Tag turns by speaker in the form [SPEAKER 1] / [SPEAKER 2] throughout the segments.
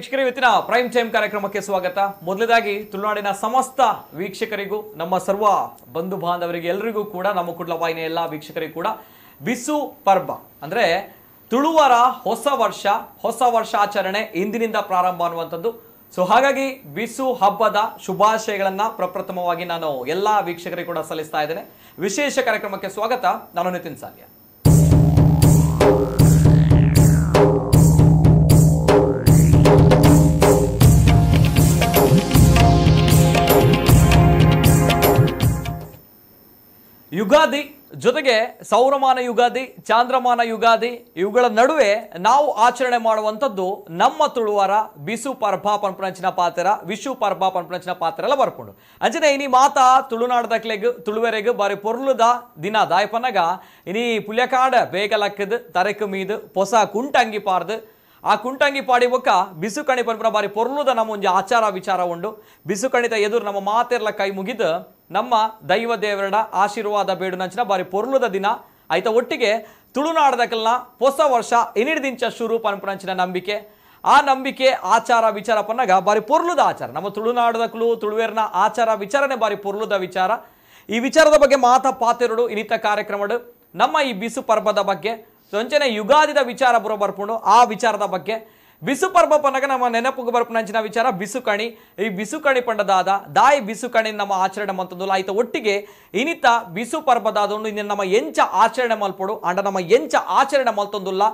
[SPEAKER 1] ವೀಕ್ಷಕರಿಗೆ ಇವತ್ತಿನ prime time ಕಾರ್ಯಕ್ರಮಕ್ಕೆ ಸ್ವಾಗತ ಮೊದಲದಾಗಿ ತುಳುನಾಡಿನ ಸಮಸ್ತ ವೀಕ್ಷಕರಿಗೂ ನಮ್ಮ ಸರ್ವ ಬಂಧು ಬಾಂಧವರಿಗೆ ಎಲ್ಲರಿಗೂ ಕೂಡ ನಮ್ಮ ಕುಡ್ಲ ವಾಹಿನಿಯ ಎಲ್ಲ ವೀಕ್ಷಕರಿಗೂ ಕೂಡ ಬಿಸು ಪರ್ಬ ಅಂದ್ರೆ ತುಳುವರ ಹೊಸ ವರ್ಷ ಹೊಸ ವರ್ಷ ಆಚರಣೆ ಇಂದಿನಿಂದ ಪ್ರಾರಂಭ ಅನ್ನುವಂಥದ್ದು ಸೊ ಹಾಗಾಗಿ ಬಿಸು ಹಬ್ಬದ ಶುಭಾಶಯಗಳನ್ನು ಪ್ರಪ್ರಥಮವಾಗಿ ನಾನು ಎಲ್ಲ ವೀಕ್ಷಕರಿಗೆ ಕೂಡ ಸಲ್ಲಿಸ್ತಾ ಇದ್ದೇನೆ ವಿಶೇಷ ಕಾರ್ಯಕ್ರಮಕ್ಕೆ ಸ್ವಾಗತ ನಾನು ನಿತಿನ್ ಸಾಲ್ಯ ಯುಗಾದಿ ಜೊತೆಗೆ ಸೌರಮಾನ ಯುಗಾದಿ ಚಾಂದ್ರಮಾನ ಯುಗಾದಿ ಇವುಗಳ ನಡುವೆ ನಾವು ಆಚರಣೆ ಮಾಡುವಂಥದ್ದು ನಮ್ಮ ತುಳುವಾರ ಬಿಸು ಪರ್ಭ ಪಂಪ್ರಂಚಿನ ಪಾತ್ರ ವಿಶು ಪರ್ಭ ಪಂಪ್ರಂಚಿನ ಪಾತ್ರ ಎಲ್ಲ ಬರ್ಕೊಂಡು ಅಂಚನೆ ಇನಿ ಮಾತ ತುಳುನಾಡದಕ್ಲೆಗ್ ಕ್ಲೆಗ್ ಬಾರಿ ಪೊರ್ಲುದ ದಿನ ದಾಯ್ಪನಗ ಇನಿ ಪುಲ್ಯಕಾಡ ಬೇಗ ಲಕ್ಕದ ತರಕು ಮೀದು ಹೊಸ ಕುಂಟಂಗಿ ಪಾರ್ದು ಆ ಕುಂಟಂಗಿ ಪಾಡಿ ಬೊಕ್ಕ ಬಿಸು ಕಣಿ ಪನ್ಪುನ ಬಾರಿ ಪೊರ್ಲುದ ನಮ್ಮ ಒಂಜಿ ಆಚಾರ ವಿಚಾರ ಉಂಡು ಬಿಸು ಎದುರು ನಮ್ಮ ಮಾತೆರ್ಲ ಕೈ ಮುಗಿದು ನಮ್ಮ ದೈವ ದೇವರಡ ಆಶೀರ್ವಾದ ಬೇಡು ನಂಚಿನ ಬಾರಿ ಪೊರ್ಲುದ ದಿನ ಆಯ್ತ ಒಟ್ಟಿಗೆ ತುಳುನಾಡದಕಲ್ನ ಹೊಸ ವರ್ಷ ಇನಿಡ್ದಿಂಚ ಶುರು ಪನ್ಪುನಂಚಿನ ನಂಬಿಕೆ ಆ ನಂಬಿಕೆ ಆಚಾರ ವಿಚಾರ ಪನ್ನಾಗ ಬಾರಿ ಪೊರ್ಲುದ ಆಚಾರ ನಮ್ಮ ತುಳುನಾಡದಕ್ಕಲು ತುಳುವೇರ್ನ ಆಚಾರ ವಿಚಾರನೆ ಬಾರಿ ಪೊರ್ಲುದ ವಿಚಾರ ಈ ವಿಚಾರದ ಬಗ್ಗೆ ಮಾತ ಪಾತೆರಡು ಇನ್ನಿತ ಕಾರ್ಯಕ್ರಮಗಳು ನಮ್ಮ ಈ ಬಿಸು ಪರ್ಬದ ಬಗ್ಗೆ ಸಂಚನೆ ಯುಗಾದಿದ ವಿಚಾರ ಬರೋ ಆ ವಿಚಾರದ ಬಗ್ಗೆ ಬಿಸು ಪರ್ಬ ಪನಗ ನಮ್ಮ ನೆನಪಿಗೆ ಬರ್ಪಣಂಚಿನ ವಿಚಾರ ಬಿಸುಕಣಿ ಈ ಬಿಸುಕಣಿ ಪಂಡದಾದ ದಾಯಿ ಬಿಸುಕಣಿ ನಮ್ಮ ಆಚರಣೆ ಮಂತದಲ್ಲ ಆಯ್ತು ಒಟ್ಟಿಗೆ ಇನಿತ ಬಿಸು ಪರ್ಬದಾದೊಂದು ನಮ್ಮ ಎಂಚ ಆಚರಣೆ ಮಲ್ಪಡು ಅಂಡ ನಮ್ಮ ಎಂಚ ಆಚರಣೆ ಮಲ್ತೊಂದುಲ್ಲ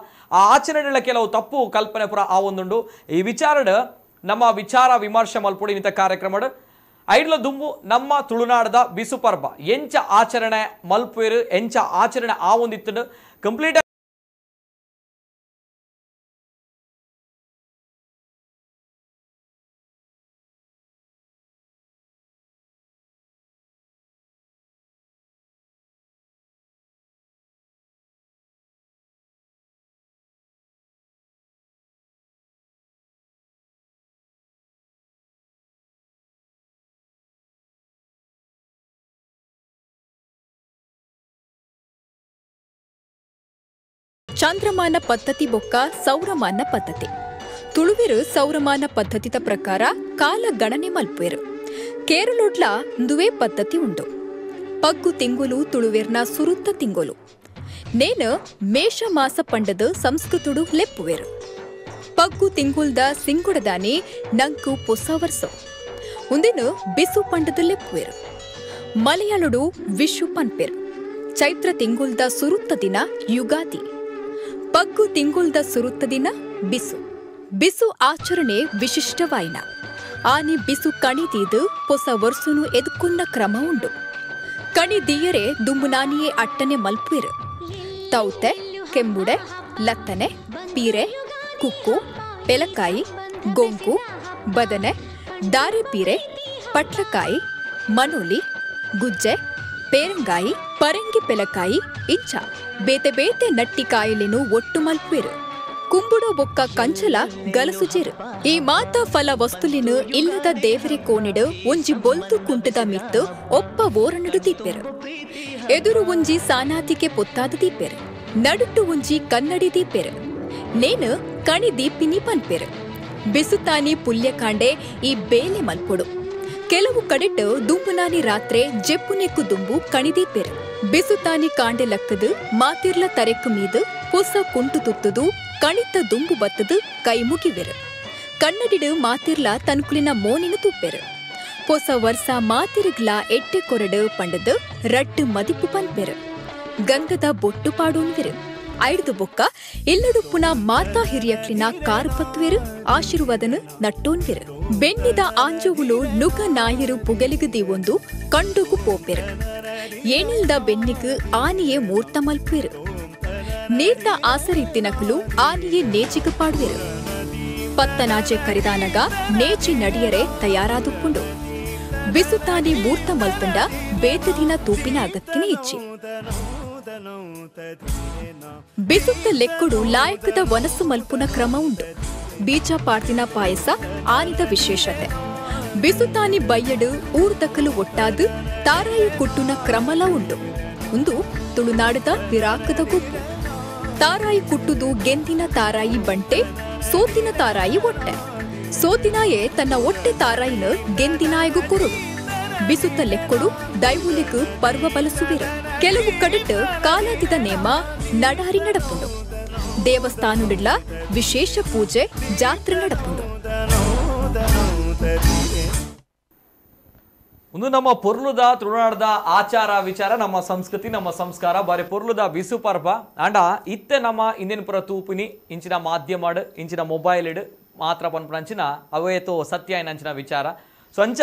[SPEAKER 1] ಆ ಆಚರಣೆಗಳ ಕೆಲವು ತಪ್ಪು ಕಲ್ಪನೆ ಪುರ ಆ ಒಂದುಂಡು ಈ ವಿಚಾರಡ್ ನಮ್ಮ ವಿಚಾರ ವಿಮರ್ಶೆ ಮಲ್ಪಡು ಇನಿತ ಕಾರ್ಯಕ್ರಮಡ್ ಐಡ್ಲ ದುಂಬು ನಮ್ಮ ತುಳುನಾಡದ ಬಿಸು ಪರ್ಬ ಎಂಚ ಆಚರಣೆ ಮಲ್ಪೇರು ಎಂಚ ಆಚರಣೆ ಆ ಒಂದಿತ್ತು
[SPEAKER 2] ಕಂಪ್ಲೀಟ್ ಚಾಂದ್ರಮಾನ ಪದ್ಧತಿ ಬೊಕ್ಕ ಸೌರಮಾನ ಪದ್ಧತಿ ತುಳುವಿರು ಸೌರಮಾನ ಪದ್ಧತಿದ ಪ್ರಕಾರ ಕಾಲ ಗಣನೆ ಮಲ್ಪುವೆರು ಕೇರಳುಡ್ಲ ದುವೆ ಪದ್ಧತಿ ಉಂಡು ಪಗ್ಗು ತಿಂಗುಲು ತುಳುವೆರ್ನ ಸುರುತ್ತ ತಿಂಗುಲು ನೇನು ಮೇಷ ಮಾಸ ಪಂಡದ ಸಂಸ್ಕೃತುಡು ಲೆಪ್ಪುವೆರು ಪಗ್ಗು ತಿಂಗುಲ್ದ ಸಿಂಗುಡದಾನೆ ನಂಕು ಪೊಸ ಉಂದಿನ ಬಿಸು ಪಂಡದ ಲೆಪ್ಪುವೆರು ಮಲಯಾಳುಡು ವಿಶು ಪನ್ಪೆರು ಚೈತ್ರ ತಿಂಗುಲ್ದ ಸುರುತ್ತ ದಿನ ಯುಗಾದಿ ಪಗ್ಗು ತಿಂಗುಳ್ದ ದಿನ ಬಿಸು ಬಿಸು ಆಚರಣೆ ವಿಶಿಷ್ಟವಾಯಿನ ಆನೆ ಬಿಸು ಕಣಿದೀದು ಹೊಸ ವರ್ಸುನು ಎದುಕುನ್ನ ಕ್ರಮ ಉಂಡು ಕಣಿದೀಯರೆ ದೀಯರೆ ದುಂಬುನಾನಿಯೇ ಅಟ್ಟನೆ ಮಲ್ಪಿರು ತೌತೆ ಕೆಂಬುಡೆ ಲತ್ತನೆ ಪೀರೆ ಕುಕ್ಕು ಬೆಲಕಾಯಿ ಗೊಂಕು ಬದನೆ ದಾರಿ ಪೀರೆ ಪಟ್ಲಕಾಯಿ ಮನೋಲಿ ಗುಜ್ಜೆ ಪೇರಂಗಾಯಿ ಪರಂಗಿ ಪೆಲಕಾಯಿ ಇಂಚ ಬೇತೆ ಬೇತೆ ನಟ್ಟಿ ಕಾಯಿಲೆನು ಒಟ್ಟು ಮಲ್ಪೇರು ಕುಂಬುಡು ಬೊಕ್ಕ ಕಂಚಲ ಗಲಸುಜೇರು ಈ ಮಾತ ಫಲ ವಸ್ತುಲಿನ ಇಲ್ಲದ ದೇವರೇ ಕೋಣೆಡು ಒಂಜಿ ಬೊಲ್ತು ಕುಂಟದ ಮಿತ್ತು ಒಪ್ಪ ಓರಣಡು ದೀಪೆರು ಎದುರು ಒಂಜಿ ಸಾನಾತಿಗೆ ಪೊತ್ತಾದ ದೀಪೆರು ನಡುಟ್ಟು ಒಂಜಿ ಕನ್ನಡಿ ದೀಪೆರು ನೇನು ಕಣಿ ದೀಪಿನಿ ಪನ್ಪೆರು ಬಿಸುತಾನಿ ಪುಲ್ಯಕಾಂಡೆ ಈ ಬೇಲೆ ಮಲ್ಪೊಡು ಕೆಲವು ಕಡೆಟ್ಟು ದುಂಬುನಾನಿ ರಾತ್ರೆ ಜೆಪ್ಪುನೆಕ್ಕು ದುಂಬು ಕಣಿದಿ ಪೆರು ಬಿಸುತಾನಿ ಕಾಂಡೆ ಲಕ್ಕದು ಮಾತಿರ್ಲ ತರೆಕು ಮೀದು ಹೊಸ ಕುಂಟು ತುತ್ತದು ಕಣಿತ ದುಂಬು ಬತ್ತದು ಕೈ ಮುಗಿವೆರು ಕಣ್ಣಡಿಡು ಮಾತಿರ್ಲ ತನ್ಕುಲಿನ ಮೋನಿನ ತುಪ್ಪೆರು ಹೊಸ ವರ್ಷ ಮಾತಿರುಗ್ಲ ಎಟ್ಟೆ ಕೊರಡು ಪಂಡದು ರಟ್ಟು ಮದಿಪು ಪನ್ಪೆರು ಗಂಗದ ಬೊಟ್ಟು ಪಾಡೋನ್ವೆರು ಐದು ಬೊಕ್ಕ ಎಲ್ಲಡು ಮಾತಾ ಹಿರಿಯಕ್ಲಿನ ಕಾರ್ಪತ್ವೆರು ಆಶೀರ್ವಾದನು ನಟ್ಟೋನ್ವಿರು ಬೆನ್ನಿದ ಆಂಜುಗುಲು ನುಗ ನಾಯರು ಪುಗಲಿಗದಿ ಒಂದು ಕಂಡುಗು ಪೋಪೆರು ಏನಿಲ್ದ ಬೆನ್ನಿಗು ಆನೆಯೇ ಮೂರ್ತ ಮಲ್ಪೆರು ನೀರ್ನ ಆಸರಿತ್ತಿನಕಲು ಆನೆಯೇ ನೇಚಿಗೆ ಪಾಡುವೆರು ಪತ್ತನಾಜೆ ಕರಿದಾನಗ ನೇಚಿ ನಡಿಯರೆ ತಯಾರಾದುಕೊಂಡು ಬಿಸುತಾನೆ ಮೂರ್ತ ಮಲ್ಪಂಡ ಬೇತದಿನ ತೂಪಿನ ಅಗತ್ಯನೇ ಇಚ್ಛೆ ಬಿಸುತ್ತ ಲೆಕ್ಕುಡು ಲಾಯಕದ ವನಸ್ಸು ಮಲ್ಪುನ ಕ್ರಮ ಉಂಟು ಬೀಜ ಪಾರ್ತಿನ ಪಾಯಸ ಆನಿದ ವಿಶೇಷತೆ ಬಿಸುತಾನಿ ಬಯ್ಯಡು ಊರ್ ತಕ್ಕಲು ಒಟ್ಟಾದು ತಾರಾಯಿ ಕುಟ್ಟುನ ಕ್ರಮಲ ಉಂಟು ಒಂದು ತುಳುನಾಡದ ವಿರಾಕದ ಗುಂಪು ತಾರಾಯಿ ಕುಟ್ಟುದು ಗೆಂದಿನ ತಾರಾಯಿ ಬಂಟೆ ಸೋತಿನ ತಾರಾಯಿ ಒಟ್ಟೆ ಸೋತಿನಾಯೆ ತನ್ನ ಒಟ್ಟೆ ತಾರಾಯಿನ ಗೆಂದಿನಾಯಿಗೂ ಕುರುಡು ಬಿಸುತ್ತ ಲೆಕ್ಕೊಡು டைவுலிக்கு ಪರ್ವ பலசுவிர ಕೆಲವು ಕಡಿಟ್ ಕಾಲಾತಿದ ನೇಮ ನಡಾರಿ ನಡಪುಂಡು ದೇವಸ್ಥಾನ ವಿಶೇಷ ಪೂಜೆ ಜಾತ್ರೆ ನಡಪುಂಡು ಒಂದು ನಮ್ಮ
[SPEAKER 1] ಪೊರ್ಲುದ ತುಳುನಾಡದ ಆಚಾರ ವಿಚಾರ ನಮ್ಮ ಸಂಸ್ಕೃತಿ ನಮ್ಮ ಸಂಸ್ಕಾರ ಬಾರಿ ಪೊರ್ಲುದ ಬಿಸು ಪರ್ವ ಅಂಡ ಇತ್ತೆ ನಮ್ಮ ಇಂದಿನ ಪುರ ತೂಪಿನಿ ಇಂಚಿನ ಮಾಧ್ಯಮ ಇಂಚಿನ ಮೊಬೈಲ್ ಇಡು ಮಾತ್ರ ಪನ್ಪಂಚಿನ ಅವೇತೋ ಸತ್ಯ ಏನಂಚಿನ ವಿಚಾರ ಸೊ ಅಂಚ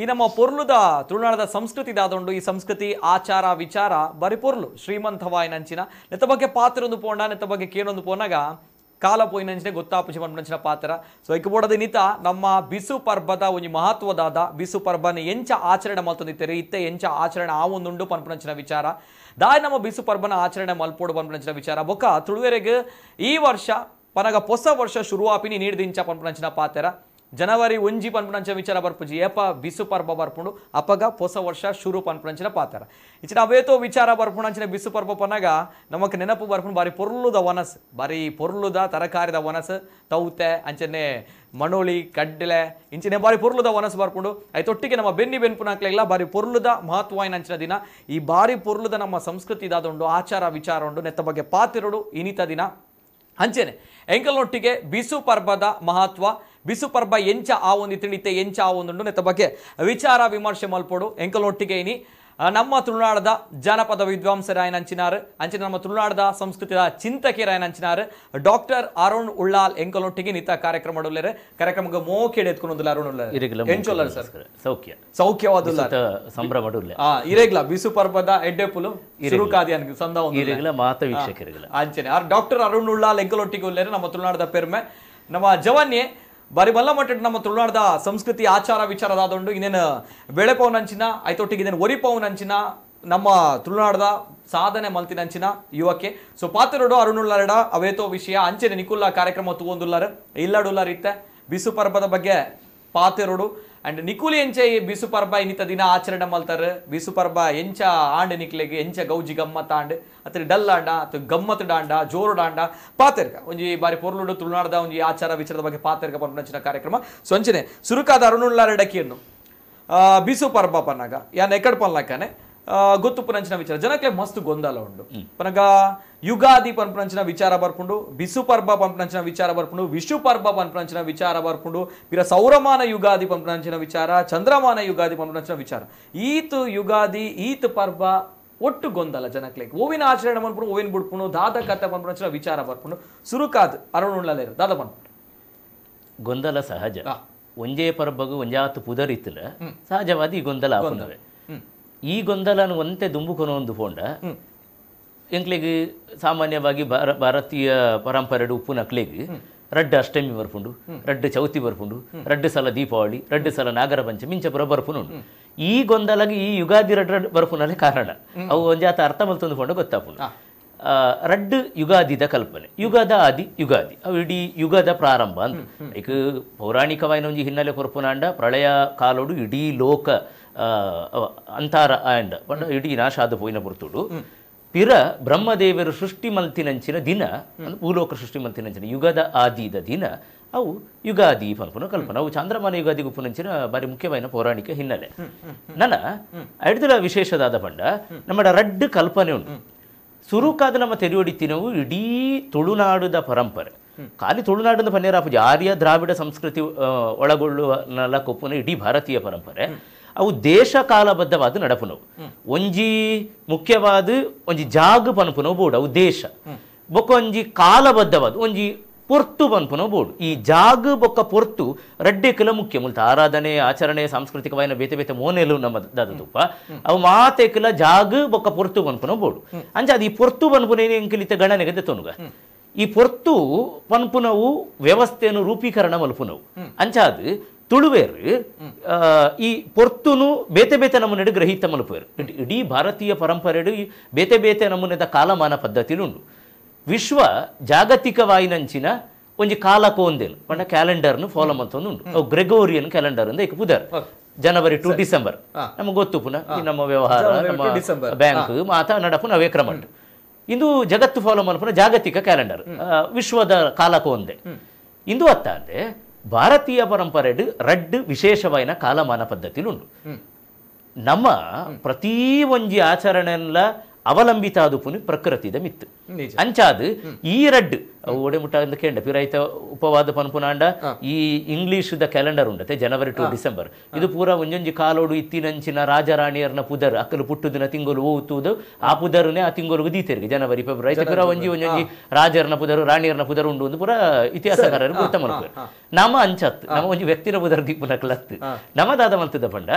[SPEAKER 1] ಈ ನಮ್ಮ ಪೊರ್ಲುದ ತುಳುನಾಡದ ಸಂಸ್ಕೃತಿ ದಾದೊಂಡು ಈ ಸಂಸ್ಕೃತಿ ಆಚಾರ ವಿಚಾರ ಬರಿ ಪೊರ್ಲು ಶ್ರೀಮಂತವಾಯಿನಂಚಿನ ನೆತ್ತ ಬಗ್ಗೆ ಪಾತ್ರೊಂದು ಪೋಂಡ ನೆತ್ತ ಬಗ್ಗೆ ಕೇಳೊಂದು ಪೋನಾಗ ಕಾಲ ಪೋಯಿನಂಚಿನ ಗೊತ್ತಾಪುಜಿ ಮಂಡಂಚಿನ ಪಾತ್ರ ಸೊ ಇಕ್ಕಬೋಡದ ನಿತ ನಮ್ಮ ಬಿಸು ಪರ್ಬದ ಒಂದು ಮಹತ್ವದಾದ ಬಿಸು ಪರ್ಬನ ಎಂಚ ಆಚರಣೆ ಮಲ್ತೊಂದಿತ್ತೇರಿ ಇತ್ತೆ ಎಂಚ ಆಚರಣೆ ಆ ಒಂದುಂಡು ಪನ್ಪನಂಚಿನ ವಿಚಾರ ದಾಯ ನಮ್ಮ ಬಿಸು ಪರ್ಬನ ಆಚರಣೆ ಮಲ್ಪೋಡು ಪನ್ಪನಂಚಿನ ವಿಚಾರ ಬೊಕ್ಕ ತುಳುವೆರೆಗೆ ಈ ವರ್ಷ ಪನಗ ಹೊಸ ವರ್ಷ ಶುರುವಾಪಿನಿ ನೀಡಿದಿಂಚ ಪನ್ಪನಂಚಿನ ಪಾತ್ರ ಜನವರಿ ಒಂಜಿ ಪನ್ಪುನಂಚ ವಿಚಾರ ಬರ್ಪುಜಿ ಏಪ ಬಿಸು ಪರ್ಬ ಬರ್ಪುಂಡು ಅಪಗ ಹೊಸ ವರ್ಷ ಶುರು ಪನ್ಪುನಂಚಿನ ಪಾತಾರ ಇಚ್ಚಿನ ಅವೇತೋ ವಿಚಾರ ಬರ್ಪುಣಂಚಿನ ಬಿಸು ಪರ್ಬ ಪನಗ ನಮಕ್ ನೆನಪು ಬರ್ಪುಂಡು ಬಾರಿ ಪೊರ್ಲುದ ವನಸ್ ಬಾರಿ ಪೊರ್ಲುದ ತರಕಾರಿದ ವನಸ್ ತೌತೆ ಅಂಚನೆ ಮಣೋಳಿ ಕಡ್ಲೆ ಇಂಚಿನ ಬಾರಿ ಪೊರ್ಲುದ ಬರ್ಪುಂಡು ಬರ್ಕೊಂಡು ಒಟ್ಟಿಗೆ ನಮ್ಮ ಬೆನ್ನಿ ಇಲ್ಲ ಬಾರಿ ಪೊರ್ಲುದ ಮಹತ್ವ ಅಂಚಿನ ದಿನ ಈ ಬಾರಿ ಪೊರ್ಲುದ ನಮ್ಮ ಸಂಸ್ಕೃತಿ ಇದಾದುಂಡು ಆಚಾರ ವಿಚಾರ ಉಂಡು ನೆತ್ತ ಬಗ್ಗೆ ಪಾತಿರುಡು ಇನಿತ ದಿನ ಅಂಚೆನೆ ಎಂಕಲ್ನೊಟ್ಟಿಗೆ ಬಿಸು ಪರ್ಬದ ಮಹತ್ವ ಬಿಸುಪರ್ಬ ಎಂಚ ಆ ಒಂದು ತಿಳಿತೆ ಎಂಚ ಆ ಒಂದು ನೆತ್ತ ಬಗ್ಗೆ ವಿಚಾರ ವಿಮರ್ಶೆ ಮಲ್ಪೋಡು ಎಂಕಲೊಟ್ಟಿಗೆ ಇನಿ ನಮ್ಮ ತುಳುನಾಡದ ಜಾನಪದ ಆಯ್ನ ಅಂಚಿನಾರು ಅಂಚಿನ ನಮ್ಮ ತುಳುನಾಡದ ಸಂಸ್ಕೃತಿಯ ಚಿಂತಕಿರಾಯನ ಅಂಚಿನಾರು ಡಾಕ್ಟರ್ ಅರುಣ್ ಉಳ್ಳಾಲ್ ಎಂಕಲೊಟ್ಟಿಗೆ ನಿತ ಕಾರ್ಯಕ್ರಮ ಮಾಡಲೇರೆ ಕಾರ್ಯಕ್ರಮಕ್ಕೆ ಮೋಕೆ ಎತ್ಕೊಂಡು ಅರುಣ್ ಉಳ್ಳಾಲ್ ಎಂಚೋಲ್ಲ ಸರ್
[SPEAKER 3] ಸೌಖ್ಯ ಸೌಖ್ಯವಾದ ಸಂಭ್ರಮ
[SPEAKER 1] ಇರೇಗ್ಲ ಬಿಸು ಪರ್ಬದ ಎಡ್ಡೆ ಇರುಕಾದಿ ಅನ್ಕ ಸಂದ ಅಂಚನೆ ಡಾಕ್ಟರ್ ಅರುಣ್ ಉಳ್ಳಾಲ್ ಎಂಕಲೊಟ್ಟಿಗೆ ಉಳ್ಳೇರೆ ನಮ್ಮ ತುಳುನಾಡದ ಪೆರ್ಮೆ ನಮ್ಮ ಜವನ್ಯೇ ಬಾರಿ ಬಲ್ಲ ಮಟ್ಟ ನಮ್ಮ ತುಳುನಾಡದ ಸಂಸ್ಕೃತಿ ಆಚಾರ ವಿಚಾರ ಆದೊಂಡು ಇನ್ನೇನು ಬೆಳೆ ಅಂಚಿನ ಐತೊಟ್ಟಿಗೆ ಇದೇನು ಒರಿ ಅಂಚಿನ ನಮ್ಮ ತುಳುನಾಡದ ಸಾಧನೆ ಮಲ್ತಿನ ಅಂಚಿನ ಯುವಕ್ಕೆ ಸೊ ಪಾತ್ರಡು ಅರುಣುಳ್ಳರಡ ಅವೇತೋ ವಿಷಯ ಅಂಚಿನ ನಿಕುಲ್ಲ ಕಾರ್ಯಕ್ರಮ ತಗೊಂಡುಲ್ಲಾರ ಇಲ್ಲಡುಲ್ಲಾರ ಇತ್ತೆ ಬಿಸು ಪರ್ಬದ ಬಗ್ಗೆ ಪಾತೆರಡು ಅಂಡ್ ನಿಕುಲಿ ಎಂಚ ಈ ಬಿಸು ಪರ್ಬ ಇನ್ನಿತ ದಿನ ಆಚರಣೆ ಮಾಡ್ತಾರೆ ಬಿಸು ಪರ್ಬ ಎಂಚ ಆಂಡ ನಿಕ್ಲೆಗೆ ಎಂಚ ಗೌಜಿ ಗಮ್ಮತ್ ಆಂಡ್ ಅತ್ರ ಡಲ್ ಆಂಡ ಅತ್ರ ಗಮ್ಮತ್ ಡಾಂಡ ಜೋರು ಡಾಂಡ ಪಾತೆರ್ಕ ಒಂಜಿ ಬಾರಿ ಪೊರ್ಲುಡು ತುಳುನಾಡದ ಒಂಜಿ ಆಚಾರ ವಿಚಾರದ ಬಗ್ಗೆ ಪಾತೆರ್ಕ ಪಂಪಿನ ಕಾರ್ಯಕ್ರಮ ಸೊಂಚನೆ ಸುರುಕಾದ ಅರುಣುಳ್ಳಾರ ಡಕಿಯನ್ನು ಬಿಸು ಪರ್ಬ ಪನ್ನಾಗ ಯಾನ್ ಎಕಡ್ ಗೊತ್ತು ಪುನಂಚಿನ ವಿಚಾರ ಜನಕ್ಕೆ ಮಸ್ತ್ ಗೊಂದಲ ಉಂಡು ಪನಗ ಯುಗಾದಿ ಪಂಪನಂಚಿನ ವಿಚಾರ ಬರ್ಪುಂಡು ಬಿಸು ಪರ್ಬ ಪಂಪನಂಚಿನ ವಿಚಾರ ಬರ್ಪುಂಡು ವಿಷು ಪರ್ಬ ಪಂಪನಂಚಿನ ವಿಚಾರ ಬರ್ಪುಂಡು ಪಿರ ಸೌರಮಾನ ಯುಗಾದಿ ಪಂಪನಂಚಿನ ವಿಚಾರ ಚಂದ್ರಮಾನ ಯುಗಾದಿ ಪಂಪನಂಚಿನ ವಿಚಾರ ಈತ್ ಯುಗಾದಿ ಈತ್ ಪರ್ಬ ಒಟ್ಟು ಗೊಂದಲ ಜನಕ್ಕೆ ಓವಿನ ಆಚರಣೆ ಬಂದ್ಬಿಡು ಓವಿನ ಬಿಡ್ಪುಣು ದಾದ ಕಥೆ ಬಂದ್ಬಿಡ ವಿಚಾರ ಬರ್ಪುಣು ಸುರುಕಾದ್ ಅರುಣ್ ಉಳ್ಳಲೇರು ದಾದ ಬಂದ್ಬಿಟ್ಟು ಗೊಂದಲ
[SPEAKER 3] ಸಹಜ ಒಂಜೇ ಪರ್ಬಗು ಒಂಜಾತು ಪುದರಿತ್ತಲ ಸಹಜವಾದಿ ಗೊಂದಲ ಈ ಗೊಂದಲನ ಒಂತೆ ಒಂದು ಹೋಂಡ ಎಂಕ್ಲೆಗ್ ಸಾಮಾನ್ಯವಾಗಿ ಭಾರ ಭಾರತೀಯ ಪರಂಪರೆಡ್ ಉಪ್ಪು ಅಕ್ಲೆಗ್ ರಡ್ಡ ಅಷ್ಟಮಿ ಬರ್ಪುಂಡು ರಡ್ಡ ಚೌತಿ ಬರ್ಪುಂಡು ರಡ್ಡ ಸಲ ದೀಪಾವಳಿ ರಡ್ಡ ಸಲ ನಾಗರ ಪಂಚಮಿ ಪುರ ಬರ್ಪುನುಂಡು ಈ ಗೊಂದಲಗೆ ಈ ಯುಗಾದಿ ರಡ್ಡ ಬರ್ಪುನಲ್ಲೇ ಕಾರಣ ಅವು ಒಂಜಾತ ಅರ್ಥ ಮಲ್ತೊಂದು ಪೋಂಡ ಗೊತ್ತಾಪುಂಡು ರಡ್ಡು ಯುಗಾದಿದ ಕಲ್ಪನೆ ಯುಗದ ಆದಿ ಯುಗಾದಿ ಅವು ಇಡೀ ಯುಗದ ಪ್ರಾರಂಭ ಅಂತ ಈಗ ಪೌರಾಣಿಕವಾಗಿ ಒಂಜಿ ಹಿನ್ನೆಲೆ ಕೊರ್ಪುನಾಂಡ ಪ್ರಳಯ ಕಾಲೋಡು ಇಡೀ ಲೋಕ ಅಂತಾರ ಅಂಡ್ ಪಂಡ ಇಡೀ ನಾಶಾದ ಪೋಯಿನ ಬುರ್ತುಡು ಪಿರ ಬ್ರಹ್ಮದೇವರು ಸೃಷ್ಟಿ ಮಂತಿನಂಚಿನ ದಿನ ಭೂಲೋಕ ಸೃಷ್ಟಿ ಮಂತಿನಂಚಿನ ಯುಗದ ಆದಿದ ದಿನ ಅವು ಯುಗಾದಿ ಪನ್ಪುನ ಕಲ್ಪನ ಅವು ಚಾಂದ್ರಮಾನ ಯುಗಾದಿ ನಂಚಿನ ಬಾರಿ ಮುಖ್ಯವಾದ ಪೌರಾಣಿಕ ಹಿನ್ನೆಲೆ ನನ್ನ ಐಡ್ದಲ ವಿಶೇಷದಾದ ಪಂಡ ನಮ್ಮ ರಡ್ಡ್ ಕಲ್ಪನೆ ಉಂಟು ಸುರುಕಾದ ನಮ್ಮ ತೆರೆಯೊಡಿತಿನವು ಇಡೀ ತುಳುನಾಡುದ ಪರಂಪರೆ ಖಾಲಿ ತುಳುನಾಡಿನ ಪನ್ನೇರಾಪುಜಿ ಆರ್ಯ ದ್ರಾವಿಡ ಸಂಸ್ಕೃತಿ ಒಳಗೊಳ್ಳುವ ನಲ ಕೊಪ್ಪುನ ಇಡೀ ಭಾರತೀಯ ಪರಂಪರೆ ಅವು ದೇಶ ಕಾಲಬದ್ಧವಾದ ನಡಪುನವು ಒಂಜಿ ಮುಖ್ಯವಾದ ಒಂಜಿ ಜಾಗ ಪನ್ಪುನವು ಬೋಡು ಅವು ದೇಶ ಬೊಕ್ಕ ಒಂಜಿ ಕಾಲಬದ್ಧವಾದ ಒಂಜಿ ಪೊರ್ತು ಪನ್ಪುನ ಬೋಡು ಈ ಜಾಗ ಬೊಕ್ಕ ಪೊರ್ತು ರಡ್ಡೆ ಮುಖ್ಯ ಮುಲ್ತ ಆರಾಧನೆ ಆಚರಣೆ ಸಾಂಸ್ಕೃತಿಕವಾಯಿನ ಬೇತೆ ಬೇತೆ ಮೋನೆಲು ನಮ್ಮ ದಾದತುಪ್ಪ ಅವು ಮಾತೆ ಜಾಗ್ ಜಾಗ ಬೊಕ್ಕ ಪೊರ್ತು ಪನ್ಪುನ ಬೋಡು ಅಂಚೆ ಅದು ಈ ಪೊರ್ತು ಪನ್ಪುನ ಗಣನೆ ಗಣನೆಗೆ ದೆತ್ತೊನುಗ ಈ ಪೊರ್ತು ಪನ್ಪುನವು ವ್ಯವಸ್ಥೆಯನ್ನು ರೂಪೀಕರಣ ಮಲ್ಪುನವು ಅಂಚಾದ ತುಳುವೇರು ಈ ಪೊರ್ತುಲು ಬೇತೆ ಬೇತೆ ನಮ್ಮನೆಡು ಗ್ರಹೀತ ಮಲುಪೇರು ಇಡೀ ಭಾರತೀಯ ಪರಂಪರೆಡು ಈ ಬೇತೆ ಬೇತೆ ನಮ್ಮನೆದ ಕಾಲಮಾನ ಉಂಡು ವಿಶ್ವ ಜಾಗತಿಕವಾಯಿನಂಚಿನ ಒಂಜಿ ಕಾಲ ಕೋಂದೆನು ಪಂಡ ಕ್ಯಾಲೆಂಡರ್ನು ಫಾಲೋ ಮಂತೊಂದು ಅವು ಗ್ರೆಗೋರಿಯನ್ ಕ್ಯಾಲೆಂಡರ್ ಅಂತ ಈಗ ಪುದರ್ ಜನವರಿ ಟು ಡಿಸೆಂಬರ್ ನಮಗೆ ಗೊತ್ತು ಪುನಃ ನಮ್ಮ ವ್ಯವಹಾರ ನಮ್ಮ ಬ್ಯಾಂಕ್ ಮಾತಾ ನಡಪು ನಾವೇ ಕ್ರಮ ಉಂಟು ಇಂದು ಜಗತ್ತು ಫಾಲೋ ಮಲ್ಪನ ಜಾಗತಿಕ ಕ್ಯಾಲೆಂಡರ್ ವಿಶ್ವದ ಕಾಲಕೋಂದೆ ಒಂದೇ ಇಂದು ಅತ್ತ ಭಾರತೀಯ ಪರಂಪರೆ ರಡ್ ವಿಶೇಷವನ್ನ ಕಾಲಮಾನ ಪದ್ಧತಿ ನಮ್ಮ ಪ್ರತಿ ಒಂಜಿ ಆಚರಣೆಲ್ಲ ಪ್ರಕೃತಿದ ಮಿತ್ತು ಅಂಚಾದು ಈ ರಡ್ ಓಡೆಮುಟ್ಟಾಗಿಂದ ಕೇಂಡ ಪಿರೈತ ಉಪವಾದ ಪನ್ಪುನಾಂಡ ಈ ದ ಕ್ಯಾಲೆಂಡರ್ ಉಂಡತೆ ಜನವರಿ ಟು ಡಿಸೆಂಬರ್ ಇದು ಪೂರ ಒಂಜೊಂಜಿ ಕಾಲೋಡು ಇತ್ತಿನಂಚಿನ ರಾಜರಾಣಿಯರ್ನ ಪುದರ್ ಅಕ್ಕಲು ದಿನ ತಿಂಗಳು ಓತುದು ಆ ಪುದರ್ನೆ ಆ ತಿಂಗಳು ದೀತೆರಿಗೆ ಜನವರಿ ಫೆಬ್ರವರಿ ಪೂರ ಒಂಜಿ ಒಂಜೊಂಜಿ ರಾಜರ್ನ ಪುದರು ರಾಣಿಯರ್ನ ಪುದರು ಉಂಡು ಒಂದು ಪೂರ ಇತಿಹಾಸಕಾರರು ಗೊತ್ತ ನಮ್ಮ ಅಂಚತ್ ನಮ್ಮ ಒಂಜಿ ವ್ಯಕ್ತಿನ ಪುದರ್ ದಿಕ್ಕುನಕ್ಲತ್ ನಮ್ಮ ನಮದಾದ ಮಂತದ ಪಂಡ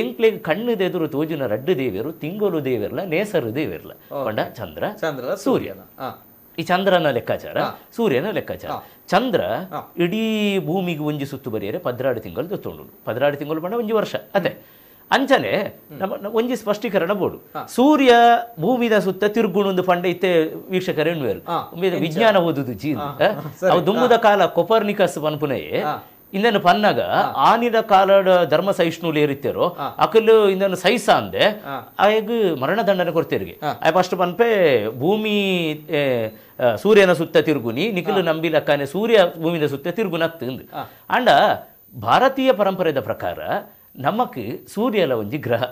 [SPEAKER 3] ಎಂಕ್ಲೆ ಕಣ್ಣು ಎದುರು ತೋಜಿನ ರಡ್ಡು ದೇವಿಯರು ತಿಂಗಳು ದೇವಿರ್ಲ ನೇಸರು ದೇವಿರ್ಲ ಪಂಡ ಚಂದ್ರ ಚಂದ್ರ ಸೂರ್ಯನ ಈ ಚಂದ್ರನ ಲೆಕ್ಕಾಚಾರ ಸೂರ್ಯನ ಲೆಕ್ಕಾಚಾರ ಚಂದ್ರ ಇಡೀ ಭೂಮಿಗೆ ಒಂಜಿ ಸುತ್ತು ಬರೆಯರೆ ಪದ್ರಾಡು ತಿಂಗಳು ತೊತ್ತೊಂಡು ಪದ್ರಾಡು ತಿಂಗಳು ಬಂಡ ಒಂಜಿ ವರ್ಷ ಅದೇ ಅಂಚನೆ ನಮ್ಮ ಒಂಜಿ ಸ್ಪಷ್ಟೀಕರಣ ಬೋಡು ಸೂರ್ಯ ಭೂಮಿದ ಸುತ್ತ ತಿರುಗುಣೊಂದು ಪಂಡ ಇತ್ತೆ ವೀಕ್ಷಕರ ವಿಜ್ಞಾನ ಓದುದು ಜೀನ್ ಅವು ದುಮ್ಮದ ಕಾಲ ಕೊಪರ್ನಿಕಸ್ ಪನ್ಪುನೆಯೇ ಇಂದೇನು ಪನ್ನಗ ಆನಿದ ಕಾಲದ ಧರ್ಮ ಸಹಿಷ್ಣುಲು ಏರಿತೇರೋ ಅಕಲು ಇಂದೇನು ಸಹಿಸ ಅಂದೆ ಆಗ ಮರಣದಂಡನೆ ಕೊಡ್ತೀರಿಗೆ ಆಯ್ ಫಸ್ಟ್ ಪನ್ಪೆ ಭೂಮಿ ಸೂರ್ಯನ ಸುತ್ತ ತಿರುಗುನಿ ನಿಖಿಲು ನಂಬಿಲಕ್ಕನೆ ಸೂರ್ಯ ಭೂಮಿನ ಸುತ್ತ ತಿರುಗುನತ್ತಂದು ಅಂಡ ಭಾರತೀಯ ಪರಂಪರೆದ ಪ್ರಕಾರ ನಮಕ್ ಸೂರ್ಯಲ ಒಂಜಿ ಗ್ರಹ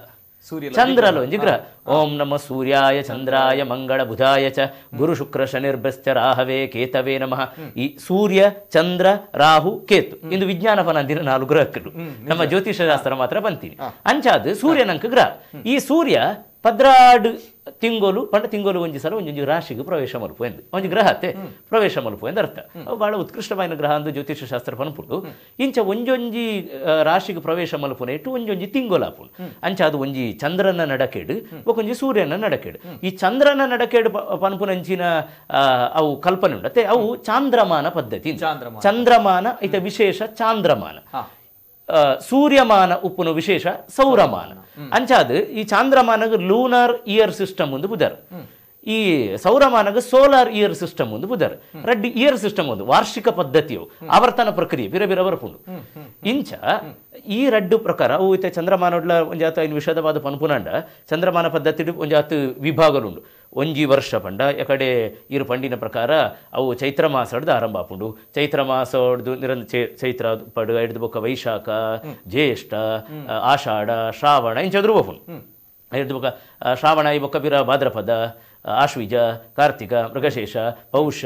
[SPEAKER 1] ಚಂದ್ರಲು ಗ್ರಹ
[SPEAKER 3] ಓಂ ನಮ ಸೂರ್ಯಾಯ ಚಂದ್ರಾಯ ಮಂಗಳ ಬುಧಾಯ ಚ ಗುರು ಶುಕ್ರ ಶನಿರ್ಭಸ್ಥ ರಾಹವೇ ಕೇತವೇ ನಮಃ ಈ ಸೂರ್ಯ ಚಂದ್ರ ರಾಹು ಕೇತು ಇಂದು ವಿಜ್ಞಾನ ಫಲ ಅಂದಿನ ನಾಲ್ಕು ಗ್ರಹಗಳು ನಮ್ಮ ಜ್ಯೋತಿಷ ಶಾಸ್ತ್ರ ಮಾತ್ರ ಬಂತೀನಿ ಅಂಚಾದ ಸೂರ್ಯನಂಕ ಗ್ರಹ ಈ ಸೂರ್ಯ ಪದ್ರಾಡು ತಿಂಗೋಲು ಪಂಡ ತಿಂಗೋಲು ಒಂಜಿ ಸಲ ಒಂಜಿ ರಾಶಿಗೆ ಪ್ರವೇಶ ಮಲ್ಪ ಎಂದು ಒಂಜಿ ಗ್ರಹತೆ ಪ್ರವೇಶ ಮಲ್ಪ ಎಂದು ಅರ್ಥ ಅವು ಬಹಳ ಉತ್ಕೃಷ್ಟವಾದ ಗ್ರಹ ಅಂದು ಜ್ಯೋತಿಷ ಶಾಸ್ತ್ರ ಪನ್ಪುಂಡು ಇಂಚ ಒಂಜೊಂಜಿ ರಾಶಿಗೆ ಪ್ರವೇಶ ಮಲ್ಪುನ ಇಟ್ಟು ಒಂಜೊಂಜಿ ತಿಂಗೋಲಾಪುಂಡು ಅಂಚ ಅದು ಒಂಜಿ ಚಂದ್ರನ ನಡಕೇಡು ಒಂಜಿ ಸೂರ್ಯನ ನಡಕೇಡು ಈ ಚಂದ್ರನ ನಡಕೇಡು ಪನ್ಪುನಂಚಿನ ಅವು ಕಲ್ಪನೆ ಉಂಡತೆ ಅವು ಚಾಂದ್ರಮಾನ ಪದ್ಧತಿ ಚಂದ್ರಮಾನ ಇತ ವಿಶೇಷ ಚಾಂದ್ರಮಾನ ಸೂರ್ಯಮಾನ ಉಪ್ಪುನು ವಿಶೇಷ ಸೌರಮಾನ ಅಂಚಾದ ಈ ಚಾಂದ್ರಮಾನಗ ಲೂನರ್ ಇಯರ್ ಸಿಸ್ಟಮ್ ಒಂದು ಬುಧರ್ ಈ ಸೌರಮಾನಗ ಸೋಲಾರ್ ಇಯರ್ ಸಿಸ್ಟಮ್ ಒಂದು ಬುಧರ್ ರೆಡ್ ಇಯರ್ ಸಿಸ್ಟಮ್ ಒಂದು ವಾರ್ಷಿಕ ಪದ್ಧತಿಯು ಆವರ್ತನ ಪ್ರಕ್ರಿಯೆ ಬಿರ ಬಿರ ಇಂಚ ಈ ರಡ್ಡು ಪ್ರಕಾರ ಅವು ಇತ್ತೆ ಚಂದ್ರಮಾನ ಒಂಜಾತ ಇನ್ ವಿಷದವಾದ ಪನ್ಪುನಂಡ ಚಂದ್ರಮಾನ ಪದ್ಧತಿ ಒಂಜಾತ ವಿಭಾಗಲುಂಡು ಒಂಜಿ ವರ್ಷ ಪಂಡ ಎಕಡೆ ಇರು ಪಂಡಿನ ಪ್ರಕಾರ ಅವು ಚೈತ್ರ ಮಾಸಡ್ದು ಆರಂಭ ಆಪುಂಡು ಚೈತ್ರ ಮಾಸಡ್ದು ನಿರಂತ ಚೈತ್ರ ಪಡು ಹಿಡಿದು ಬೊಕ್ಕ ವೈಶಾಖ ಜ್ಯೇಷ್ಠ ಆಷಾಢ ಶ್ರಾವಣ ಇಂಚದ್ರು ಬೋಪುಂಡು ಹಿಡಿದು ಬೊಕ್ಕ ಶ್ರಾವಣ ಈ ಬೊಕ್ಕ ಬಿರ ಭಾದ್ರಪದ ಆಶ್ವಿಜ ಕಾರ್ತಿಕ ಮೃಗಶೇಷ ಪೌಷ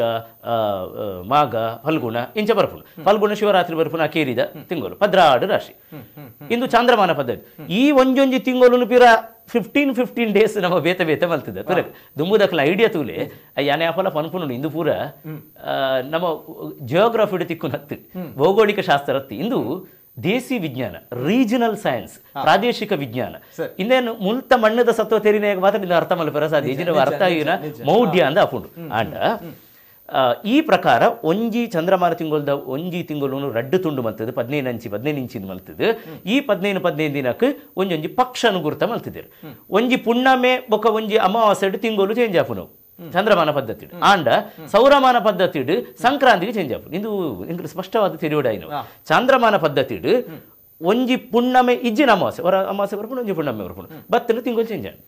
[SPEAKER 3] ಮಾಘ ಫಲ್ಗುಣ ಇಂಚ ಬರ್ಪುಣ ಫಲ್ಗುಣ ಶಿವರಾತ್ರಿ ಬರ್ಪುಣ ಕೇರಿದ ತಿಂಗಳು ಭದ್ರಾಡು ರಾಶಿ ಇಂದು ಚಾಂದ್ರಮಾನ ಪದ್ಧತಿ ಈ ಒಂಜೊಂಜಿ ತಿಂಗಳು ಪಿರ ಫಿಫ್ಟೀನ್ ಫಿಫ್ಟೀನ್ ಡೇಸ್ ನಮ್ಮ ಬೇತ ಬೇತ ಮಲ್ತದೆ ತುರ ದುಂಬುದಕ್ಲ ಐಡಿಯಾ ತೂಲೆ ಯಾನೆ ಆಪಲ ಪನ್ಪುನು ಇಂದು ಪೂರ ನಮ್ಮ ತಿಕ್ಕುನ ತಿಕ್ಕುನತ್ತು ಭೌಗೋಳಿಕ ಶಾಸ್ತ್ರ ಹತ್ತಿ ಇಂದು ದೇಸಿ ವಿಜ್ಞಾನ ರೀಜನಲ್ ಸೈನ್ಸ್ ಪ್ರಾದೇಶಿಕ ವಿಜ್ಞಾನ ಇನ್ನೇನು ಮುಲ್ತ ಮಣ್ಣದ ಸತ್ವ ತೆರಿನಾಗ ಮಾತ್ರ ನಿನ್ನ ಅರ್ಥ ಮಲ್ಪರ ಸಾಧ್ಯ ಅರ್ಥ ಆಗಿನ ಮೌಢ್ಯ ಅಂದ ಅಪುಂಡು ಆ ಈ ಪ್ರಕಾರ ಒಂಜಿ ಚಂದ್ರಮಾನ ತಿಂಗಳದ ಒಂಜಿ ತಿಂಗಳು ರಡ್ಡು ತುಂಡು ಮಲ್ತದೆ ಪದಿನೈದು ಅಂಚಿ ಪದಿನೈದು ಇಂಚಿನ ಮಲ್ತದೆ ಈ ಪದಿನೈದು ಪದಿನೈದು ದಿನಕ್ಕೆ ಒಂಜಿ ಪಕ್ಷ ಅನುಗುರ್ತ ಮಲ್ತಿದ್ದೀರಿ ಒಂಜಿ ಪುಣ್ಣಮೆ ಬೊಕ್ಕ ಒಂಜಿ ಅಮಾವಾಸ್ಯ ತಿಂಗಳು ಚೇಂಜ್ ಆಪು ಚಂದ್ರಮಾನ ಪದ್ಧತಿ ಆಂಡ ಸೌರಮಾನ ಪದ್ಧತಿ ಸಂಕ್ರಾಂತಿಗೆ ಚೇಂಜ್ ಆಗ್ಬೋದು ಇಂದು ಸ್ಪಷ್ಟವಾದ ಸ್ಪಷ್ಟವಾದ തിരിവിടെ ಚಂದ್ರಮಾನ ಪದ್ಧತಿ ಒಂಜಿ ಪುಣ್ಣಮೆ ಇಜ್ಜಿನ ಅಮಾವಾಸ್ಯೆ ಹೊರ ಅಮಾವಾಸ್ಯೆ ಬರ್ಕೊಂಡು ಒಂಜಿ ಪುಣ್ಣಮೆ ಬರ್ಕೊಂಡು ಬತ್ತಲು ತಿಂಗಳು ಚೇಂಜ್ ಆಗಿ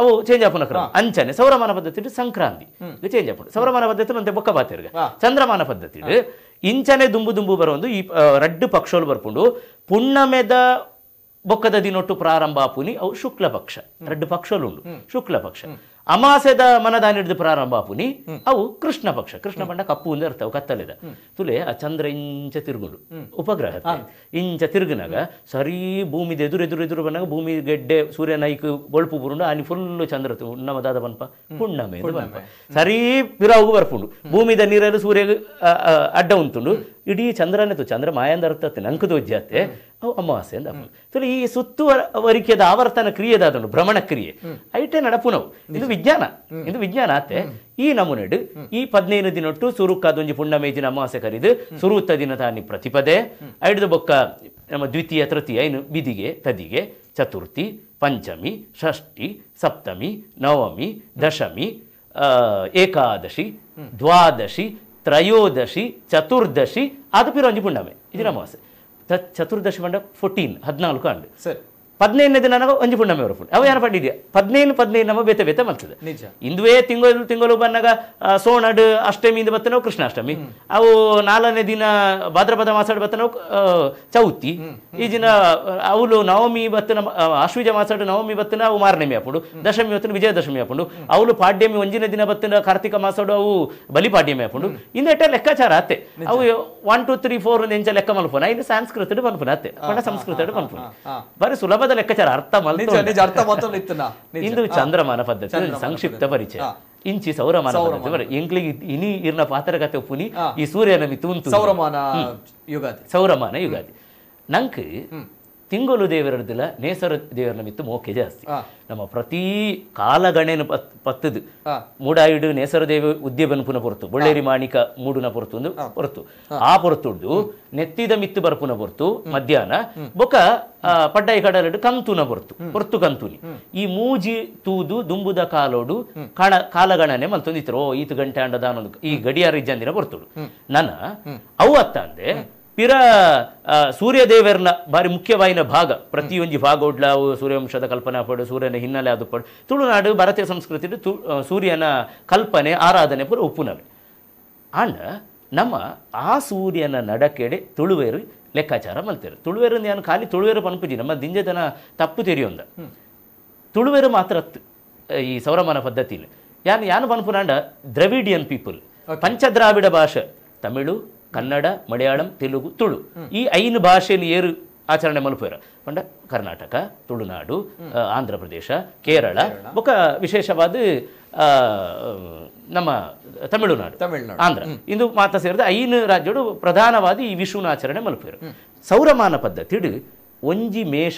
[SPEAKER 3] ಅವು ಚೇಂಜ್ ಆಪುನ ಅಂಚನೆ ಸೌರಮಾನ ಪದ್ಧತಿ ಸಂಕ್ರಾಂತಿ ಚೇಂಜ್ ಆಪುನ ಸೌರಮಾನ ಪದ್ಧತಿ ಮತ್ತೆ ಬೊಕ್ಕ ಬಾತಿರ್ಗ ಚಂದ್ರಮಾನ ಪದ್ಧತಿ ಇಂಚನೆ ದುಂಬು ದುಂಬು ಬರೋದು ಈ ರಡ್ಡು ಪಕ್ಷಗಳು ಬರ್ಕೊಂಡು ಪುಣ್ಣಮೆದ ಬೊಕ್ಕದ ದಿನೊಟ್ಟು ಪ್ರಾರಂಭ ಆಪುನಿ ಅವು ಶುಕ್ಲ ಪಕ್ಷ ರಡ್ಡು ಪಕ್ಷೋಲು ಶುಕ್ಲ ಪಕ್ಷ ಅಮಾಸೆದ ಹಿಡಿದು ಪ್ರಾರಂಭ ಪುನಿ ಅವು ಕೃಷ್ಣ ಪಕ್ಷ ಕೃಷ್ಣ ಪಂಡ ಕಪ್ಪು ಒಂದು ಇರ್ತಾವೆ ಕತ್ತಲಿದ ತುಲೆ ಆ ಚಂದ್ರ ಇಂಚ ತಿರುಗುಲು ಉಪಗ್ರಹ ಇಂಚ ತಿರುಗಿನಾಗ ಸರಿ ಭೂಮಿದ ಎದುರು ಎದುರು ಎದುರು ಬಂದಾಗ ಭೂಮಿ ಗೆಡ್ಡೆ ಸೂರ್ಯನೈಕ್ ಬಳಪು ಬುರುಂಡು ಆನಿ ಫುಲ್ ಚಂದ್ರ ದಾದ ಬನ್ಪ ಪುಣ್ಣಮೆ ಸರಿ ಪಿರಾವು ಬರ್ಪುಂಡು ಭೂಮಿದ ನೀರಲ್ಲಿ ಸೂರ್ಯ ಅಡ್ಡ ಉಂತುಂಡು ಇಡೀ ಚಂದ್ರನೇತು ಚಂದ್ರ ಅರ್ಥತ್ತೆ ನಂಕದು ಜಾತೆ ಅವು ಅಮಾವಾಸ್ಯೆ ಅಂದ ಸೊ ಈ ಸುತ್ತುವರಿಕೆದ ಆವರ್ತನ ಕ್ರಿಯೆದ ಅದನ್ನು ಭ್ರಮಣ ಕ್ರಿಯೆ ಐಟೆ ನಡಪು ನಾವು ಇದು ವಿಜ್ಞಾನ ಇದು ವಿಜ್ಞಾನ ಆತೆ ಈ ನಮೂನೆ ಈ ಪದಿನೈದು ದಿನೊಟ್ಟು ಸುರುಕ್ಕಾದೊಂಜಿ ಮೇಜಿನ ಅಮಾವಾಸ್ಯ ಕರೀದು ಸುರುತ್ತ ದಿನ ತಾನಿ ಪ್ರತಿಪದೆ ಐಡ್ದು ಬೊಕ್ಕ ನಮ್ಮ ದ್ವಿತೀಯ ತೃತೀಯ ಇನ್ನು ಬಿದಿಗೆ ತದಿಗೆ ಚತುರ್ಥಿ ಪಂಚಮಿ ಷಷ್ಠಿ ಸಪ್ತಮಿ ನವಮಿ ದಶಮಿ ಏಕಾದಶಿ ದ್ವಾದಶಿ ತ್ರಯೋದಶಿ ಚತುರ್ದಶಿ ಅದು ಪಿರಂಜಿ ಪುಂಡಮೆ ಇದರ ಅಮಾವಾಸ್ಯೆ ಚತುರ್ದಶಿ ಮಂಡ ಫೋರ್ಟೀನ್ ಹದಿನಾಲ್ಕು ಅಂಡ್ ಸರ್ ಪದ್ನೈನ ದಿನ ನಾವು ಒಂಜಿ ಪುಣ್ಯಮೆ ಅವರು ಪುಣ್ಯ ಅವು ಯಾರು ಪಡ್ಡಿದ್ಯಾ ಪದಿನೈದು ಪದಿನೈದು ನಮ್ಮ ಬೇತೆ ಬೇತೆ ಮಲ್ತದೆ ಇಂದುವೇ ತಿಂಗಳು ತಿಂಗಳು ಬಂದಾಗ ಸೋಣಡು ಅಷ್ಟಮಿಯಿಂದ ಬತ್ತ ನಾವು ಕೃಷ್ಣಾಷ್ಟಮಿ ಅವು ನಾಲ್ಕನೇ ದಿನ ಭಾದ್ರಪದ ಮಾಸಾಡು ಬತ್ತ ನಾವು ಚೌತಿ ಈ ದಿನ ಅವಳು ನವಮಿ ಬತ್ತಿನ ಅಶ್ವಿಜ ಮಾಸಾಡು ನವಮಿ ಬತ್ತಿನ ಅವು ಮಾರನೇಮಿ ಹಾಪುಡು ದಶಮಿ ಬತ್ತಿನ ವಿಜಯದಶಮಿ ಹಾಪುಂಡು ಅವಳು ಪಾಡ್ಯಮಿ ಒಂಜಿನ ದಿನ ಬತ್ತಿನ ಕಾರ್ತಿಕ ಮಾಸಾಡು ಅವು ಬಲಿಪಾಡ್ಯಮಿ ಹಾಪುಂಡು ಇಂದೆಟ್ಟ ಲೆಕ್ಕಾಚಾರ ಅತ್ತೆ ಅವು ಒನ್ ಟು ತ್ರೀ ಫೋರ್ ಒಂದು ಲೆಕ್ಕ ಮಲ್ಪುನ ಇನ್ನು ಸಂಸ್ಕೃತ ಮಲ್ಪುನ ಅತ್ತೆ ಸಂಸ್ಕೃತ ಮಲ್ಪುನ ಬರೀ ಸುಲಭ ಅರ್ಥದ ಲೆಕ್ಕಾಚಾರ ಅರ್ಥ ಇಂದು ಚಂದ್ರಮಾನ ಪದ್ಧತಿ ಸಂಕ್ಷಿಪ್ತ ಪರಿಚಯ ಇಂಚಿ ಸೌರಮಾನ ಎಂಕ್ಲಿಗೆ ಇನಿ ಇರ್ನ ಪಾತ್ರಗತೆ ಪುನಿ ಈ ಸೂರ್ಯನ ಮಿತುಂತು ಸೌರಮಾನ ಯುಗಾದಿ ಸೌರಮಾನ ಯುಗಾದಿ ನಂಕ್ ತಿಂಗಳು ದೇವರದ್ದಿಲ್ಲ ನೇಸರ ದೇವರ ಮಿತ್ತು ಮೋಕೆ ಜಾಸ್ತಿ ನಮ್ಮ ಪ್ರತಿ ಕಾಲಗಣೆನ ಪತ್ತದು ಮೂಡಾಯಿಡು ನೇಸರ ದೇವ ಉದ್ಯಮನ ಪುನಃ ಪೊರತು ಬೊಳ್ಳೇರಿ ಮಾಣಿಕ ಮೂಡುನ ಪೊರತು ಒಂದು ಪೊರತು ಆ ಪೊರತುಡ್ದು ನೆತ್ತಿದ ಮಿತ್ತು ಬರ್ಪುನ ಪೊರತು ಮಧ್ಯಾಹ್ನ ಬೊಕ ಪಡ್ಡಾಯಿ ಕಡಲಡು ಕಂತುನ ಬರ್ತು ಹೊರತು ಕಂತುನಿ ಈ ಮೂಜಿ ತೂದು ದುಂಬುದ ಕಾಲೋಡು ಕಾಳ ಕಾಲಗಣನೆ ಮಲ್ತೊಂದಿತ್ತು ಓ ಈತು ಗಂಟೆ ಅಂಡದಾನೊಂದು ಈ ಗಡಿಯಾರ ಇಜ್ಜಂದಿನ ಬರ್ತುಡು ನನ್ನ ಅವು ಅತ್ತ ಅಂದೆ ಪಿರ ಸೂರ್ಯ ಭಾರಿ ಮುಖ್ಯವಾಯಿನ ಭಾಗ ಪ್ರತಿಯೊಂದು ಉಡ್ಲ ಸೂರ್ಯವಂಶದ ಕಲ್ಪನಾ ಪಡು ಸೂರ್ಯನ ಹಿನ್ನೆಲೆ ಅದು ಪಡು ತುಳುನಾಡು ಭಾರತೀಯ ಸಂಸ್ಕೃತಿ ಸೂರ್ಯನ ಕಲ್ಪನೆ ಆರಾಧನೆ ಪೂರ ಉಪ್ಪುನವೆ ಆಂಡ ನಮ್ಮ ಆ ಸೂರ್ಯನ ನಡಕೆಡೆ ತುಳುವೇರು ಲೆಕ್ಕಾಚಾರ ಮಲ್ತೇರು ತುಳುವೇರು ನಾನು ಖಾಲಿ ತುಳುವೇರು ಪನ್ಪುಜಿ ನಮ್ಮ ದಿಂಜದನ ತಪ್ಪು ತೆರೆಯೊಂದ ತುಳುವೇರು ಮಾತ್ರ ಈ ಸೌರಮಾನ ಪದ್ಧತಿಲಿ ಯಾನು ಯಾನು ಪನ್ಪುನಾಂಡ ದ್ರವಿಡಿಯನ್ ಪೀಪಲ್ ಪಂಚದ್ರಾವಿಡ ಭಾಷೆ ತಮಿಳು ಕನ್ನಡ ಮಲಯಾಳಂ ತೆಲುಗು ತುಳು ಈ ಐದು ಭಾಷೆಯಲ್ಲಿ ಏರು ಆಚರಣೆ ಮಲ್ಪೇರ ಪಂಡ ಕರ್ನಾಟಕ ತುಳುನಾಡು ಆಂಧ್ರ ಪ್ರದೇಶ ಕೇರಳ ಬೊಕ ವಿಶೇಷವಾದ ನಮ್ಮ ತಮಿಳುನಾಡು ತಮಿಳುನಾಡು ಆಂಧ್ರ ಇಂದು ಮಾತ ಸೇರಿದ ಐನು ರಾಜ್ಯಗಳು ಪ್ರಧಾನವಾದ ಈ ವಿಷುನ ಆಚರಣೆ ಮಲ್ಪರು ಸೌರಮಾನ ಪದ್ಧತಿ ಒಂಜಿ ಮೇಷ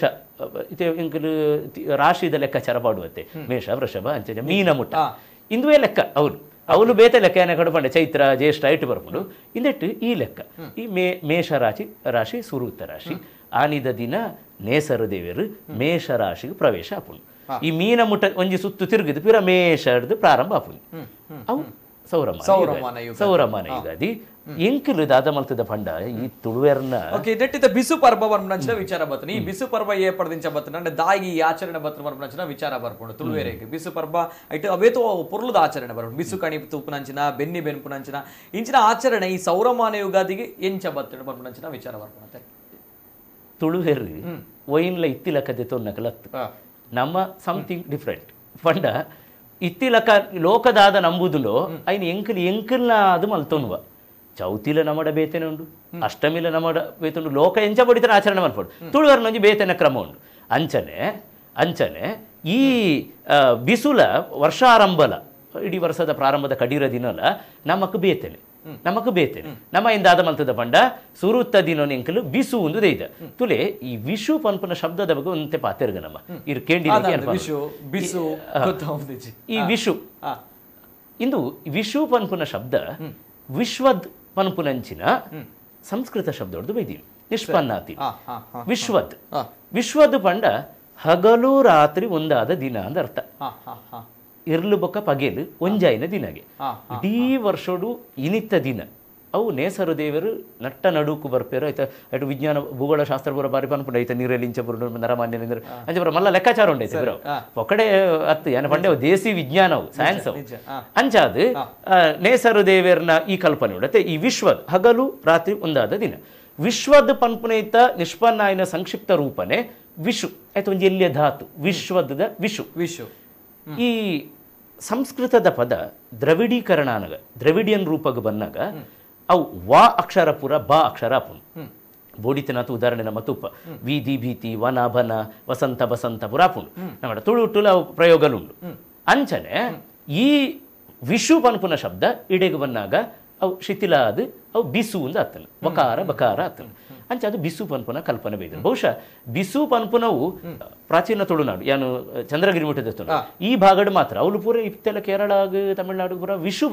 [SPEAKER 3] ರಾಶಿದ ಲೆಕ್ಕ ಚರಬಾಡುವಂತೆ ಮೇಷ ವೃಷಭ ಅಂಚೆ ಮೀನ ಮುಟ್ಟ ಇಂದುವೇ ಲೆಕ್ಕ ಅವರು ಅವನು ಬೇತೆ ಲೆಕ್ಕನ ಕಡ್ಪಂಡೆ ಚೈತ್ರ ಜ್ಯೇಷ್ಠ ಇಟ್ಟು ಬರ್ಬೋದು ಇಂದಿಟ್ಟು ಈ ಲೆಕ್ಕ ಈ ಮೇ ಮೇಷ ರಾಶಿ ರಾಶಿ ಸುರೂತ ರಾಶಿ ಆನಿದ ದಿನ ನೇಸರ ದೇವರು ಮೇಷ ರಾಶಿಗೆ ಪ್ರವೇಶ ಆಪುಂಡು ಈ ಮೀನ ಮುಟ್ಟ ಒಂಜಿ ಸುತ್ತು ತಿರುಗಿದ ಪಿರ ಮೇಷ ಪ್ರಾರಂಭ ಆಪುಂಡು ಅವು സൗരമാന ಸೌರಮಾನ ಸೌರಮಾನ ಯುಗಾದಿ ಎಂಕಿಲು ದಾದಮಲ್ತದ ಪಂಡ ಈ ತುಳುವೆರ್ನ ಓಕೆ
[SPEAKER 1] ದ ಬಿಸು ಪರ್ಬ ಬರ್ಮನಂಚಿನ ವಿಚಾರ ಬರ್ತನೆ ಈ ಬಿಸು ಪರ್ವ ಏರ್ಪಡದಿಂಚ ಬರ್ತನ ಅಂದ್ರೆ ದಾಯಿ ಈ ಆಚರಣೆ ಬರ್ತ ಬರ್ಮನಂಚಿನ ವಿಚಾರ ಬರ್ಪುಂಡು ತುಳುವೆರೆಗೆ ಬಿಸು ಪರ್ವ ಐಟ್ ಅವೇತು ಪೊರ್ಲದ ಆಚರಣೆ ಬರ್ಪುಂಡು ಬಿಸು ಕಣಿ ತುಪ್ಪುನಂಚಿನ ಬೆನ್ನಿ ಬೆನ್ಪುನಂಚಿನ ಇಂಚಿನ ಆಚರಣೆ ಈ ಸೌರಮಾನ ಯುಗಾದಿಗೆ ಎಂಚ ಬರ್ತಡೆ ಬರ್ಮನಂಚಿನ ವಿಚಾರ ಬರ್ಪುಣತೆ
[SPEAKER 3] ತುಳುವೆರು ಲ ಇತ್ತಿಲಕದೆ ತೊನ್ನಕಲತ್ತು ನಮ್ಮ ಸಮಥಿಂಗ್ ಡಿಫ್ರೆಂಟ್ ಪಂಡ ಇತ್ತಿಲಕ ಲೋಕದಾದ ನಂಬುದು ಆಯ್ನ ಎಂಕ ಎಂಕಲ್ನ ಅದು ಮಲ್ತೊನ್ವ ಚೌತಿಲ ನಮಡ ಬೇತೆನೆ ಉಂಡು ಅಷ್ಟಮಿಲ ನಮ ಬೇತನು ಲೋಕ ಎಂಚನ ಆಚರಣೆ ಅನ್ಪಡು ತುಳುವರೆ ಬೇತೆನ ಬೇತನ ಕ್ರಮ ಉಂಡು ಅಂಚನೆ ಅಂಚನೆ ಈ ಬಿಸುಲ ವರ್ಷಾರಂಭಲ ಇಡೀ ವರ್ಷದ ಪ್ರಾರಂಭದ ಕಡಿರ ದಿನಲ ನಮಕ್ ಬೇತೆನೆ ನಮಕ್ ಬೇತೆ ನಮ್ಮ ಇಂದಾದ ಮಂತ್ರದ ಪಂಡ ಸುರುತ್ತದಿನೊನೆಂಕಲು ಬಿಸು ಒಂದು ದೈದ ತುಲೆ ಈ ವಿಶು ಪನ್ಪನ ಶಬ್ದದ ಬಗ್ಗೆ ಒಂದೆ ಪಾತೆರ್ಗ ನಮ್ಮ ಇರ್ ಕೇಂಡಿ ಈ ವಿಷು ಇಂದು ವಿಷು ಪನ್ಪುನ ಶಬ್ದ ವಿಶ್ವದ್ ಪನ್ಪುನಂಚಿನ ಸಂಸ್ಕೃತ ಶಬ್ದ ಹೊಡೆದು ಬೈದೀವಿ ನಿಷ್ಪನ್ನಾತಿ ವಿಶ್ವದ್ ವಿಶ್ವದ್ ಪಂಡ ಹಗಲು ರಾತ್ರಿ ಒಂದಾದ ದಿನ ಅಂದ ಅರ್ಥ ಇರ್ಲು ಬೊಕ್ಕ ಪಗೆದು ಒಂಜಾಯಿನ ದಿನಗೆ ಇಡೀ ವರ್ಷಡು ಇನಿತ್ತ ದಿನ ಅವು ನೇಸರು ದೇವರು ನಟ್ಟ ನಡುಕು ಬರ್ಪೇರು ಆಯ್ತಾ ವಿಜ್ಞಾನ ಭೂಗೋಳ ಶಾಸ್ತ್ರ ಬರ ಬಾರಿ ಪನ್ಪುಂಡು ಐತ ನೀರಲ್ಲಿ ಇಂಚ ನರಮಾನ್ಯ ಬರ ಮಲ್ಲ ಲೆಕ್ಕಾಚಾರ ಉಂಡೈತೆ ಬರೋ ಒಕ್ಕಡೆ ಅತ್ತು ಏನ ಪಂಡೆ ದೇಸಿ ವಿಜ್ಞಾನವು ಸೈನ್ಸ್ ಅಂಚಾದ ನೇಸರು ದೇವೇರ್ನ ಈ ಕಲ್ಪನೆ ಉಂಡತೆ ಈ ವಿಶ್ವದ್ ಹಗಲು ರಾತ್ರಿ ಒಂದಾದ ದಿನ ವಿಶ್ವದ ಪನ್ಪುನೈತ ನಿಷ್ಪನ್ನಾಯಿನ ಸಂಕ್ಷಿಪ್ತ ರೂಪನೆ ವಿಶು ಆಯ್ತು ಒಂದು ಎಲ್ಲಿಯ ಧಾತು ವಿಶ್ವದ ವಿಶು ವಿಶು ಈ ಸಂಸ್ಕೃತದ ಪದ ದ್ರವಿಡೀಕರಣ ಅನ್ನಗ ದ್ರವಿಡಿಯನ್ ರೂಪಕ್ಕೆ ಬಂದಾಗ ಅವು ವಾ ಅಕ್ಷರ ಪುರ ಬಾ ಅಕ್ಷರ ಪುನ್ ಬೋಡಿತನಾಥ ಉದಾಹರಣೆ ನಮ್ಮ ತುಪ್ಪ ವಿಧಿ ಭೀತಿ ವನ ಬನ ವಸಂತ ಬಸಂತ ಪುರಾಪುಂಡು ನಮ್ಮ ತುಳು ತುಳು ಅವು ಪ್ರಯೋಗಲುಂಡು ಅಂಚನೆ ಈ ವಿಶು ಪನ್ಪುನ ಶಬ್ದ ಇಡೆಗೆ ಬಂದಾಗ ಅವು ಶಿಥಿಲ ಅದು ಅವು ಬಿಸು ಅಂದ ಆತಲ್ಲ ಬಕಾರ ಬಕಾರ ಆತಲ್ಲ ಅಂಚೆ ಅದು ಬಿಸು ಪನ್ಪುನ ಕಲ್ಪನೆ ಬೈದ ಬಹುಶಃ ಬಿಸು ಪನ್ಪುನವು ಪ್ರಾಚೀನ ತುಳುನಾಡು ಏನು ಚಂದ್ರಗಿರಿ ಮುಟ್ಟದ ಈ ಭಾಗಡ್ ಮಾತ್ರ ಅವಳು ಪೂರ ಇತ್ತೆಲ್ಲ ಕೇರಳ ತಮಿಳ್ನಾಡು ಪೂರ ವಿಶು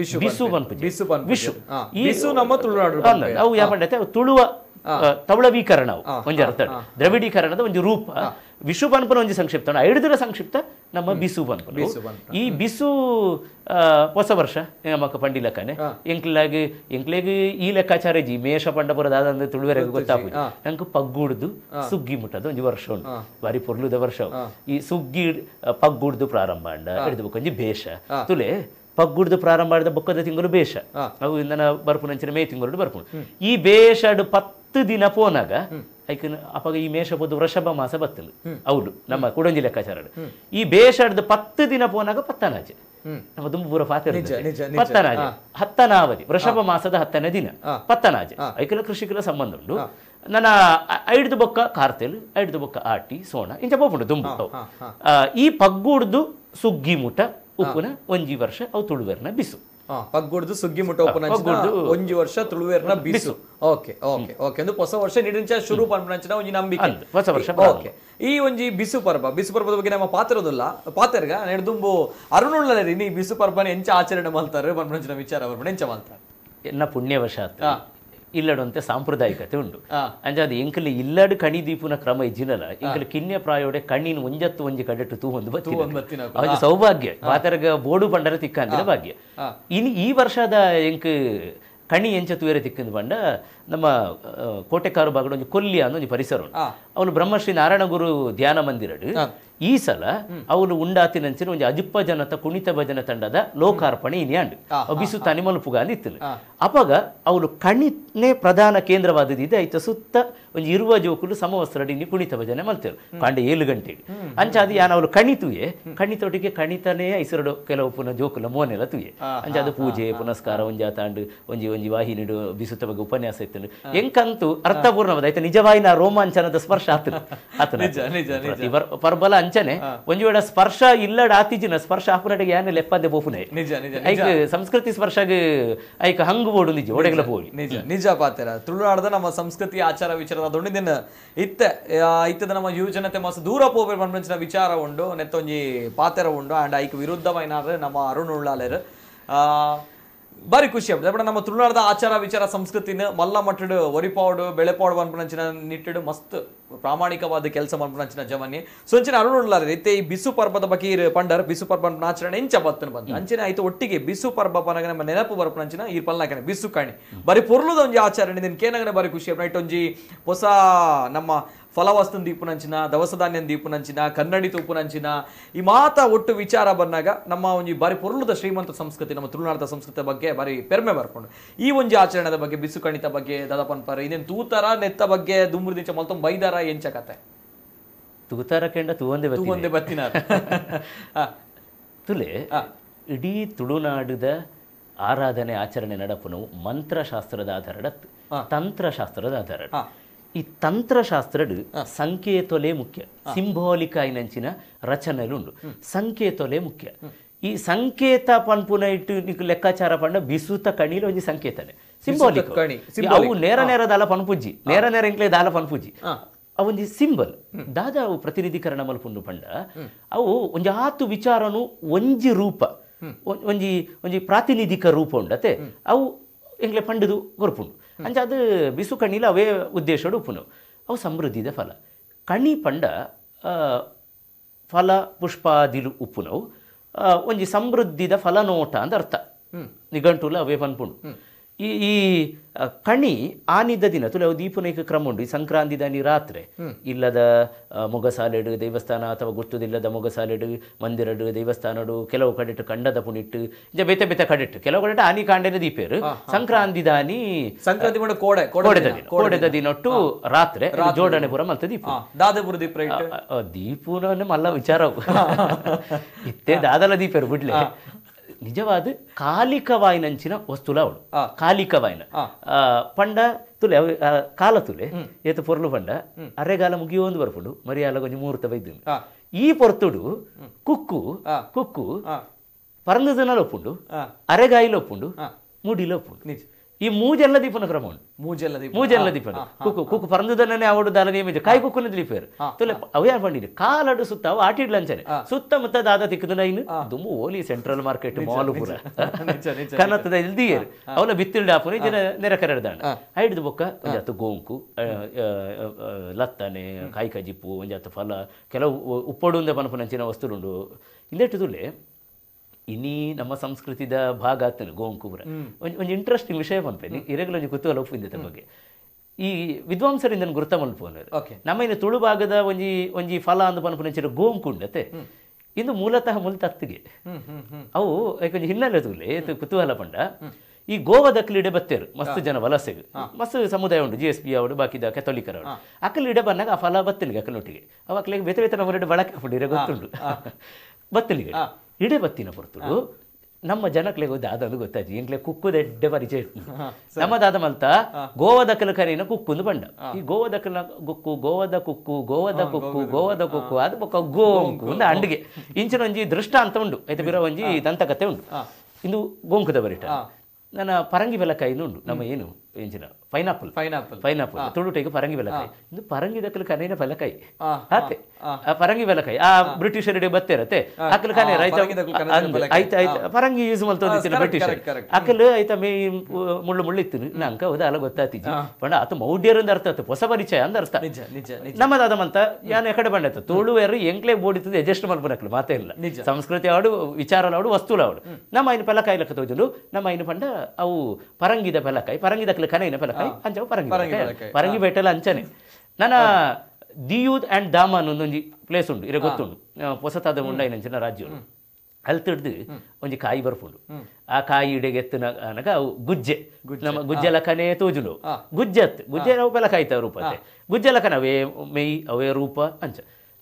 [SPEAKER 3] ವಿಶು ಬಿಸು ಪನ್ಪು ವಿಶು ಈ ನಮ್ಮ ತುಳುನಾಡು ಅವು ಯಾವ ತುಳುವ ತೌಳವೀಕರಣ ಒಂಜಿ ಅರ್ಥ ದ್ರವಿಡೀಕರಣದ ಒಂದು ರೂಪ ವಿಶು ಬನ್ಪನ ಒಂಜಿ ಸಂಕ್ಷಿಪ್ತ ಐಡ್ದರ ಸಂಕ್ಷಿಪ್ತ ನಮ್ಮ ಬಿಸು ಬನ್ಪನ ಈ ಬಿಸು ಹೊಸ ವರ್ಷ ನಮ್ಮಕ್ಕ ಪಂಡಿ ಲೆಕ್ಕನೆ ಎಂಕ್ಲಾಗಿ ಎಂಕ್ಲೆಗೆ ಈ ಲೆಕ್ಕಾಚಾರ ಜಿ ಮೇಷ ಪಂಡಪುರ ದಾದಂದ್ರೆ ತುಳುವೆರೆಗೆ ಗೊತ್ತಾಪು ನಂಗೆ ಪಗ್ಗುಡ್ದು ಸುಗ್ಗಿ ಮುಟ್ಟದು ಒಂಜಿ ವರ್ಷ ಉಂಟು ಬಾರಿ ಪೊರ್ಲುದ ವರ್ಷ ಈ ಸುಗ್ಗಿ ಪಗ್ಗುಡ್ದು ಪ್ರಾರಂಭ ಅಂಡ ಹಿಡಿದು ಬೇಷ ತುಲೆ ಪಗ್ಗುಡ್ದು ಪ್ರಾರಂಭ ಮಾಡಿದ ಬೊಕ್ಕದ ತಿಂಗಳು ಬೇಷ ಅವು ಇಂದನ ಬರ್ಪುನಂಚಿನ ಮೇ ತಿಂಗಳು ಬರ್ಪುನು ಈ ಬೇಷಡ್ ಪತ್ತು ದಿನ ಪೋನಾಗ ಐಕನ್ ಅಪಾಗ ಈ ಮೇಷ ಬದ್ದು ವೃಷಭ ಮಾಸ ಬತ್ತಲು ಹೌದು ನಮ್ಮ ಕುಡಂಜಿ ಲೆಕ್ಕಾಚಾರ ಈ ಬೇಷಡ್ದು ಪತ್ತು ದಿನ ಪೋನಾಗ ಪತ್ತನಾಜೆ ನಮ್ಮ ದುಂಬೂರ ಪಾತ್ರ ಪತ್ತನಾಜೆ ಹತ್ತನಾವಧಿ ವೃಷಭ ಮಾಸದ ಹತ್ತನೇ ದಿನ ಪತ್ತನಾಜೆ ಐಕಲ ಕೃಷಿಕಲ ಸಂಬಂಧ ಉಂಟು ನನ್ನ ಐಡ್ದು ಬೊಕ್ಕ ಕಾರ್ತೆಲ್ ಐಡ್ದು ಬೊಕ್ಕ ಆಟಿ ಸೋಣ ಇಂಚ ಬೋಪುಂಡು ದುಂಬು
[SPEAKER 1] ಈ ಪಗ್ಗುಡ್ದು ಸುಗ್ಗಿ ಮುಟ ಉಪ್ಪುನ ಒಂಜಿ ವರ್ಷ ಅವು ತುಳುವೆರ್ನ ಬಿಸು ಪಗ್ಗುಡ್ದು ಸುಗ್ಗಿ ಮುಟ್ಟ ಒಂಜಿ ವರ್ಷ ತುಳುವೆರ್ನ ಬಿಸು ಓಕೆ ಓಕೆ ಓಕೆ ಒಂದು ಹೊಸ ವರ್ಷ ನಿಡಿಂಚ ಶುರು ಪನ್ಪನಂಚಿನ ಒಂಜಿ ನಂಬಿಕೆ ಹೊಸ ವರ್ಷ ಓಕೆ ಈ ಒಂಜಿ ಬಿಸು ಪರ್ಬ ಬಿಸು ಪರ್ಬದ ಬಗ್ಗೆ ನಮ್ಮ ಪಾತ್ರದಲ್ಲ ಪಾತ್ರಗ ನೆಡ್ದುಂಬು ಅರುಣುಳ್ಳ ರೀ ಬಿಸು ಪರ್ಬನ ಎಂಚ ಆಚರಣೆ ಮಾಡ್ತಾರೆ ಪನ್ಪನಂಚಿನ ವಿಚಾರ ಪರ್ಬನ ಎಂಚ ಮಾಡ್ತಾರೆ
[SPEAKER 3] ಎನ್ನ ಪುಣ್ಯವಶಾತ್ ಇಲ್ಲಡಂತೆ ಸಾಂಪ್ರದಾಯಿಕತೆ ಉಂಡು ಅದು ಎಂಕಲಿ ಇಲ್ಲಡು ಕಣಿ ದೀಪನ ಕ್ರಮ ಇಜ್ಜಿನಲ್ಲ ಎಂಕಲ್ ಕಿನ್ಯ ಪ್ರಾಯೋಡೆ ಕಣ್ಣಿನ ಒಂಜತ್ತು ಒಂಜಿ ಕಡೆಟ್ಟು ತೂ ಒಂದು ಬತ್ತಿ ಸೌಭಾಗ್ಯ ಆತರಗ ಬೋಡು ಬಂಡರ ತಿಕ್ಕಂದಿನ ಭಾಗ್ಯ ಇನ್ ಈ ವರ್ಷದ ಎಂಕ್ ಕಣಿ ಎಂಚ ತೂರೆ ತಿಕ್ಕಿಂದು ಬಂಡ ನಮ್ಮ ಕೋಟೆಕಾರು ಭಾಗ ಒಂದು ಕೊಲ್ಲಿಯ ಒಂದು ಪರಿಸರ ಉಂಟು ಅವನು ಬ್ರಹ್ಮಶ್ರೀ ನಾರಾಯಣಗುರು ಧ್ಯಾನ ಮಂದಿರಡು ಈ ಸಲ ಅವನು ಉಂಡಾತಿನಂಚಿನ ಒಂದು ಅಜಿಪ್ಪ ಜನತ ಕುಣಿತ ಭಜನ ತಂಡದ ಲೋಕಾರ್ಪಣೆ ಇನಿಯಾಂಡ್ ಬಿಸು ತನಿ ಮಲ್ಪುಗ ಅಂದಿತ್ತಲು ಅಪಗ ಅವನು ಕಣಿನೇ ಪ್ರಧಾನ ಕೇಂದ್ರವಾದದಿದೆ ಐತ ಸುತ್ತ ಒಂದು ಇರುವ ಜೋಕುಲು ಸಮವಸ್ತ್ರಡಿನಿ ಕುಣಿತ ಭಜನೆ ಮಲ್ತೇವೆ ಕಾಂಡ ಏಳು ಗಂಟೆ ಅಂಚ ಅದು ಯಾನ ಅವಳು ಕಣಿತುಯೆ ಕಣಿತೊಟ್ಟಿಗೆ ಕಣಿತನೇ ಐಸರಡು ಕೆಲವು ಪುನಃ ಜೋಕುಲ ಮೋನೆಲ್ಲ ತುಯೆ ಅಂಚ ಅದು ಪೂಜೆ ಪುನಸ್ಕಾರ ಒಂಜಿ ಒಂಜಿ ಒಂಜಿ ವಾಹಿನಿಡು ಬಿಸುತ್ತ ಬಗ್ಗೆ ಉಪನ್ಯಾಸ ಇತ್ತು ಎಂಕಂತೂ ಅರ್ಥಪೂರ್ಣವಾದ ಆಯ್ತು ನಿಜವಾಗಿ ನಾ ರೋಮಾಂಚನದ ಸ್ಪರ್ಶ ಆತ ಆತನ ಪರ್ಬಲ ಅಂಚನೆ ಒಂಜಿ ವೇಳೆ ಸ್ಪರ್ಶ ಇಲ್ಲಡ ಆತಿಜಿನ ಸ್ಪರ್ಶ ಆಪುನಡೆಗೆ ಯಾನೆ ಲೆಪ್ಪದೆ ಪೋಪುನೆ ಐಕ್
[SPEAKER 1] ಸಂಸ್ಕೃತಿ ಸ್ಪರ್ಶಗ್ ಐಕ್ ಹಂಗ್ ಬೋಡು ನಿಜ ಒಡೆಗಲ ಹೋಗಿ ನಿಜ ನಿಜ ಪಾತೆರ ತುಳುನಾಡದ ನಮ್ಮ ಸಂಸ್ಕೃತಿ ಆಚಾರ ವಿಚಾರ ದೊಡ್ಡದಿನ ಇತ್ತ ಇತ್ತದ ನಮ್ಮ ಯುವಜನತೆ ಮಸ್ತ್ ದೂರ ಪೋಪೆ ಪಂಪಿನ ವಿಚಾರ ಉಂಡು ನೆತ್ತೊಂಜಿ ಪಾತೆರ ಉಂಡು ಅಂಡ್ ಐಕ್ ವಿರುದ್ಧವೈನಾದ್ರೆ ನಮ್ಮ ಅರುಣ್ ಉಳ್ಳಾಲೆರ್ ಭಾರಿ ಖುಷಿ ಬಟ್ ನಮ್ಮ ತುಳುನಾಡದ ಆಚಾರ ವಿಚಾರ ಸಂಸ್ಕೃತಿನ ಮಲ್ಲ ಮಟ್ಟಡು ಒರಿಪಾಡು ಬೆಳೆಪಾಡು ಮನ್ಪುನಂಚಿನ ನಿಟ್ಟಡು ಮಸ್ತ್ ಪ್ರಾಮಾಣಿಕವಾದ ಕೆಲಸ ಮನ್ಪುನಂಚಿನ ಜಮನಿ ಸೊಂಚಿನ ಅರುಳುಳ್ಳ ರೀತಿ ಈ ಬಿಸು ಪರ್ಬದ ಬಗ್ಗೆ ಪಂಡರ್ ಬಿಸು ಪರ್ಬ ಆಚರಣೆ ಇಂಚ ಬತ್ತನ ಬಂದು ಅಂಚಿನ ಆಯ್ತು ಒಟ್ಟಿಗೆ ಬಿಸು ಪರ್ಬ ಪನಗ ನಮ್ಮ ನೆನಪು ಬರ್ಪಣಂಚಿನ ಈ ಪಲ್ನಾಕನೆ ಬಿಸು ಕಾಣಿ ಬರೀ ಪೊರ್ಲದ ಒಂಜಿ ಆಚರಣೆ ದಿನ ಕೇನಗನೆ ಬಾರಿ ಖುಷಿ ಆಯ್ತು ಒಂಜಿ ಹೊಸ ನಮ್ಮ ಫಲವಸ್ತನ ದೀಪನಂಚಿನ ದವಸಧಾನ್ಯ ದೀಪನಂಚಿನ ಕನ್ನಡಿ ತೂಪುನಂಚಿನ ಈ ಮಾತ ಒಟ್ಟು ವಿಚಾರ ಬಂದಾಗ ನಮ್ಮ ಒಂದು ಬಾರಿ ಪೊರ್ಲದ ಶ್ರೀಮಂತ ಸಂಸ್ಕೃತಿ ನಮ್ಮ ತುಳುನಾಡದ ಸಂಸ್ಕೃತಿ ಬಗ್ಗೆ ಬಾರಿ ಪೆರ್ಮೆ ಬರ್ಕೊಂಡು ಈ ಒಂಜಿ ಆಚರಣೆದ ಬಗ್ಗೆ ಬಿಸು ಕಣಿತ ಬಗ್ಗೆ ಪರ ಇನ್ನೇನು ತೂತರ ನೆತ್ತ ಬಗ್ಗೆ ದುಮ್ರದಿಂಚ ಮಲ್ತೊಂಬ ಬೈದಾರ ಎಂಚ ಕತೆ
[SPEAKER 3] ತೂತಾರ ಕೆಂಡ ತೂವಂದೆ ತೂವಂದೆ
[SPEAKER 1] ಬತ್ತಿನ
[SPEAKER 3] ತುಲೆ ಇಡೀ ತುಳುನಾಡದ ಆರಾಧನೆ ಆಚರಣೆ ನಡಪನು ಮಂತ್ರಶಾಸ್ತ್ರದ ಆಧಾರಡ ತಂತ್ರಶಾಸ್ತ್ರದ ಆಧಾರ ಈ తంత్రశాస్త్రుడు ಸಂಕೇತೊಲೆ ಮುಖ್ಯ సింబాలిక్ అయినంచిన ರಚನೆ ಉಂಟು ಸಂಕೇತೊಲೆ ಮುಖ್ಯ ಈ ಸಂಕೇತ ಪನ್ಪುನ ಇಟ್ಟು ಲೆಕ್ಕಾಚಾರ ಪಂಡ ಬಿಸುತ ಕಣಿಲ ಒಂಜಿ ಸಂಕೇತನೆ ಅವು ನೇರ ನೇರ ದಾಲ ಪನ್ಪುಜ್ಜಿ ನೇರ ನೇರ ಇಂಕ್ಲೆ ದಾಲ ಪನ್ಪುಜ್ಜಿ ಅವೊಂಜಿ ಸಿಂಬಲ್ ದಾದ ಅವು ಪ್ರತಿನಿಧೀಕರಣ ಮಲ್ಪುಂಡು ಪಂಡ ಅವು ಒಂಜಿ ಆತು ವಿಚಾರನು ಒಂಜಿ ರೂಪ ಒಂಜಿ ಒಂಜಿ ಪ್ರಾತಿನಿಧಿಕ ರೂಪ ಉಂಡತೆ ಅವು ಎಂಗ್ಲೆ ಪಂಡದು ಗೊರ್ಪುಂಡು ಅದು ಬಿಸು കണ്ണിയിൽ ಅವೇ ಉದ್ದೇಶಡು ಉಪ್ಪುನು ಅವು ಸಮೃದ್ಧಿದ ಫಲ ಕಣಿ ಪಂಡ ಫಲ ಪುಷ್ಪಾದಿಲು ಉಪ್ಪುನವು ಒಂಜಿ ಸಮೃದ್ಧಿದ ಫಲನೋಟ ಅಂದ ಅರ್ಥ ನಿಘಂಟುಲ ಅವೇ ಪನ್ಪುಂಡು ಈ ಈ ಕಣಿ ಆನಿದ್ದ ದಿನ ತುಲವು ದೀಪುನೈಕ ಕ್ರಮ ಉಂಟು ಈ ಸಂಕ್ರಾಂತಿ ದಾನಿ ರಾತ್ರಿ ಇಲ್ಲದ ಮೊಗಸಾಲೆಡು ದೇವಸ್ಥಾನ ಅಥವಾ ಗೊತ್ತದಿಲ್ಲದ ಮೊಗಸಾಲೆಡು ಮಂದಿರಡು ದೇವಸ್ಥಾನಡು ಕೆಲವು ಕಡೆಟ್ಟು ಕಂಡದ ಪುಣಿಟ್ಟು ಇಂಜ ಬೇತೆ ಬೇತೆ ಕಡೆಟ್ಟು ಕೆಲವು ಕಡೆಟ್ಟು ಆನಿ ಕಾಂಡೇನ ದೀಪೇರು ಸಂಕ್ರಾಂತಿ ದಾನಿ ಸಂಕ್ರಾಂತಿ ಕೋಡೆ ಕೋಡೆದ ದಿನ ಕೋಡೆದ ದಿನೊಟ್ಟು ರಾತ್ರೆ ಜೋಡಣೆ ಪುರ ದೀಪ ದಾದಪುರ ದೀಪ ದೀಪುನ ಮಲ್ಲ ವಿಚಾರ ಇತ್ತೆ ದಾದಲ ದೀಪೇರು ಬಿಡ್ಲೆ నిజవాదు కాలిక వాయినంచిన వస్తువులు ಕಾಲಿಕವಾಯಿನ కాలిక ಪಂಡ ತುಲೆ ಕಾಲ ತುಲೆ ಏತ ಪೊರ್ಲು ಪಂಡ ಅರೆಗಾಲ ಮುಗಿಯೋಂದು ಬರ್ಪುಂಡು ಮರಿ ಅಲ್ಲ ಕೊಂಚ ಮುಹೂರ್ತ ಬೈದ್ದುಂಡು ಈ ಪೊರ್ತುಡು ಕುಕ್ಕು ಕುಕ್ಕು ಪರಂದದನಲ್ಲಿ ಒಪ್ಪುಂಡು ಅರೆಗಾಯಿಲು ಒಪ್ಪುಂಡು ಮುಡಿಲು ಒಪ್ಪುಂಡು ಈ ಮೂಜೆಲ ದಿಪ್ಪುನ ಕ್ರಮಂಡು ಮೂಜೆರ್ಲ ದಿಪ್ಪು ಕುಕು ಕುಕ್ ಪರಂದು ದನನೆ ಅವಡು ದಾಲ ನೇಮಿಜ ಕಾಯಿ ಕುಕ್ ನ ದಿ ದಿಪೆರ್ ತೂಲೆ ಅವ ಯಾ ಪಂಡಿ ಕಾಲಡ್ ಸುತ್ತ ಅವು ಆಟಿ ಇಡ್ಲ ಅಂಚನೆ ಸುತ್ತ ಮುತ್ತ ದಾದಾ ತಿಕ್ಕು ಲೈನ್ ಓಲಿ ಸೆಂಟ್ರಲ್ ಮಾರ್ಕೆಟ್ ಫಾಲು ಪೂರ ದೆರ್ ಅವ್ಲ ಬಿತ್ತಿರ್ ಡಾಪು ಇ ದಿನ ನೆರೆ ಕರೆಡ್ ದಂಡ ಹೈಡ್ ದು ಗೋಂಕು ಲತ್ತನೆ ಕಾಯಿ ಕ ಜಿಪ್ಪು ಫಲ ಕೆಲವು ಉಪ್ಪಡು ಉಂದ ಪನ್ಪುನ ಅಂಚಿನ ವಸ್ತುಲು ಇನ್ನೀ ನಮ್ಮ ಸಂಸ್ಕೃತಿದ ಭಾಗ ಆಗ್ತಾನೆ ಗೋಂಕುಬ್ರ ಒಂದು ಒಂದು ಇಂಟ್ರೆಸ್ಟಿಂಗ್ ವಿಷಯ ಬಂತೇನೆ ಇರಗಲ ಒಂದು ಕುತೂಹಲ ಒಪ್ಪಿಂದ ಬಗ್ಗೆ ಈ ವಿದ್ವಾಂಸರಿಂದ ಗುರುತ ಅನ್ನೋದು ನಮ್ಮ ಇನ್ನು ತುಳು ಭಾಗದ ಒಂಜಿ ಒಂಜಿ ಫಲ ಅಂದ ಗೋಂಕುಂಡ್ ಅತ್ತೆ ಇಂದು ಮೂಲತಃ ಮುಲ್ ತತ್ತಿಗೆ ಅವು ಯಾಕಂದ್ರೆ ಹಿನ್ನೆಲೆ ತೂಲೆ ಕುತೂಹಲ ಪಂಡ ಈ ಗೋವಾದ ಕ್ರೀಡೆ ಬತ್ತೇರು ಮಸ್ತ್ ಜನ ವಲಸೆಗೆ ಮಸ್ತ್ ಸಮುದಾಯ ಉಂಟು ಜಿ ಎಸ್ ಪಿ ಅವರು ಬಾಕಿದ ಕೆಥೋಲಿಕರ ಅವರು ಅಕ್ಕಲ್ಲಿ ಬಂದಾಗ ಆ ಫಲ ಬತ್ತಲಿಗೆ ಅಕ್ಕನೊಟ್ಟಿಗೆ ಅವ ಅಕ್ಕಲಿಗೆ ನಮ್ಮ ಬಳಕೆ ಹಾಕೊಂಡಿರೋ ಗೊತ್ತುಂಟು ಬತ್ತಲಿಗೆ ಇಡೇ ಬತ್ತಿನ ಪುರ್ತುಡು ನಮ್ಮ ಜನಕ್ಲೆ ಗೊತ್ತ ಗೊತ್ತಾಯ್ತು ಎಂಕ್ಲೆ ಕುಕ್ಕು ದೊಡ್ಡ ಪರಿಚಯ ನಮ್ಮದಾದ ಮಲ್ತ ಗೋವಾದಕ್ಕಲ ಕರೀನ ಕುಕ್ಕುಂದು ಬಂಡ ಈ ಕಲ ಕುಕ್ಕು ಗೋವಾದ ಕುಕ್ಕು ಗೋವದ ಕುಕ್ಕು ಗೋವಾದ ಕುಕ್ಕು ಅದು ಬೊಕ್ಕ ಗೋಂಕು ಒಂದು ಅಂಡಿಗೆ ಇಂಚಿನ ಒಂಜಿ ದೃಷ್ಟ ಅಂತ ಉಂಡು ಐತೆ ಬಿರೋ ಒಂಜಿ ದಂತಕತೆ ಉಂಡು ಇಂದು ಗೋಂಕುದ ಬರಿಟ ನನ್ನ ಪರಂಗಿ ಬೆಲಕಾಯಿನೂ ಉಂಡು ನಮ್ಮ ಏನು ఏంచిన ಪೈನಾಪಲ್ ಪೈನಾಪಲ್ ಪೈನಾಪಲ್ ತುಳುಟೆಗೆ ಪರಂಗಿ ಬೆಲಕಾಯಿ ಇದು ಪರಂಗಿ ದಕ್ಕಲು ಕನೇನ ಫಲಕಾಯಿ ಆತೆ ಆ ಪರಂಗಿ ಬೆಲಕಾಯಿ ಆ ಬ್ರಿಟಿಷರಿಗೆ ಬತ್ತಿರತ್ತೆ ಅಕ್ಕಲು ಕನೇ ರೈತ ಆಯ್ತು ಆಯ್ತು ಪರಂಗಿ ಯೂಸ್ ಮಲ್ತೋದಿತ್ತಿನ ಬ್ರಿಟಿಷ್ ಅಕ್ಕಲು ಆಯ್ತ ಮೇ ಮುಳ್ಳು ಮುಳ್ಳಿತ್ತಿನ ನಂಕ ಹೋದ ಅಲ್ಲ ಗೊತ್ತಾತಿಜಿ ಪಂಡ ಆತ ಮೌಢ್ಯರಿಂದ ಅರ್ಥ ಆತ ಹೊಸ ಪರಿಚಯ ಅಂದ ಅರ್ಥ ನಿಜ ನಿಜ ನಮ್ಮದಾದ ಮಂತ ಯಾನ ಎಕಡೆ ಬಂಡಾಯ್ತು ತುಳು ಯಾರು ಎಂಕ್ಲೇ ಬೋಡಿತದೆ ಅಡ್ಜಸ್ಟ್ ಮಾಡ್ಬರಕ್ಲು ಮಾತೇ ಇಲ್ಲ ಸಂಸ್ಕೃತಿ ಆಡು ವಿಚಾರಲಾಡು ವಸ್ತುಲಾಡು ನಮ್ಮ ಐನು ಫಲಕಾಯಿ ಲಕ್ಕ ತೋಜಲು ನಮ್ಮ ಐನು ಪಂಡ ಅವು ಪರಂಗಿದ ಬೆಲಕಾಯಿ ಪರಂಗಿದ ಲೆಕ್ಕನೇ ಪಲಕ ಅಂಚವು ಪರಂಗಿ ಪರಂಗಿ ಪರಂಗಿಪೇಟೆಲ ಅಂಚನೆ ನನ್ನ ದಿಯೂದ್ ಆ್ಯಂಡ್ ಧಾಮ್ ಅನ್ನೊಂದೊಂಜಿ ಪ್ಲೇಸ್ ಉಂಡು ಇರೋ ಗೊತ್ತುಂಡು ಹೊಸತಾದ ಉಂಡಾಯಿನ ಅಂಚಿನ ರಾಜ್ಯ ಅಲ್ಲಿ ತಿಡ್ದು ಒಂಜಿ ಕಾಯಿ ಬರ್ಪುಂಡು ಆ ಕಾಯಿ ಇಡೆಗೆ ಎತ್ತಿನ ಅನಕ ಅವು ಗುಜ್ಜೆ ನಮ್ಮ ಗುಜ್ಜೆ ಲಕನೇ ತೋಜುಲು ಗುಜ್ಜತ್ ಗುಜ್ಜೆ ನಾವು ಬೆಲಕಾಯ್ತಾವ ರೂಪ ಗುಜ್ಜೆ ಲಕನ ಅವೇ ಮೇಯ್ ಅವೇ ರೂಪ ಅಂಚ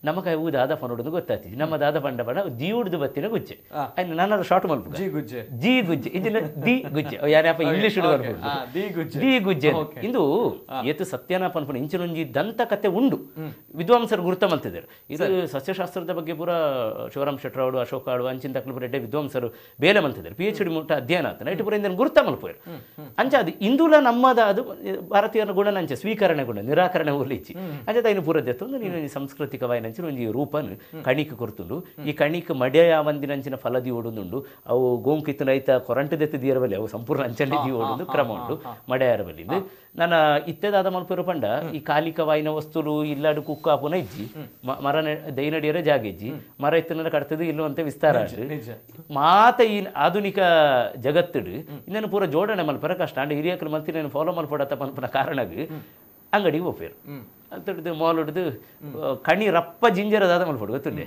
[SPEAKER 3] ನಮಕ ಇವು ದಾದ ಪನೋಡು ಗೊತ್ತಾತಿ ನಮ್ಮ ದಾದ ಪಂಡ ಪಂಡ ದಿಯುಡ್ದು ಬತ್ತಿನ ಗುಜ್ಜೆ ನನ್ನ ನಾನು ಶಾರ್ಟ್ ಮಾಡ್ಬೇಕು ಜಿ ಗುಜ್ಜೆ ಜಿ ಗುಜ್ಜೆ ದಿ ಗುಜ್ಜೆ ಯಾರ್ಯಾಪ ಇಂಗ್ಲೀಷ್ ದಿ ಗುಜ್ಜೆ ದಿ ಇಂಚಿನೊಂಜಿ ದಂತ ಕತೆ ಉಂಡು ವಿದ್ವಾಂಸರು ಗುರುತ ಮಲ್ತಿದ್ದಾರೆ ಇದು ಸಸ್ಯಶಾಸ್ತ್ರದ ಬಗ್ಗೆ ಪೂರ ಶಿವರಾಮ್ ಶೆಟ್ಟರ್ ಅವರು ಅಶೋಕ ಆಡು ಅಂಚಿನ ತಕ್ಲು ವಿದ್ವಾಂಸರು ಬೇಲೆ ಮಲ್ತಿದ್ದಾರೆ ಪಿ ಎಚ್ ಡಿ ಮುಟ್ಟ ಅಧ್ಯಯನ ಆತನ ಇಟ್ಟು ಪುರ ಗುರುತ ಮಲ್ಪೋರು ಅಂಚ ಅದು ಇಂದುಲ ನಮ್ಮದ ಅದು ಭಾರತೀಯರ ಗುಣ ಅಂಚೆ ಸ್ವೀಕರಣೆ ಗುಣ ನಿರಾಕರಣೆ ಹೋಲಿಚಿ ಅಂಚೆ ಇನ್ನು ಪೂರ ದೆತ್ತು ನೀನು ಸಾಂಸ್ಕೃತಿಕವಾಯಿನ ಅಂಚಿನ ಒಂಜಿ ರೂಪನ್ ಕಣಿಕ್ ಕೊರ್ತುಂಡು ಈ ಕಣಿಕ್ ಮಂದಿನ ಅಂಚಿನ ಫಲದಿ ಓಡುಂದುಂಡು ಅವು ಗೋಂಕಿತ್ತು ರೈತ ದತ್ತ ದೀರಬಲಿ ಅವು ಸಂಪೂರ್ಣ ಅಂಚನೆ ದಿ ಕ್ರಮ ಉಂಡು ಮಡ್ಯಾರಬಲಿಂದು ನನ್ನ ಇತ್ತೆದಾದ ಮಲ್ಪಿರೋ ಪಂಡ ಈ ಕಾಲಿಕವಾಯಿನ ವಸ್ತುಲು ಇಲ್ಲಾಡು ಕುಕ್ಕಾಪುನ ಇಜ್ಜಿ ಮರ ದೈನಡಿಯರ ಜಾಗ ಇಜ್ಜಿ ಮರ ಇತ್ತನ ಇಲ್ಲೋ ಅಂತ ವಿಸ್ತಾರ ಮಾತ ಈ ಆಧುನಿಕ ಜಗತ್ತಿಡು ಇನ್ನೇನು ಪೂರ ಜೋಡಣೆ ಮಲ್ಪರ ಕಷ್ಟ ಅಂಡ್ ಹಿರಿಯಕ್ರ ಮಲ್ತಿ ನಾನು ಫಾಲೋ ಮಲ್ಪಡತ್ತ ಮಲ್ಪನ ಕಾರಣಗ್ ಅಂಗಡಿಗೆ ಹೋಗ್ಬೇರು ಅಂತ ಮಾಲ್ ಹಿಡ್ದು ಕಣಿ ರಪ್ಪ ಜಿಂಜರ್ ಮಾಲ್ ಮಾಡ್ಬಿಡು ಗೊತ್ತಿಲ್ಲ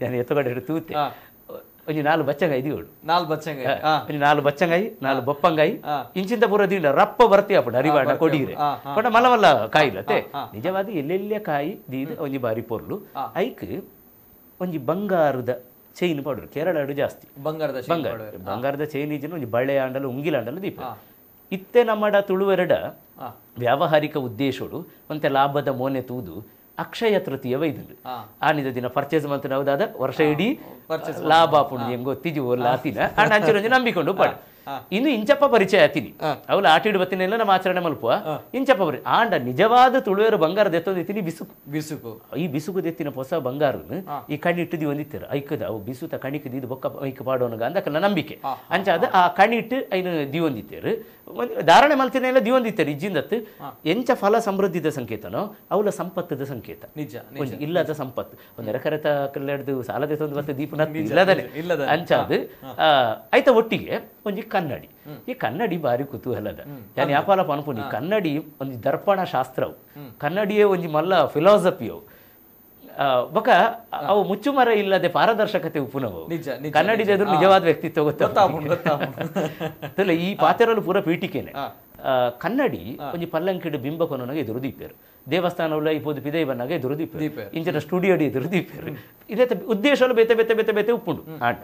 [SPEAKER 3] ನಾನು ಎತ್ತುಗಡೆ ತೂತೆ ಒಂಜಿ ನಾಲ್ಕು ಬಚ್ಚಂಗಾಯಿ ದಿವಡು ನಾಲ್ಕು ಬಚ್ಚಂಗಾಯಿ ಒಂಜಿ ನಾಲ್ಕು ಬಚ್ಚಂಗಾಯಿ ನಾಲ್ಕು ಬೊಪ್ಪಂಗಾಯಿ ಇಂಚಿಂತ ಪೂರ ರಪ್ಪ ಬರ್ತಿ ಅಪ್ಪ ಅರಿವಾಣ ಕೊಡಿರೆ ಬಟ್ ಮಲ್ಲ ಮಲ್ಲ ಇಲ್ಲ ನಿಜವಾದ ಎಲ್ಲೆಲ್ಲ ಕಾಯಿ ದೀದ ಒಂಜಿ ಬಾರಿ ಪೊರ್ಲು ಐಕ್ ಒಂಜಿ ಬಂಗಾರದ ಚೈನ್ ಪಡೋರು ಕೇರಳ ಜಾಸ್ತಿ ಬಂಗಾರದ ಬಂಗಾರದ ಚೈನ್ ಇಜ್ಜಿನ ಒಂಜಿ ಬಳೆ ಆಂಡಲು ಉಂಗಿಲ ಆಂಡಲು ದೀಪ ಇತ್ತೆ ನಮ್ಮಡ ತುಳುವೆರಡ ವ್ಯಾವಹಾರಿಕ ಉದ್ದೇಶಗಳು ಮತ್ತೆ ಲಾಭದ ಮೋನೆ ತೂದು ಅಕ್ಷಯ ತೃತೀಯ ವೈದ್ಯರು ಆನಿದ ದಿನ ಪರ್ಚೇಸ್ ಮಂತ್ರ ಯಾವುದಾದ ವರ್ಷ ಇಡೀ ಲಾಭ ಪುಣ್ಯ ಹೆಂಗೋ ಲಾತಿನ ಆ ನಂಬಿಕೊಂಡು ಪಾಡು ಇನ್ನು ಇಂಚಪ್ಪ ಪರಿಚಯ ಆತೀನಿ ಅವ್ಲ ಆಟಿಡು ಬತ್ತಿನೆಲ್ಲ ನಮ್ಮ ಆಚರಣೆ ಮಲ್ಪುವ ಇಂಚಪ್ಪ ಬರಿ ಆಂಡ ನಿಜವಾದ ತುಳುವೇರು ಬಂಗಾರ ಎತ್ತೊಂದು ಬಿಸುಕು ಬಿಸುಕು ಈ ಬಿಸುಕು ದೆತ್ತಿನ ಹೊಸ ಬಂಗಾರ ಈ ಕಣ್ಣಿಟ್ಟು ಒಂದಿತ್ತರ ಐಕದ ಅವು ಬಿಸುತ ಕಣಿಕದ ಇದು ಬೊಕ್ಕ ಐಕ ಪಾಡೋನಗ ನಂಬಿಕೆ ಅಂಚಾದ ಆ ಕಣ್ಣಿಟ್ಟು ಐನು ದಿವೊಂದಿತ್ತೇರು ಧಾರಣೆ ಮಲ್ತಿನೆಲ್ಲ ದಿವೊಂದಿತ್ತರು ಇಜ್ಜಿಂದತ್ತು ಎಂಚ ಫಲ ಸಮೃದ್ಧಿದ ಸಂಕೇತನೋ ಅವಳ ಸಂಪತ್ತದ ಸಂಕೇತ ನಿಜ ಇಲ್ಲದ ಸಂಪತ್ತು ಒಂದರ ಕರೆತ ಕಲ್ಲೆಡ್ದು ಸಾಲದ ಮತ್ತೆ ದೀಪನ ಇಲ್ಲದ ಅಂಚಾದ ಆಯ್ತಾ ಒಟ್ಟಿಗೆ ಒಂಜಿ ಕನ್ನಡಿ ಈ ಕನ್ನಡಿ ಬಾರಿ ಕುತೂಹಲದ ಯಾನ್ ಯಾಪಾಲ ಪನ್ಪುನಿ ಕನ್ನಡಿ ಒಂದು ದರ್ಪಣ ಶಾಸ್ತ್ರವು ಕನ್ನಡಿಯೇ ಒಂದು ಮಲ್ಲ ಫಿಲಾಸಫಿಯವು ಬೊಕ ಅವು ಮುಚ್ಚುಮರ ಇಲ್ಲದೆ ಪಾರದರ್ಶಕತೆ ಉಪ್ಪುನವು ಕನ್ನಡಿ ಎದುರು ನಿಜವಾದ ವ್ಯಕ್ತಿತ್ವ ಗೊತ್ತಾಗ ಈ ಪಾತ್ರಲು ಪೂರ ಪೀಠಿಕೆನೆ ಕನ್ನಡಿ ಒಂಜಿ ಪಲ್ಲಂಕಿಡು ಬಿಂಬ ಕೊನೋನಾಗ ಎದುರು ದೀಪರು ದೇವಸ್ಥಾನವುಲ ಇಪ್ಪೋದು ಪಿದೈ ಬನ್ನಾಗ ಎದುರು ದೀಪರು ಇಂಚಿನ ಸ್ಟುಡಿಯೋಡಿ ಎದುರು ದೀಪರು ಇದೇ ಉದ್ದೇಶಲು ಬೇತೆ ಬೇತೆ ಬೇತೆ ಬೇತೆ ಉಪ್ಪುಂಡು ಆಟ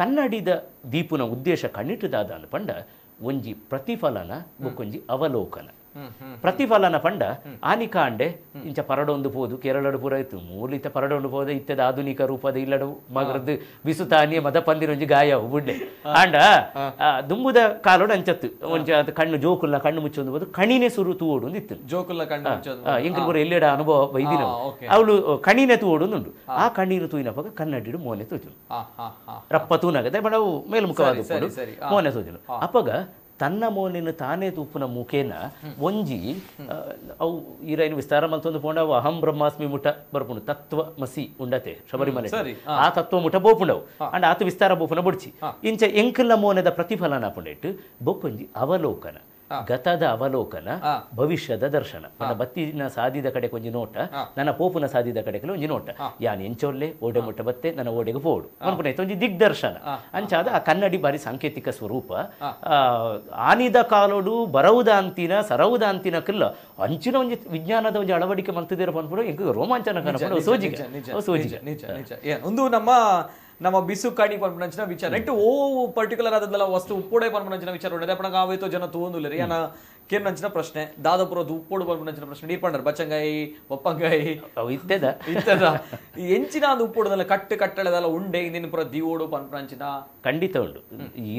[SPEAKER 3] ಕನ್ನಡಿದ ದೀಪುನ ಉದ್ದೇಶ ಕಣ್ಣಿಟ್ಟದಾದ ಅನ್ಪಂಡ ಒಂಜಿ ಪ್ರತಿಫಲನ ಬೊಕೊಂಜಿ ಅವಲೋಕನ ಪ್ರತಿಫಲನ ಪಂಡ ಆನಿಕಾಂಡೆ ಇಂಚ ಪರಡೊಂದು ಪೋದು ಕೇರಳಡು ಪೂರ ಇತ್ತು ಮೂಲಿತ ಪರಡೊಂದು ಪೋದ ಇತ್ತದ ಆಧುನಿಕ ರೂಪದ ಇಲ್ಲಡು ಮಗರದ್ದು ಬಿಸುತಾನಿಯ ಮದ ಪಂದಿರೊಂಜಿ ಗಾಯವು ಬುಡ್ಡೆ ಆಂಡ ದುಂಬುದ ಕಾಲೋಡು ಅಂಚತ್ತು ಒಂಚ ಕಣ್ಣು ಜೋಕುಲ್ಲ ಕಣ್ಣು ಮುಚ್ಚೊಂದು ಪೋದು ಕಣಿನೆ ಸುರು ತೂವೊಡು ಇತ್ತು
[SPEAKER 1] ಜೋಕುಲ್ಲ ಕಣ್ಣು
[SPEAKER 3] ಎಲ್ಲೆಡ ಅನುಭವ ವೈದಿನ ಅವಳು ಕಣಿನೆ ತೂವೊಡು ಉಂಟು ಆ ತೂಯಿನ ತೂಯಿನಪ್ಪಾಗ ಕನ್ನಡಿಡು ಮೋನೆ ತೋಜು ರಪ್ಪ ತೂನಗದೆ ಬಡವು ಮೇಲ್ಮುಖವಾದ ಮೋನೆ ತೋಜುನು ಅಪಗ ತನ್ನ ಮೋನಿನ ತಾನೇ ತೂಪುನ ಮುಖೇನ ಒಂಜಿ ಅವು ಈರೈನ್ ವಿಸ್ತಾರ ಮಲ್ತೊಂದು ಪೋಂಡ ಅವು ಅಹಂ ಬ್ರಹ್ಮಾಸ್ಮಿ ಮುಟ ಬರ್ಪುಂಡು ತತ್ವ ಮಸಿ ಉಂಡತೆ ಶಬರಿಮಲೆ ಆ ತತ್ವ ಮುಟ ಬೋಪುಂಡವು ಅಂಡ್ ಆತ ವಿಸ್ತಾರ ಬೋಪುನ ಬುಡ್ಚಿ ಇಂಚ ಎಂಕಲ್ಲ ಮೋನದ ಪ್ರತಿಫಲನ ಪುಂಡೆಟ್ ಬೊಕ್ಕೊಂಜಿ ಅವಲೋಕನ ಗತದ ಅವಲೋಕನ ಭವಿಷ್ಯದ ದರ್ಶನ ನನ್ನ ಬತ್ತಿನ ಸಾಧಿದ ಕಡೆ ನೋಟ ನನ್ನ ಪೋಪುನ ಸಾಧಿದ ಕಡೆ ಒಂಜಿ ನೋಟ ಯಾನ್ ಎಂಚೊಲ್ಲೆ ಓಡೆ ಮುಟ್ಟ ಬತ್ತೆ ನನ್ನ ಓಡೆಗೆ ಪೋಡು ಅನ್ಪುನ ಒಂಜಿ ದಿಗ್ದರ್ಶನ ಅಂಚಾದ ಆ ಕನ್ನಡಿ ಬಾರಿ ಸಾಂಕೇತಿಕ ಸ್ವರೂಪ ಆನಿದ ಕಾಲೋಡು ಬರೌದಾಂತಿನ ಸರೌದಾಂತಿನ ಕಲ್ಲ
[SPEAKER 1] ಅಂಚಿನ ಒಂಜಿ ವಿಜ್ಞಾನದ ಒಂಜಿ ಅಳವಡಿಕೆ ಮಂತದಿರ ರೋಮಾಂಚನ ಸೋಜಿಗೆ ಸೋಜಿಗೆ ಒಂದು ನಮ್ಮ ನಮ್ಮ ಬಿಸು ಕಾಣಿ பண்பினச்சுனா ವಿಚಾರ ನೆಟ್ ಓ ಪರ್ಟಿಕ್ಯುಲರ್ ಆದದ್ದಲ್ಲ ವಸ್ತು ಉಪ್ಪೋಡೆ ಪರ್ಮನಂಚಿನ ವಿಚಾರ ಹೊಡೆದ ಪಣಗ ಆವೈತೋ ಜನ ತೂಂದುಲ್ಲ ರೀ ಏನ ಕೇರ್ನಂಚಿನ ಪ್ರಶ್ನೆ ದಾದಾಪುರದ ಉಪ್ಪೋಡು ಪರ್ಮನಂಚಿನ ಪ್ರಶ್ನೆ ನೀರ್ಪಂಡರ್ ಬಚ್ಚಂಗಾಯಿ ಒಪ್ಪಂಗಾಯಿ ಇತ್ತದ ಇತ್ತದ ಎಂಚಿನ ಅದು ಉಪ್ಪೋಡದಲ್ಲ ಕಟ್ಟು ಕಟ್ಟಳೆದಲ್ಲ ಉಂಡೆ ಇಂದಿನ ಪುರ ದೀವೋಡು ಪನ್ಪನಂಚಿನ
[SPEAKER 3] ಖಂಡಿತ ಉಂಡು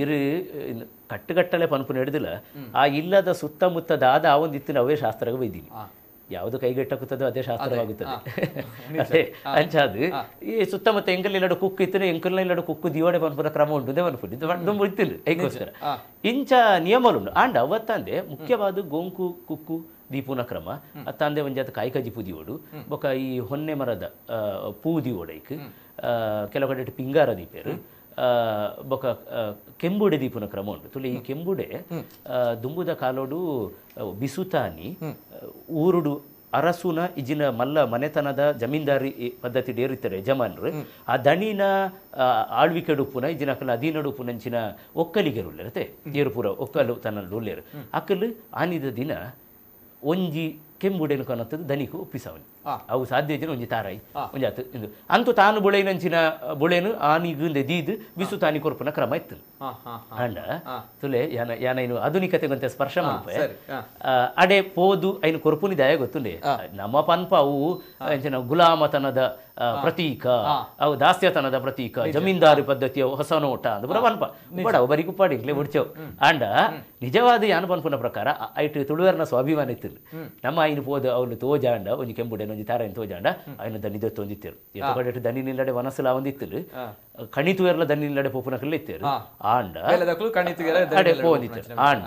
[SPEAKER 3] ಇರು ಕಟ್ಟುಕಟ್ಟಳೆ ಪನ್ಪು ನಡೆದಿಲ್ಲ ಆ ಇಲ್ಲದ ಸುತ್ತಮುತ್ತದಾದ ಆ ಒಂದು ಇತ್ತಿನ ಅವೇ ಶಾಸ್ತ್ರಕ್ಕೆ ಬೈದಿಲ್ಲ ಯಾವುದು ಕೈಗೆಟಕುತ್ತದೋ ಅದೇ ಶಾಸ್ತ್ರವಾಗುತ್ತದೆ ಅದೇ ಅದು ಈ ಸುತ್ತಮುತ್ತ ಎಂಕಲ್ಲೆಲ್ಲಡು ಕುಕ್ಕು ಇತ್ತು ಎಂಕಲ್ನೆಲ್ಲಡು ಕುಕ್ಕು ದಿವಾಡೆ ಬಂದ್ಬರ ಕ್ರಮ ಉಂಟು ಇದು ದುಂಬು ಇತ್ತಿಲ್ಲ ಐಕೋಸ್ಕರ ಇಂಚ ನಿಯಮಲು ಆಂಡ್ ಅವತ್ತಂದೆ ಮುಖ್ಯವಾದ ಗೋಂಕು ಕುಕ್ಕು ದೀಪುನ ಕ್ರಮ ಅತ್ತಾಂದೆ ಒಂಜಾತ ಕಾಯಿಕಜಿ ಪೂದಿಯೋಡು ಬೊಕ ಈ ಹೊನ್ನೆ ಮರದ ಪೂ ದಿವೋಡೈಕ್ ಕೆಲವು ಕಡೆ ಪಿಂಗಾರ ದೀಪೇರು ಬೊಕ ಕೆಂಬುಡೆ ದೀಪನ ಕ್ರಮ ಉಂಟು ತುಲೆ ಈ ಕೆಂಬುಡೆ ದುಂಬುದ ಕಾಲೋಡು ಬಿಸುತಾನಿ ಊರುಡು ಅರಸುನ ಇಜಿನ ಮಲ್ಲ ಮನೆತನದ ಜಮೀನ್ದಾರಿ ಪದ್ಧತಿ ಡೇರಿತಾರೆ ಯಜಮಾನರು ಆ ದಣಿನ ಆಳ್ವಿಕೆಡುಪುನ ಇಜಿನಕಲ ಅಧೀನಡುಪುನಂಚಿನ ಒಕ್ಕಲಿಗೆ ಉಳ್ಳರತೆ ಏರುಪುರ ಒಕ್ಕಲು ತನ್ನ ಉಳ್ಳೇರು ಅಕಲು ಆನಿದ ದಿನ ಒಂಜಿ ಕೆಂಬುಡೆನು ಕಾಣುತ್ತದೆ ದನಿಗೂ ಒಪ್ಪಿಸವನು ಅವು ಸಾಧ್ಯ ಒಂಜಿ ತಾರಾಯಿ ಒಂಜಾತ್ ಇದು ಅಂತು ತಾನು ಬುಳೆನಂಚಿನ ಬುಳೆನು ಆನಿಗಿಂದ ದೀದ್ ಬಿಸು ತಾನಿ ಕೊರ್ಪುನ ಕ್ರಮ ಇತ್ತು ಅಂಡ ತುಲೆ ಯಾನ ಯಾನ ಆಧುನಿಕತೆ ಆಧುನಿಕತೆಗಂತ ಸ್ಪರ್ಶ ಮಾಡ್ಪೆ ಅಡೆ ಪೋದು ಐನ್ ಕೊರ್ಪುನಿ ದಯ ಗೊತ್ತುಂಡೆ ನಮ್ಮ ಪನ್ಪ ಅವು ಅಂಚಿನ ಗುಲಾಮತನದ ಪ್ರತೀಕ ಅವು ದಾಸ್ಯತನದ ಪ್ರತೀಕ ಜಮೀನ್ದಾರಿ ಪದ್ಧತಿಯ ಹೊಸ ನೋಟ ಅಂದ್ರೆ ಬರ ಪನ್ಪ ಬಡ ಕುಪ್ಪಾಡಿ ಇಲ್ಲೇ ಬಿಡ್ಚೇವು ಅಂಡ ನಿಜವಾದ ಯಾನ ಪನ್ಪುನ ಪ್ರಕಾರ ಐಟ್ ತುಳುವರ್ನ ಸ್ವಾಭಿಮಾನ ಇತ್ತು ನಮ್ಮ ಅಯ್ನು ಪೋದು ಅವನು ತೋಜಾಂಡ ಒಂದು ಕೆಂಬುಡೆನ ಇನ್ನೊಂಜಿ ತಾರ ಎಂತ ಹೋಜಾಂಡ ಆಯ್ನ ದನಿದೆತ್ತು ಒಂದಿತ್ತೇರು ಎತ್ತ ಕಡೆ ದನಿ ನಿಲ್ಲಡೆ ವನಸಲ ಒಂದಿತ್ತಲು ಕಣಿತು ಎರಲ ದನಿ ನಿಲ್ಲಡೆ ಪೋಪುನಕಲ್ಲ ಇತ್ತೇರು ಆಂಡ ಆಂಡ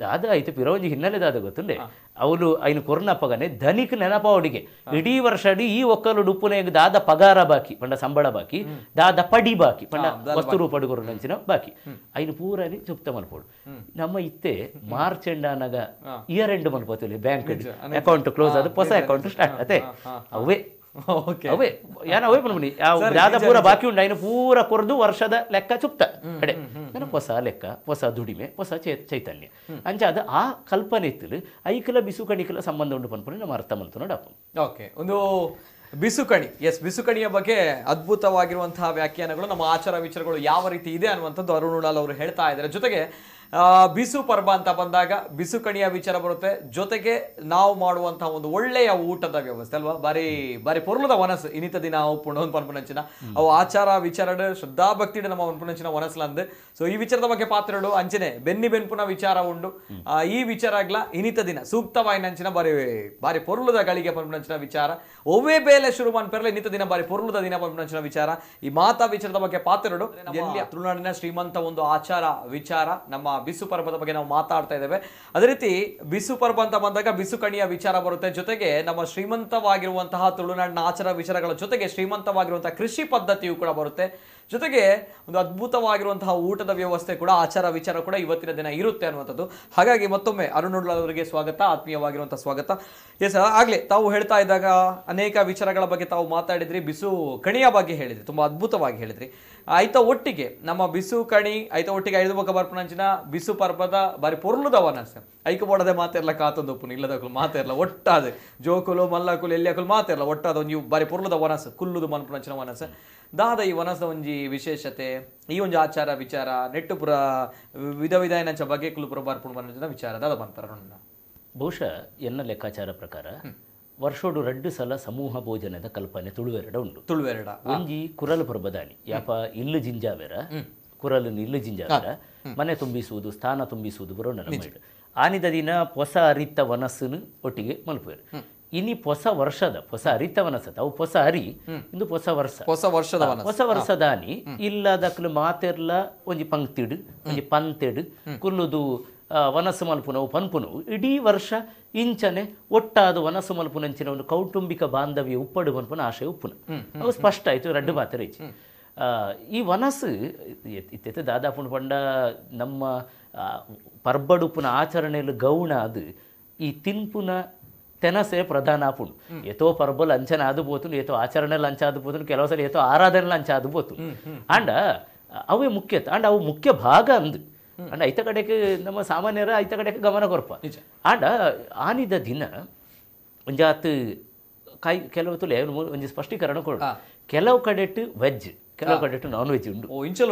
[SPEAKER 3] ದಾದ ಆಯಿತು ಪಿರೋಜಿ ಹಿನ್ನೆಲೆ ದಾದ ಗೊತ್ತುಂಡೆ ಅವಲು ಅಯ್ನ ಕೊರ್ನ ಪಗನೆ ಧನಿಕ್ ನೆನಪ ಅವಡಿಗೆ ಇಡೀ ವರ್ಷ ಅಡಿ ಈ ಒಕ್ಕಲು ಡುಪ್ಪುನೆ ದಾದ ಪಗಾರ ಬಾಕಿ ಪಂಡ ಸಂಬಳ ಬಾಕಿ ದಾದ ಪಡಿ ಬಾಕಿ ಪಂಡ ವಸ್ತು ರೂಪಡಿಗೊರು ನಂಚಿನ ಬಾಕಿ ಅಯ್ನ ಪೂರನಿ ಚುಪ್ತ ಮಲ್ಪೋಡು ನಮ್ಮ ಇತ್ತೆ ಮಾರ್ಚ್ ಎಂಡ್ ಆನಾಗ ಇಯರ್ ಎಂಡ್ ಮಲ್ಪೋತಿಲ್ಲ ಬ್ಯಾಂಕ್ ಅಕೌಂಟ್ ಕ್ಲೋಸ್ ಆದ ಹೊಸ ಅಕೌಂಟ್ ಸ್ಟಾರ್ಟ್ ಅತ್ತೆ ಅವೇ ಪೂರ ಬಾಕಿ ಉಂಡು ಪೂರ ಕೊರದು ವರ್ಷದ ಲೆಕ್ಕ ಚುಪ್ತ ಕಡೆ ಹೊಸ ಲೆಕ್ಕ ಹೊಸ ದುಡಿಮೆ ಹೊಸ ಚೈತನ್ಯ ಅಂಚ ಅದು ಆ ಕಲ್ಪನೆ ಇತ್ತಲ್ಲಿ ಐಕಲ ಬಿಸು
[SPEAKER 1] ಕಣಿಕಲ ಸಂಬಂಧ ಉಂಟು ಪನ್ಪುನಿ ನಮ್ಮ ಅರ್ಥ ಮಲ್ತು ನೋಡಪ್ಪ ಓಕೆ ಒಂದು ಬಿಸುಕಣಿ ಎಸ್ ಬಿಸುಕಣಿಯ ಬಗ್ಗೆ ಅದ್ಭುತವಾಗಿರುವಂತಹ ವ್ಯಾಖ್ಯಾನಗಳು ನಮ್ಮ ಆಚಾರ ವಿಚಾರಗಳು ಯಾವ ರೀತಿ ಇದೆ ಅನ್ನುವಂಥದ್ದು ಅರುಣ್ ಉಳಾಲ್ ಅವರು ಹೇಳ್ತಾ ಇದ್ದಾರೆ ಜೊತೆಗೆ ಬಿಸು ಪರ್ಬ ಅಂತ ಬಂದಾಗ ಬಿಸು ಕಣಿಯ ವಿಚಾರ ಬರುತ್ತೆ ಜೊತೆಗೆ ನಾವು ಮಾಡುವಂತಹ ಒಂದು ಒಳ್ಳೆಯ ಊಟದ ವ್ಯವಸ್ಥೆ ಅಲ್ವಾ ಬಾರಿ ಬಾರಿ ಪೊರ್ಲದ ವನಸು ಇನಿತ ದಿನ ಅವು ಪುಣವನ್ ಪರ್ಪುನಂಚಿನ ಅವು ಆಚಾರ ವಿಚಾರ ಶ್ರದ್ಧಾ ಭಕ್ತಿ ನಮ್ಮ ಪನ್ಪುನಂಚಿನ ವನಸ್ಲಂದು ಸೊ ಈ ವಿಚಾರದ ಬಗ್ಗೆ ಪಾತ್ರಡು ಅಂಚನೆ ಬೆನ್ನಿ ಬೆನ್ಪುನ ವಿಚಾರ ಉಂಡು ಈ ವಿಚಾರ ಆಗ್ಲ ಇನ್ನಿತ ದಿನ ನಂಚಿನ ಬಾರಿ ಬಾರಿ ಪೊರ್ಲದ ಗಳಿಗೆ ಪರ್ಪುನಂಚಿನ ವಿಚಾರ ಒವ್ವೇ ಬೇಲೆ ಶುರು ಮಾಡ್ಪೇರಲ್ಲ ಇನ್ನಿತ ದಿನ ಬಾರಿ ಪೊರ್ಲದ ದಿನ ಪರ್ಪುನಂಚಿನ ವಿಚಾರ ಈ ಮಾತಾ ವಿಚಾರದ ಬಗ್ಗೆ ಪಾತ್ರಡು ಎಲ್ಲಿ ತುಳುನಾಡಿನ ಶ್ರೀಮಂತ ಒಂದು ಆಚಾರ ವಿಚಾರ ನಮ್ಮ ಬಿಸು ಪರ್ಬದ ಬಗ್ಗೆ ನಾವು ಮಾತಾಡ್ತಾ ಇದ್ದೇವೆ ಅದೇ ರೀತಿ ಬಿಸು ಪರ್ಬ ಅಂತ ಬಂದಾಗ ಬಿಸು ಕಣಿಯ ವಿಚಾರ ಬರುತ್ತೆ ಜೊತೆಗೆ ನಮ್ಮ ಶ್ರೀಮಂತವಾಗಿರುವಂತಹ ತುಳುನಾಡಿನ ಆಚಾರ ವಿಚಾರಗಳ ಜೊತೆಗೆ ಶ್ರೀಮಂತವಾಗಿರುವಂತಹ ಕೃಷಿ ಪದ್ಧತಿಯು ಕೂಡ ಬರುತ್ತೆ ಜೊತೆಗೆ ಒಂದು ಅದ್ಭುತವಾಗಿರುವಂತಹ ಊಟದ ವ್ಯವಸ್ಥೆ ಕೂಡ ಆಚಾರ ವಿಚಾರ ಕೂಡ ಇವತ್ತಿನ ದಿನ ಇರುತ್ತೆ ಅನ್ನುವಂಥದ್ದು ಹಾಗಾಗಿ ಮತ್ತೊಮ್ಮೆ ಅವರಿಗೆ ಸ್ವಾಗತ ಆತ್ಮೀಯವಾಗಿರುವಂತಹ ಸ್ವಾಗತ ಎಸ್ ಆಗ್ಲಿ ತಾವು ಹೇಳ್ತಾ ಇದ್ದಾಗ ಅನೇಕ ವಿಚಾರಗಳ ಬಗ್ಗೆ ತಾವು ಮಾತಾಡಿದ್ರಿ ಬಿಸು ಕಣಿಯ ಬಗ್ಗೆ ಹೇಳಿದ್ರಿ ತುಂಬಾ ಅದ್ಭುತವಾಗಿ ಹೇಳಿದ್ರಿ ಐತ ಒಟ್ಟಿಗೆ ನಮ್ಮ ಬಿಸು ಕಣಿ ಐತ ಒಟ್ಟಿಗೆ ಐದು ಬೊಕ್ಕ ಬರ್ಪಣಂಚಿನ ಬಿಸು ಪರ್ಪದ ಬಾರಿ ಪೊರ್ಲುದವ ನರ್ಸೆ ಐಕ ಬೋಡದೆ ಮಾತಿರ್ಲ ಇಲ್ಲದ ಇಲ್ಲದಕ್ಕೂ ಮಾತಿರ್ಲ ಒಟ್ಟಾದೆ ಜೋಕುಲು ಮಲ್ಲಕುಲು ಹಾಕಲು ಮಾತಿರ್ಲ ಒಟ್ಟಾದ ಒಂದು ಬಾರಿ ಪೊರ್ಲುದ ವನಸ ಕುಲ್ಲುದು ಮನ್ಪುಣಂಚಿನ ವನಸ ದಾದ ಈ ವನಸ ಒಂಜಿ ವಿಶೇಷತೆ ಈ ಒಂದು ಆಚಾರ ವಿಚಾರ ಪುರ ವಿಧ ವಿಧಾನಂಚ ಬಗೆ ಪುರ ಬರ್ಪುಣ ಬಂದ ವಿಚಾರ ದಾದ ಬಂತಾರ ಬಹುಶಃ ಎನ್ನ ಲೆಕ್ಕಾಚಾರ ಪ್ರಕಾರ
[SPEAKER 3] ವರ್ಷೋಡು ರಡ್ಡು ಸಲ ಸಮೂಹ ಭೋಜನದ ಕಲ್ಪನೆ ತುಳುವೆರಡ ಉಂಟು ತುಳುವೆರಡ ಒಂಜಿ ಕುರಲ್ ಪ್ರಬದಾನಿ ಯಾಪ ಇಲ್ಲು ಜಿಂಜಾವೆರ ಕುರಲು ಇಲ್ಲು ಜಿಂಜಾವೆರ ಮನೆ ತುಂಬಿಸುವುದು ಸ್ಥಾನ ತುಂಬಿಸುವುದು ಬರೋ ನನ್ನ ಆನಿದ ದಿನ ಹೊಸ ಅರಿತ ವನಸ್ಸನ್ನು ಒಟ್ಟಿಗೆ ಮಲ್ಪುವೆರು ಇನಿ ಹೊಸ ವರ್ಷದ ಹೊಸ ವನಸದ ಅವು ಹೊಸ ಅರಿ ಇಂದು ಹೊಸ ವರ್ಷ ಹೊಸ ವರ್ಷದ ಹೊಸ ವರ್ಷದಾನಿ ಇಲ್ಲದಕ್ಲು ಮಾತೆರ್ಲ ಒಂಜಿ ಪಂಕ್ತಿಡು ಒಂಜಿ ಪಂತೆಡು ಕುಲ್ಲುದು ವನಸು ಮಲ್ಪುನವು ಪನ್ಪುನವು ಇಡೀ ವರ್ಷ ಇಂಚನೆ ಒಟ್ಟಾದ ವನಸು ಒಂದು ಕೌಟುಂಬಿಕ ಬಾಂಧವ್ಯ ಉಪ್ಪಡು ಪನ್ಪುನ ಆಶಯ ಉಪ್ಪುನ ಅವು ಸ್ಪಷ್ಟ ಆಯಿತು ರಡ್ಡು ಮಾತ್ರ ಆ ಈ ವನಸು ಇತ್ತೆ ದಾದಾಪುಣ ಪಂಡ ನಮ್ಮ ಪರ್ಬಡುಪುನ ಆಚರಣೆಯಲ್ಲಿ ಗೌಣ ಅದು ಈ ತಿನ್ಪುನ ತೆನಸೆ ಪ್ರಧಾನ తెనసే ప్రధానాపుడు ఏతో ಪೋತುನು అంచనా ఆదిపోతుంది ಆಚರಣೆ ఆచరణలు అంచాదిపోతుంది ಕೆಲವು ಸಲ సಲ ಆರಾಧನೆ ఆరాధనలు ಪೋತು అండ్ ಅವೇ ముఖ్యత ಅಂಡ್ ಅವು ಮುಖ್ಯ ಭಾಗ ಅಂದು ಅಂಡ್ ಐತ ಕಡೆಗೆ ನಮ್ಮ ಸಾಮಾನ್ಯರ ಐತ ಕಡೆಗೆ ಗಮನ ಕೊರಪ ಆಂಡ ಆನಿದ ದಿನ ಒಂಜಾತ್ ಕಾಯಿ ಕೆಲವತ್ತು ಒಂದು ಸ್ಪಷ್ಟೀಕರಣ ಕೊಡು ಕೆಲವು ಕಡೆಟ್ಟು ವೆಜ್ ಕೆಲವು ಕಡೆಟ್ಟು ನಾನ್ ವೆಜ್ ಉಂಡು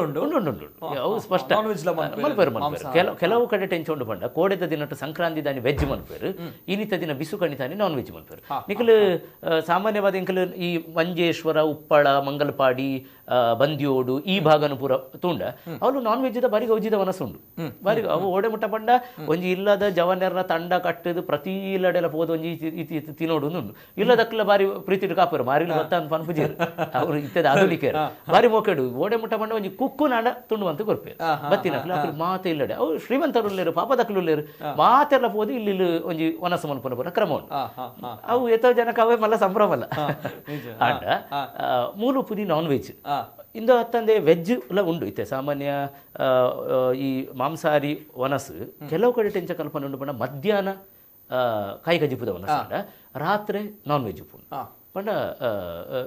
[SPEAKER 3] ಉಂಡು ಉಂಡು ಉಂಡು ಸ್ಪಷ್ಟ ನಾನ್ ವೆಜ್ ಮಲ್ಪೇರು ಕೆಲವು ಕಡೆಟ್ ಎಂಚ ಎಂಚೊಂಡು ಪಂಡ ಕೋಡೆದ ದಿನ ಸಂಕ್ರಾಂತಿ ದಾನಿ ವೆಜ್ ಮಲ್ಪೇರು ಇನಿತ ದಿನ ಬಿಸು ಕಣಿತಾನೆ ನಾನ್ ವೆಜ್ ಮಲ್ಪೇರು ನಿಕಲು ಸಾಮಾನ್ಯವಾದ ಇಂಕಲು ಈ ಮಂಜೇಶ್ವರ ಉಪ್ಪಳ ಮಂಗಲಪಾಡಿ ಬಂದಿಯೋಡು ಈ ಭಾಗನು ಪೂರ ತುಂಡ ಅವಳು ನಾನ್ ವೆಜ್ದ ಬಾರಿ ಗೌಜಿದ ಮನಸ್ಸುಂಡು ಬಾರಿ ಅವು ಓಡೆ ಮುಟ್ಟ ಪಂಡ ಒಂಜಿ ಇಲ್ಲದ ಜವನರ ತಂಡ ಕಟ್ಟದು ಪ್ರತಿ ಲಡೆಲ್ಲ ಪೋದು ಒಂಜಿ ತಿನ್ನೋಡು ಉಂಡು ಇಲ್ಲದಕ್ಕೆಲ್ಲ ಬಾರಿ ಪ್ರೀತಿ ಕಾಪರು ಮಾರಿಲ್ಲ ಗೊತ್ತ ಪನ್ಪುಜಿ ಅವ್ರು ಇಂಥದ್ದು ಆಧುನಿಕ ಬಾರಿ ಮೋಕಡು ಓಡೆ ಮುಟ್ಟ ಮಂಡ ಒಂಜಿ ಕುಕ್ಕು ನಾಡ ತುಂಡುವಂತ ಕೊರ್ಪೆ ಬತ್ತಿನಕ್ಲು ಅಕ್ಲು ಮಾತೆ ಇಲ್ಲಡೆ ಅವ್ರು ಶ್ರೀಮಂತರುಲ್ಲೇರು ಪಾಪದಕ್ಲುಲ್ಲೇರು ಮಾತೆಲ್ಲ ಹೋದಿ ಇಲ್ಲಿ ಒಂಜಿ ಒನಸ ಮನ್ಪನ ಪುನ ಕ್ರಮ ಉಂಟು ಅವು ಎತ್ತ ಜನಕ ಅವೇ ಮಲ್ಲ ಅಲ್ಲ ಅಂಡ ಮೂಲು ಪುದಿ ನಾನ್ ವೆಜ್ ಇಂದು ಹತ್ತಂದೆ ವೆಜ್ ಎಲ್ಲ ಉಂಡು ಇತ್ತೆ ಸಾಮಾನ್ಯ ಈ ಮಾಂಸಾಹಾರಿ ವನಸ್ ಕೆಲವು ಕಡೆ ಟೆಂಚ ಕಲ್ಪನೆ ಉಂಡು ಬಣ್ಣ ಮಧ್ಯಾಹ್ನ ಕಾಯಿ ಗಜ್ಜಿ ಪುದ ರಾತ್ರಿ ನಾನ್ ವೆಜ್ ಪುಂಡು ಪಂಡ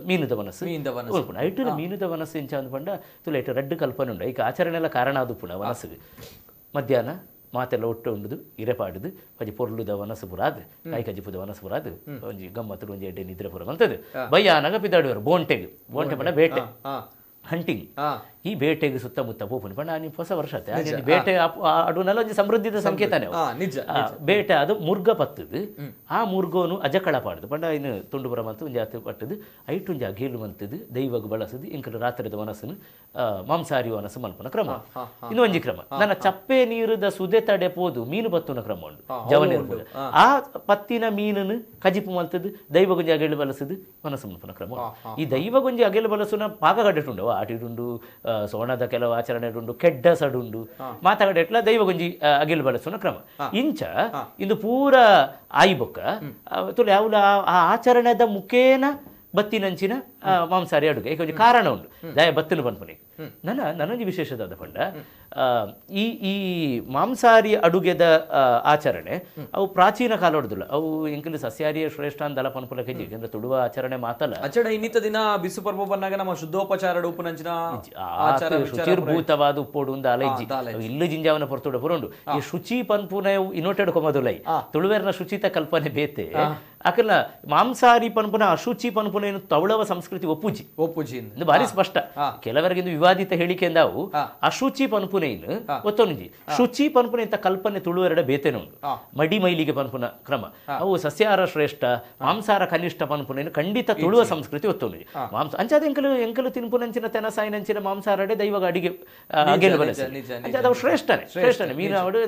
[SPEAKER 3] ಮೀನದ ವನಸು ಮೀನದ ವನಸು ಮೀನದ ವನಸು ಇಂಚಾಂದ್ ಪಂಡ ತುಲ ಐಟು ರೆಡ್ ಕಲ್ಪನೆ ಉಂಡು ಐಕ ಆಚರಣೆಲ ಕಾರಣ ಅದು ಪುಣ ವನಸುಗೆ ಮಧ್ಯಾಹ್ನ ಮಾತೆಲ್ಲ ಒಟ್ಟು ಉಂಡುದು ಇರೆಪಾಡುದು ಪಜಿ ಪೊರ್ಲುದ ವನಸು ಪುರಾದ್ ಕಾಯಿ ಕಜಿಪುದ ವನಸು ಪುರಾದ್ ಒಂಜಿ ಗಮ್ಮತ್ತು ಒಂಜಿ ಎಡ್ಡೆ ನಿದ್ರೆ ಪುರ ಮಂತದು ಬಯ್ಯ ನಗ ಪಿದಾಡುವರು ಬೋಂಟೆ ಪಂಡ ಬೇಟೆ ಹಂಟಿಂಗ್ ಈ ಬೇಟೆಗೆ ಸುತ್ತಮುತ್ತ ಹೋಗ್ಬೋದು ಬಣ್ಣ ನೀವು ಹೊಸ ವರ್ಷ ಬೇಟೆ ಆಡುವಲ್ಲ ಒಂದು ಸಮೃದ್ಧಿದ ಸಂಕೇತನೇ ನಿಜ ಬೇಟೆ ಅದು ಮುರ್ಗ ಪತ್ತದು ಆ ಮುರ್ಗೋನು ಅಜಕಳ ಪಾಡದು ಬಣ್ಣ ಇನ್ನು ತುಂಡು ಬರ ಮಂತು ಜಾತಿ ಪಟ್ಟದು ಐಟು ಗೇಲು ದೈವಗ ಬಳಸದು ಇಂಕಲು ರಾತ್ರಿದ ಮನಸ್ಸನ್ನು ಮಾಂಸಾರಿ ಮನಸ್ಸು ಮಲ್ಪನ ಕ್ರಮ ಇನ್ನು ಒಂಜಿ ಕ್ರಮ ನನ್ನ ಚಪ್ಪೆ ನೀರುದ ಸುದೆ ತಡೆ ಪೋದು ಮೀನು ಬತ್ತುನ ಕ್ರಮ ಉಂಡು ಜವನ ಆ ಪತ್ತಿನ ಮೀನನ್ನು ಕಜಿಪು ಮಲ್ತದ್ದು ಗುಂಜಿ ಅಗೆಲು ಬಳಸದು ಮನಸ್ಸು ಮಲ್ಪನ ಕ್ರಮ ಈ ಗುಂಜಿ ಅಗೆಲು ಬಳಸುನ ಪಾಕ ಕಡ್ಡಿಟುಂಡವ ಆಟಿಡುಂಡು ಸೋಣದ ಕೆಲವು ಆಚರಣೆಡುಂಡು ಕೆಡ್ಡಸಡುಂಡು ದೈವ ದೈವಗೊಂಜಿ ಅಗಿಲು ಬಳಸೋಣ ಕ್ರಮ ಇಂಚ ಇಂದು ಪೂರ ಆಯ್ಬೊಕ್ಕ ತುಲೆ ಆ ಆಚರಣೆದ ಮುಖೇನ ಬತ್ತಿನಂಚಿನ ಮಾಂಸಾರಿ ಅಡುಗೆ ಕಾರಣ ಉಂಟು ದಯ ಬತ್ತಿನ ಬಂದ್ಪನೆ ನನ್ನ ನನ್ನೊಂದು ವಿಶೇಷದಾದ ಪಂಡ ಈ ಈ ಮಾಂಸಾಹಾರಿ ಅಡುಗೆದ ಆಚರಣೆ ಅವು ಪ್ರಾಚೀನ ಕಾಲ ಹೊಡೆದಿಲ್ಲ ಅವು ಎಂಕಲು ಸಸ್ಯಾಹಾರಿಯ ಶ್ರೇಷ್ಠ ಅಂತ ದಲಪನ ಯಾಕಂದ್ರೆ ತುಡುವ ಆಚರಣೆ ಮಾತಲ್ಲ ಆಚರಣೆ ಇನ್ನಿತ ದಿನ ಬಿಸು ಪರ್ವ
[SPEAKER 1] ಬಂದಾಗ ನಮ್ಮ ಶುದ್ಧೋಪಚಾರ ಉಪನಂಚಿನ ಶುಚಿರ್ಭೂತವಾದ
[SPEAKER 3] ಉಪ್ಪೋಡು ಒಂದು ಅಲೈಜಿ ಇಲ್ಲು ಜಿಂಜಾವನ ಪೊರ್ತುಡ ಪುರಂಡು ಈ ಶುಚಿ ಪನ್ಪುನ ಇನೋಟೆಡ್ ಕೊಮದುಲೈ ತುಳುವೆರ್ನ ಶುಚಿತ ಕಲ್ಪನೆ ಬೇತೆ ಅಕಲ್ಲ ಮಾಂಸಾಹಾರಿ ಪನ್ಪುನ ಅಶುಚಿ ಪನ್ಪುನ ಏನು ತವಳವ ಸಂಸ್ಕೃತಿ ಒಪ್ಪುಜಿ ಒಪ್ಪುಜಿ ಭಾರಿ ಸ್ಪಷ್ಟ ಕೆಲವರಿಗೆ ವಿವಾದಿತ ಹೇಳಿಕೆ ಅಂದಾವು ಅಶುಚಿ ಪನ್ಪುನ ಪನ್ಪುನೆಯಿಲ್ ಒತ್ತೊಂಜಿ ಶುಚಿ ಪನ್ಪುನೆ ಅಂತ ಕಲ್ಪನೆ ತುಳುವರೆಡೆ ಬೇತೇನೆ ಮಡಿ ಮೈಲಿಗೆ ಪನ್ಪುನ ಕ್ರಮ ಅವು ಸಸ್ಯಾಹಾರ ಶ್ರೇಷ್ಠ ಮಾಂಸಾಹಾರ ಕನಿಷ್ಠ ಪನ್ಪುನೆ ಖಂಡಿತ ತುಳುವ ಸಂಸ್ಕೃತಿ ಒತ್ತೊಂದು ಮಾಂಸ ಅಂಚಾದ ಎಂಕಲು ಎಂಕಲು ತಿನ್ಪುನಂಚಿನ ತೆನಸಾಯಿನಂಚಿನ ಮಾಂಸಾಹಾರಡೆ ದೈವಗ ಅಡಿಗೆ ಅಗೇನು ಬಳಸಿ ಅಂಚಾದ ಅವು ಶ್ರೇಷ್ಠನೇ ಶ್ರೇಷ್ಠನೇ ಮೀನು ಅವಡು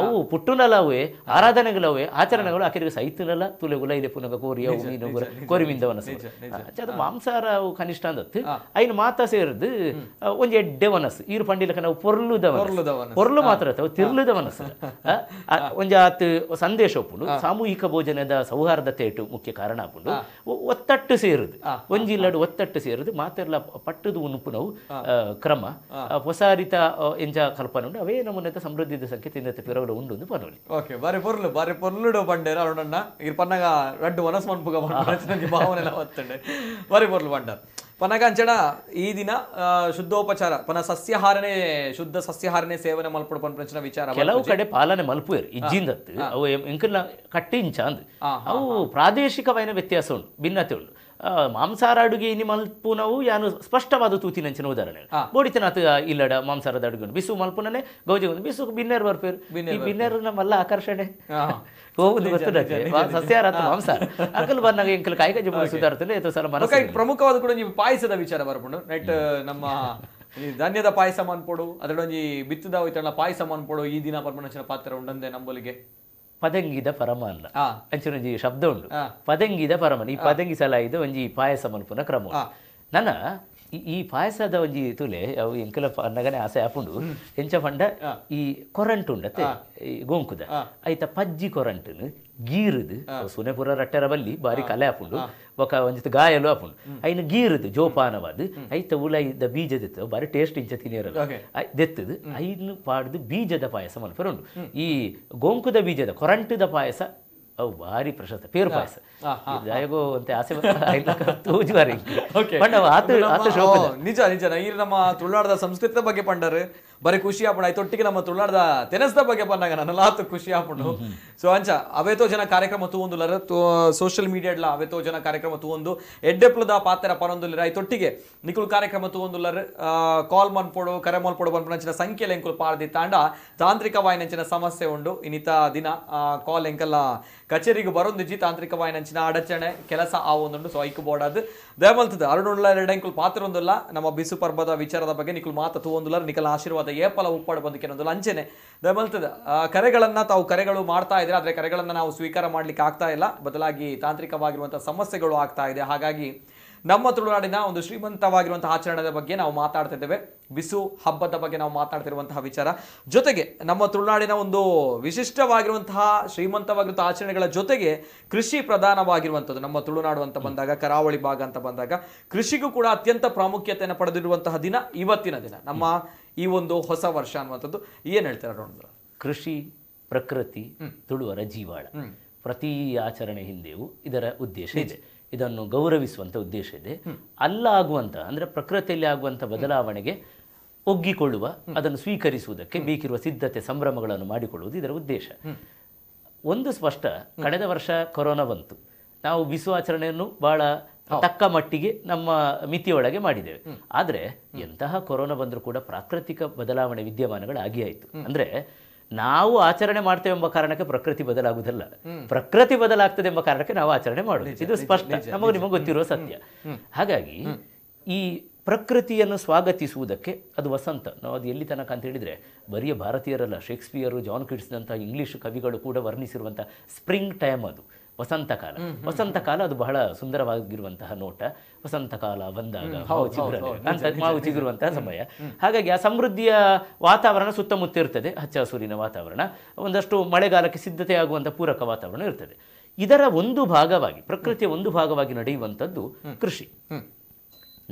[SPEAKER 3] ಅವು ಪುಟ್ಟುನಲ್ಲವೇ ಆರಾಧನೆಗಳವೇ ಆಚರಣೆಗಳು ಆಕೆರಿಗೆ ಸೈತುನಲ್ಲ ಗುಲ ಇದೆ ಪುನಗ ಅವು ಮೀನು ಕೋರಿ ಮಿಂದವನ ಮಾಂಸಾರ ಮಾಂಸಾಹಾರ ಕನಿಷ್ಠ ಅಂದತ್ತು ಐನು ಮಾತಾ ಸೇರಿದ್ದು ಒಂಜಿ ಎಡ್ಡೆ ವನಸ್ ಇರು ಪಂಡಿಲಕ ನಾವು ಪೊರ್ಲು ಪೊರ್ಲುದವನ ಪೊರ್ಲು ಮಾತ್ರ ತಿರ್ಲುದವನ ಒಂಜ ಆತ್ ಸಂದೇಶ ಉಪ್ಪುಂಡು ಸಾಮೂಹಿಕ ಭೋಜನದ ಸೌಹಾರ್ದತೆ ಇಟ್ಟು ಮುಖ್ಯ ಕಾರಣ ಆಪುಂಡು ಒತ್ತಟ್ಟು ಸೇರುದು ಒಂಜಿ ಇಲ್ಲಡು ಒತ್ತಟ್ಟು ಸೇರುದು ಮಾತೆರ್ಲ ಪಟ್ಟದು ಉನುಪು ಕ್ರಮ ಹೊಸ ಎಂಜ ಕಲ್ಪನೆ ಉಂಡು ಅವೇ ನಮೂನೆದ ಸಮೃದ್ಧಿದ ಸಂಖ್ಯೆ ತಿನ್ನತ್ತೆ ಪಿರವಡ ಉಂಡು ಒಂದು ಪನೋಲಿ
[SPEAKER 1] ಓಕೆ ಬಾರಿ ಪೊರ್ಲು ಬಾರಿ ಪೊರ್ಲುಡು ಪಂಡೇರ ಅವನನ್ನ ಇರ್ ಪನ್ನಗ ರಡ್ಡು ಮನಸ್ಸು ಮನ್ಪುಗ ಭಾವನೆ ಬಾರಿ ಪೊರ್ಲು ಪಂಡರ್ ಪನಗಂಜಣ ಈ ದಿನ ಶುದ್ಧೋಪಚಾರ ಪನ ಸಸ್ಯಹಾರನೆ ಶುದ್ಧ ಸಸ್ಯಹಾರನೆ ಸೇವನೆ ಮಲ್ಪಡು ಪಂಪಂಚಿನ ವಿಚಾರ ಕೆಲವು ಕಡೆ
[SPEAKER 3] ಪಾಲನೆ ಮಲ್ಪುಯರ್ ಇಜ್ಜಿಂದತ್ತು ಅವು ಎಂಕಲ್ಲ ಕಟ್ಟಿಂಚ ಅಂದ್ ಅವು ಪ್ರಾದೇಶಿಕವೈನ ವ್ಯತ್ಯಾಸ ಉಂಟು ಭಿನ್ನತೆ ಉಂಟು ಮಾಂಸಾರ ಅಡುಗೆ ಇನಿ ಮಲ್ಪುನವು ಯಾನು ಸ್ಪಷ್ಟವಾದ ತೂತಿನಂಚಿನ ಉದಾಹರಣೆ ಬೋಡಿತನಾಥ ಇಲ್ಲಡ ಮಾಂಸಾರದ ಅಡುಗೆ ಬಿಸು ಮಲ್ಪುನೇ ಗೌಜಿ ಒಂದು ಬಿಸು ಬಿನ್ನೆರ್ ಬರ್ಪೇರು ಈ ಬಿನ್ನೆರ್ ನಮ್ಮಲ್ಲ ಆಕರ್ಷಣೆ ಹೋಗುದು ಗೊತ್ತಿರತ್ತೆ ಸಸ್ಯಾಹಾರ ಅಥವಾ ಮಾಂಸಾರ ಅಕಲ್ ಬಂದಾಗ ಎಂಕಲ್ ಕಾಯಿಕ ಜೀವ ಸಲ ಮನಸ್ಸು
[SPEAKER 1] ಪ್ರಮುಖವಾದ ಕೂಡ ನೀವು ಪಾಯಸದ ವಿಚಾರ ಬರ್ಪುಂಡು ನೆಟ್ ನಮ್ಮ ಧಾನ್ಯದ ಪಾಯಸ ಮಾನ್ಪೋಡು ಅದರೊಂದು ಬಿತ್ತದ ಹೋಯ್ತಾಳ ಪಾಯಸ ಮಾನ್ಪೋಡು ಈ ದಿನ ಪರ್ಮನಂಚಿನ ಪಾತ್ರ ಉಂಡಂದೆ ನಂಬಲಿಗೆ
[SPEAKER 3] ಪದಂಗಿದ ಪರಮಾನ್ನ ಅಂಚಿನೊಂಜಿ ಶಬ್ದ ಉಂಡು ಪದಂಗಿದ ಪರಮಾನ್ ಈ ಪದಂಗಿ ಸಲಾಯಿದ ಒಂಜಿ ಪಾಯಸ ಮಲ್ಪುನ ಕ್ರಮ ನನ್ನ ಈ ಪಾಯಸದ ಒಂಜಿ ತುಲೆ ಅವು ಎಂಕಲ ನಗನೆ ಆಸೆ ಆಪುಂಡು ಎಂಚ ಪಂಡ ಈ ಕೊರಂಟ್ ಉಂಡತ್ತೆ ಗೋಂಕುದ ಐತ ಪಜ್ಜಿ ಕೊರಂಟ್ನು గీరుదు ಸುನೆಪುರ రట్టెర ಬಾರಿ ಬಾರಿ ಕಲೆ అప్పుడు ఒక ಒಂದಿತ್ತು ಗಾಯಲು ಆಪುಂಡು ಐನ ಗೀರದು ಜೋಪಾನವಾದ ಐತ ಉಲ ಇದ್ದ ಬೀಜ ಬೀಜದಿತ್ತು ಬಾರಿ ಟೇಸ್ಟ್ ಇಂಚ ತಿನ್ನಿರಲ್ಲ ದೆತ್ತದು ಐನು ಪಾಡ್ದು ಬೀಜದ ಪಾಯಸ ಮನಪರ ಉಂಡು ಈ ಗೊಂಕುದ ಬೀಜದ ಕೊರಂಟದ ಪಾಯಸ ಅವು ಬಾರಿ ಪ್ರಶಸ್ತ ಪೇರು ಪಾಯಸ
[SPEAKER 1] ಜಾಯಗೋ ಅಂತ ಆಸೆ ತೋಜು ಬಾರಿ ಪಂಡ ನಿಜ ನಿಜ ಈ ನಮ್ಮ ತುಳುನಾಡದ ಸಂಸ್ಕೃತಿ ಬಗ್ಗೆ ಪಂಡರು ಬರೀ ಖುಷಿ ಆಪಣ ತೊಟ್ಟಿಗೆ ನಮ್ಮ ತುಳುನಾಡದ ತೆನಸ್ದ ಬಗ್ಗೆ ಬಂದಾಗ ನನ್ನ ಆತು ಖುಷಿ ಆಪಣ್ಣು ಸೊ ಅಂಚ ಅವೇತೋ ಜನ ಕಾರ್ಯಕ್ರಮ ತೂ ಲರ ಸೋಷಿಯಲ್ ಮೀಡಿಯಾಡ್ಲ ಅವೇತೋ ಜನ ಕಾರ್ಯಕ್ರಮ ತೂವೊಂದು ಎಡ್ಡೆಪ್ಲದ ಪಾತ್ರ ಪರೊಂದುಲ್ಲೆರ ಐತೊಟ್ಟಿಗೆ ನಿಕುಲ್ ಕಾರ್ಯಕ್ರಮ ತೂವೊಂದು ಒಂದು ಕಾಲ್ ಮನ್ಪೋಡು ಕರೆ ಮಲ್ಪೊಡು ಬಂಪಣಂಚಿನ ಸಂಖ್ಯೆ ಎಂಕುಲು ಪಾಡ್ದಿ ತಾಂಡ ವಾಯಿನಂಚಿನ ಸಮಸ್ಯೆ ಉಂಡು ಇನಿತ ದಿನ ಕಾಲ್ ಎಂಕಲ್ಲ ಕಚೇರಿಗೆ ತಾಂತ್ರಿಕ ವಾಯಿನಂಚಿನ ಅಡಚಣೆ ಕೆಲಸ ಆವೊಂದುಂಡು ಸೊ ಐಕು ಬೋಡಾದ್ ದಯಮಲ್ತದ ಅರುಣುಳ್ಳ ಎರಡೆಂಕುಲು ಪಾತ್ರ ಒಂದಲ್ಲ ನಮ್ಮ ಬಿಸು ಪರ್ಬದ ವಿಚಾರದ ಬಗ್ಗೆ ನಿಕುಲ್ ಮಾತ ತೂವೊಂದುಲ್ಲ ನಿಕಲ ಆಶೀರ್ವಾದ ಏಪಲ ಉಪ್ಪಾಡು ಬಂದಕ್ಕೆ ಒಂದು ಅಂಚೆನೆ ದಯಮಲ್ತದ ಕರೆಗಳನ್ನು ತಾವು ಕರೆಗಳು ಮಾಡ್ತಾ ಇದ್ದಾರೆ ಆದರೆ ಕರೆಗಳನ್ನು ನಾವು ಸ್ವೀಕಾರ ಮಾಡಲಿಕ್ಕೆ ಆಗ್ತಾ ಇಲ್ಲ ಬದಲಾಗಿ ತಾಂತ್ರಿಕವಾಗಿರುವಂಥ ಸಮಸ್ಯೆಗಳು ಆಗ್ತಾ ಇದೆ ಹಾಗಾಗಿ ನಮ್ಮ ತುಳುನಾಡಿನ ಒಂದು ಶ್ರೀಮಂತವಾಗಿರುವಂತಹ ಆಚರಣೆಯ ಬಗ್ಗೆ ನಾವು ಮಾತಾಡ್ತಿದ್ದೇವೆ ಬಿಸು ಹಬ್ಬದ ಬಗ್ಗೆ ನಾವು ಮಾತಾಡ್ತಿರುವಂತಹ ವಿಚಾರ ಜೊತೆಗೆ ನಮ್ಮ ತುಳುನಾಡಿನ ಒಂದು ವಿಶಿಷ್ಟವಾಗಿರುವಂತಹ ಶ್ರೀಮಂತವಾಗಿರುವಂತಹ ಆಚರಣೆಗಳ ಜೊತೆಗೆ ಕೃಷಿ ಪ್ರಧಾನವಾಗಿರುವಂಥದ್ದು ನಮ್ಮ ತುಳುನಾಡು ಅಂತ ಬಂದಾಗ ಕರಾವಳಿ ಭಾಗ ಅಂತ ಬಂದಾಗ ಕೃಷಿಗೂ ಕೂಡ ಅತ್ಯಂತ ಪ್ರಾಮುಖ್ಯತೆಯನ್ನು ಪಡೆದಿರುವಂತಹ ದಿನ ಇವತ್ತಿನ ದಿನ ನಮ್ಮ ಈ ಒಂದು ಹೊಸ ವರ್ಷ ಅನ್ನುವಂಥದ್ದು ಏನು ಹೇಳ್ತಾರೆ ನೋಡಿದ್ರು
[SPEAKER 3] ಕೃಷಿ ಪ್ರಕೃತಿ ತುಳುವರ ಜೀವಾಳ ಪ್ರತಿ ಆಚರಣೆ ಹಿಂದೆಯೂ ಇದರ ಉದ್ದೇಶ ಇದೆ ಇದನ್ನು ಗೌರವಿಸುವಂಥ ಉದ್ದೇಶ ಇದೆ ಅಲ್ಲ ಆಗುವಂಥ ಅಂದರೆ ಪ್ರಕೃತಿಯಲ್ಲಿ ಆಗುವಂಥ ಬದಲಾವಣೆಗೆ ಒಗ್ಗಿಕೊಳ್ಳುವ ಅದನ್ನು ಸ್ವೀಕರಿಸುವುದಕ್ಕೆ ಬೇಕಿರುವ ಸಿದ್ಧತೆ ಸಂಭ್ರಮಗಳನ್ನು ಮಾಡಿಕೊಳ್ಳುವುದು ಇದರ ಉದ್ದೇಶ ಒಂದು ಸ್ಪಷ್ಟ ಕಳೆದ ವರ್ಷ ಕೊರೋನಾ ಬಂತು ನಾವು ಬಿಸು ಆಚರಣೆಯನ್ನು ಬಹಳ ತಕ್ಕ ಮಟ್ಟಿಗೆ ನಮ್ಮ ಮಿತಿಯೊಳಗೆ ಮಾಡಿದ್ದೇವೆ ಆದರೆ ಎಂತಹ ಕೊರೋನಾ ಬಂದರೂ ಕೂಡ ಪ್ರಾಕೃತಿಕ ಬದಲಾವಣೆ ವಿದ್ಯಮಾನಗಳು ಆಗಿ ಆಯಿತು ಅಂದರೆ ನಾವು ಆಚರಣೆ ಮಾಡ್ತೇವೆ ಎಂಬ ಕಾರಣಕ್ಕೆ ಪ್ರಕೃತಿ ಬದಲಾಗುವುದಿಲ್ಲ ಪ್ರಕೃತಿ ಬದಲಾಗ್ತದೆ ಎಂಬ ಕಾರಣಕ್ಕೆ ನಾವು ಆಚರಣೆ ಮಾಡೋದು ಇದು ಸ್ಪಷ್ಟ ನಮಗೆ ನಿಮಗೆ ಗೊತ್ತಿರೋ ಸತ್ಯ ಹಾಗಾಗಿ ಈ ಪ್ರಕೃತಿಯನ್ನು ಸ್ವಾಗತಿಸುವುದಕ್ಕೆ ಅದು ವಸಂತ ನಾವು ಅದು ಎಲ್ಲಿ ತನಕ ಅಂತ ಹೇಳಿದರೆ ಬರೀ ಭಾರತೀಯರಲ್ಲ ಶೇಕ್ಸ್ಪಿಯರು ಜಾನ್ ಅಂತ ಇಂಗ್ಲೀಷ್ ಕವಿಗಳು ಕೂಡ ವರ್ಣಿಸಿರುವಂಥ ಸ್ಪ್ರಿಂಗ್ ಟೈಮ್ ಅದು ವಸಂತ ಕಾಲ ವಸಂತ ಕಾಲ ಅದು ಬಹಳ ಸುಂದರವಾಗಿರುವಂತಹ ನೋಟ ವಸಂತ ಕಾಲ ಬಂದಾಗ ಮಾವು ಚಿಗುರುವಂತಹ ಸಮಯ ಹಾಗಾಗಿ ಆ ಸಮೃದ್ಧಿಯ ವಾತಾವರಣ ಸುತ್ತಮುತ್ತ ಇರ್ತದೆ ಹಚ್ಚ ಹಸುರಿನ ವಾತಾವರಣ ಒಂದಷ್ಟು ಮಳೆಗಾಲಕ್ಕೆ ಸಿದ್ಧತೆ ಆಗುವಂತಹ ಪೂರಕ ವಾತಾವರಣ ಇರ್ತದೆ ಇದರ ಒಂದು ಭಾಗವಾಗಿ ಪ್ರಕೃತಿಯ ಒಂದು ಭಾಗವಾಗಿ ನಡೆಯುವಂಥದ್ದು ಕೃಷಿ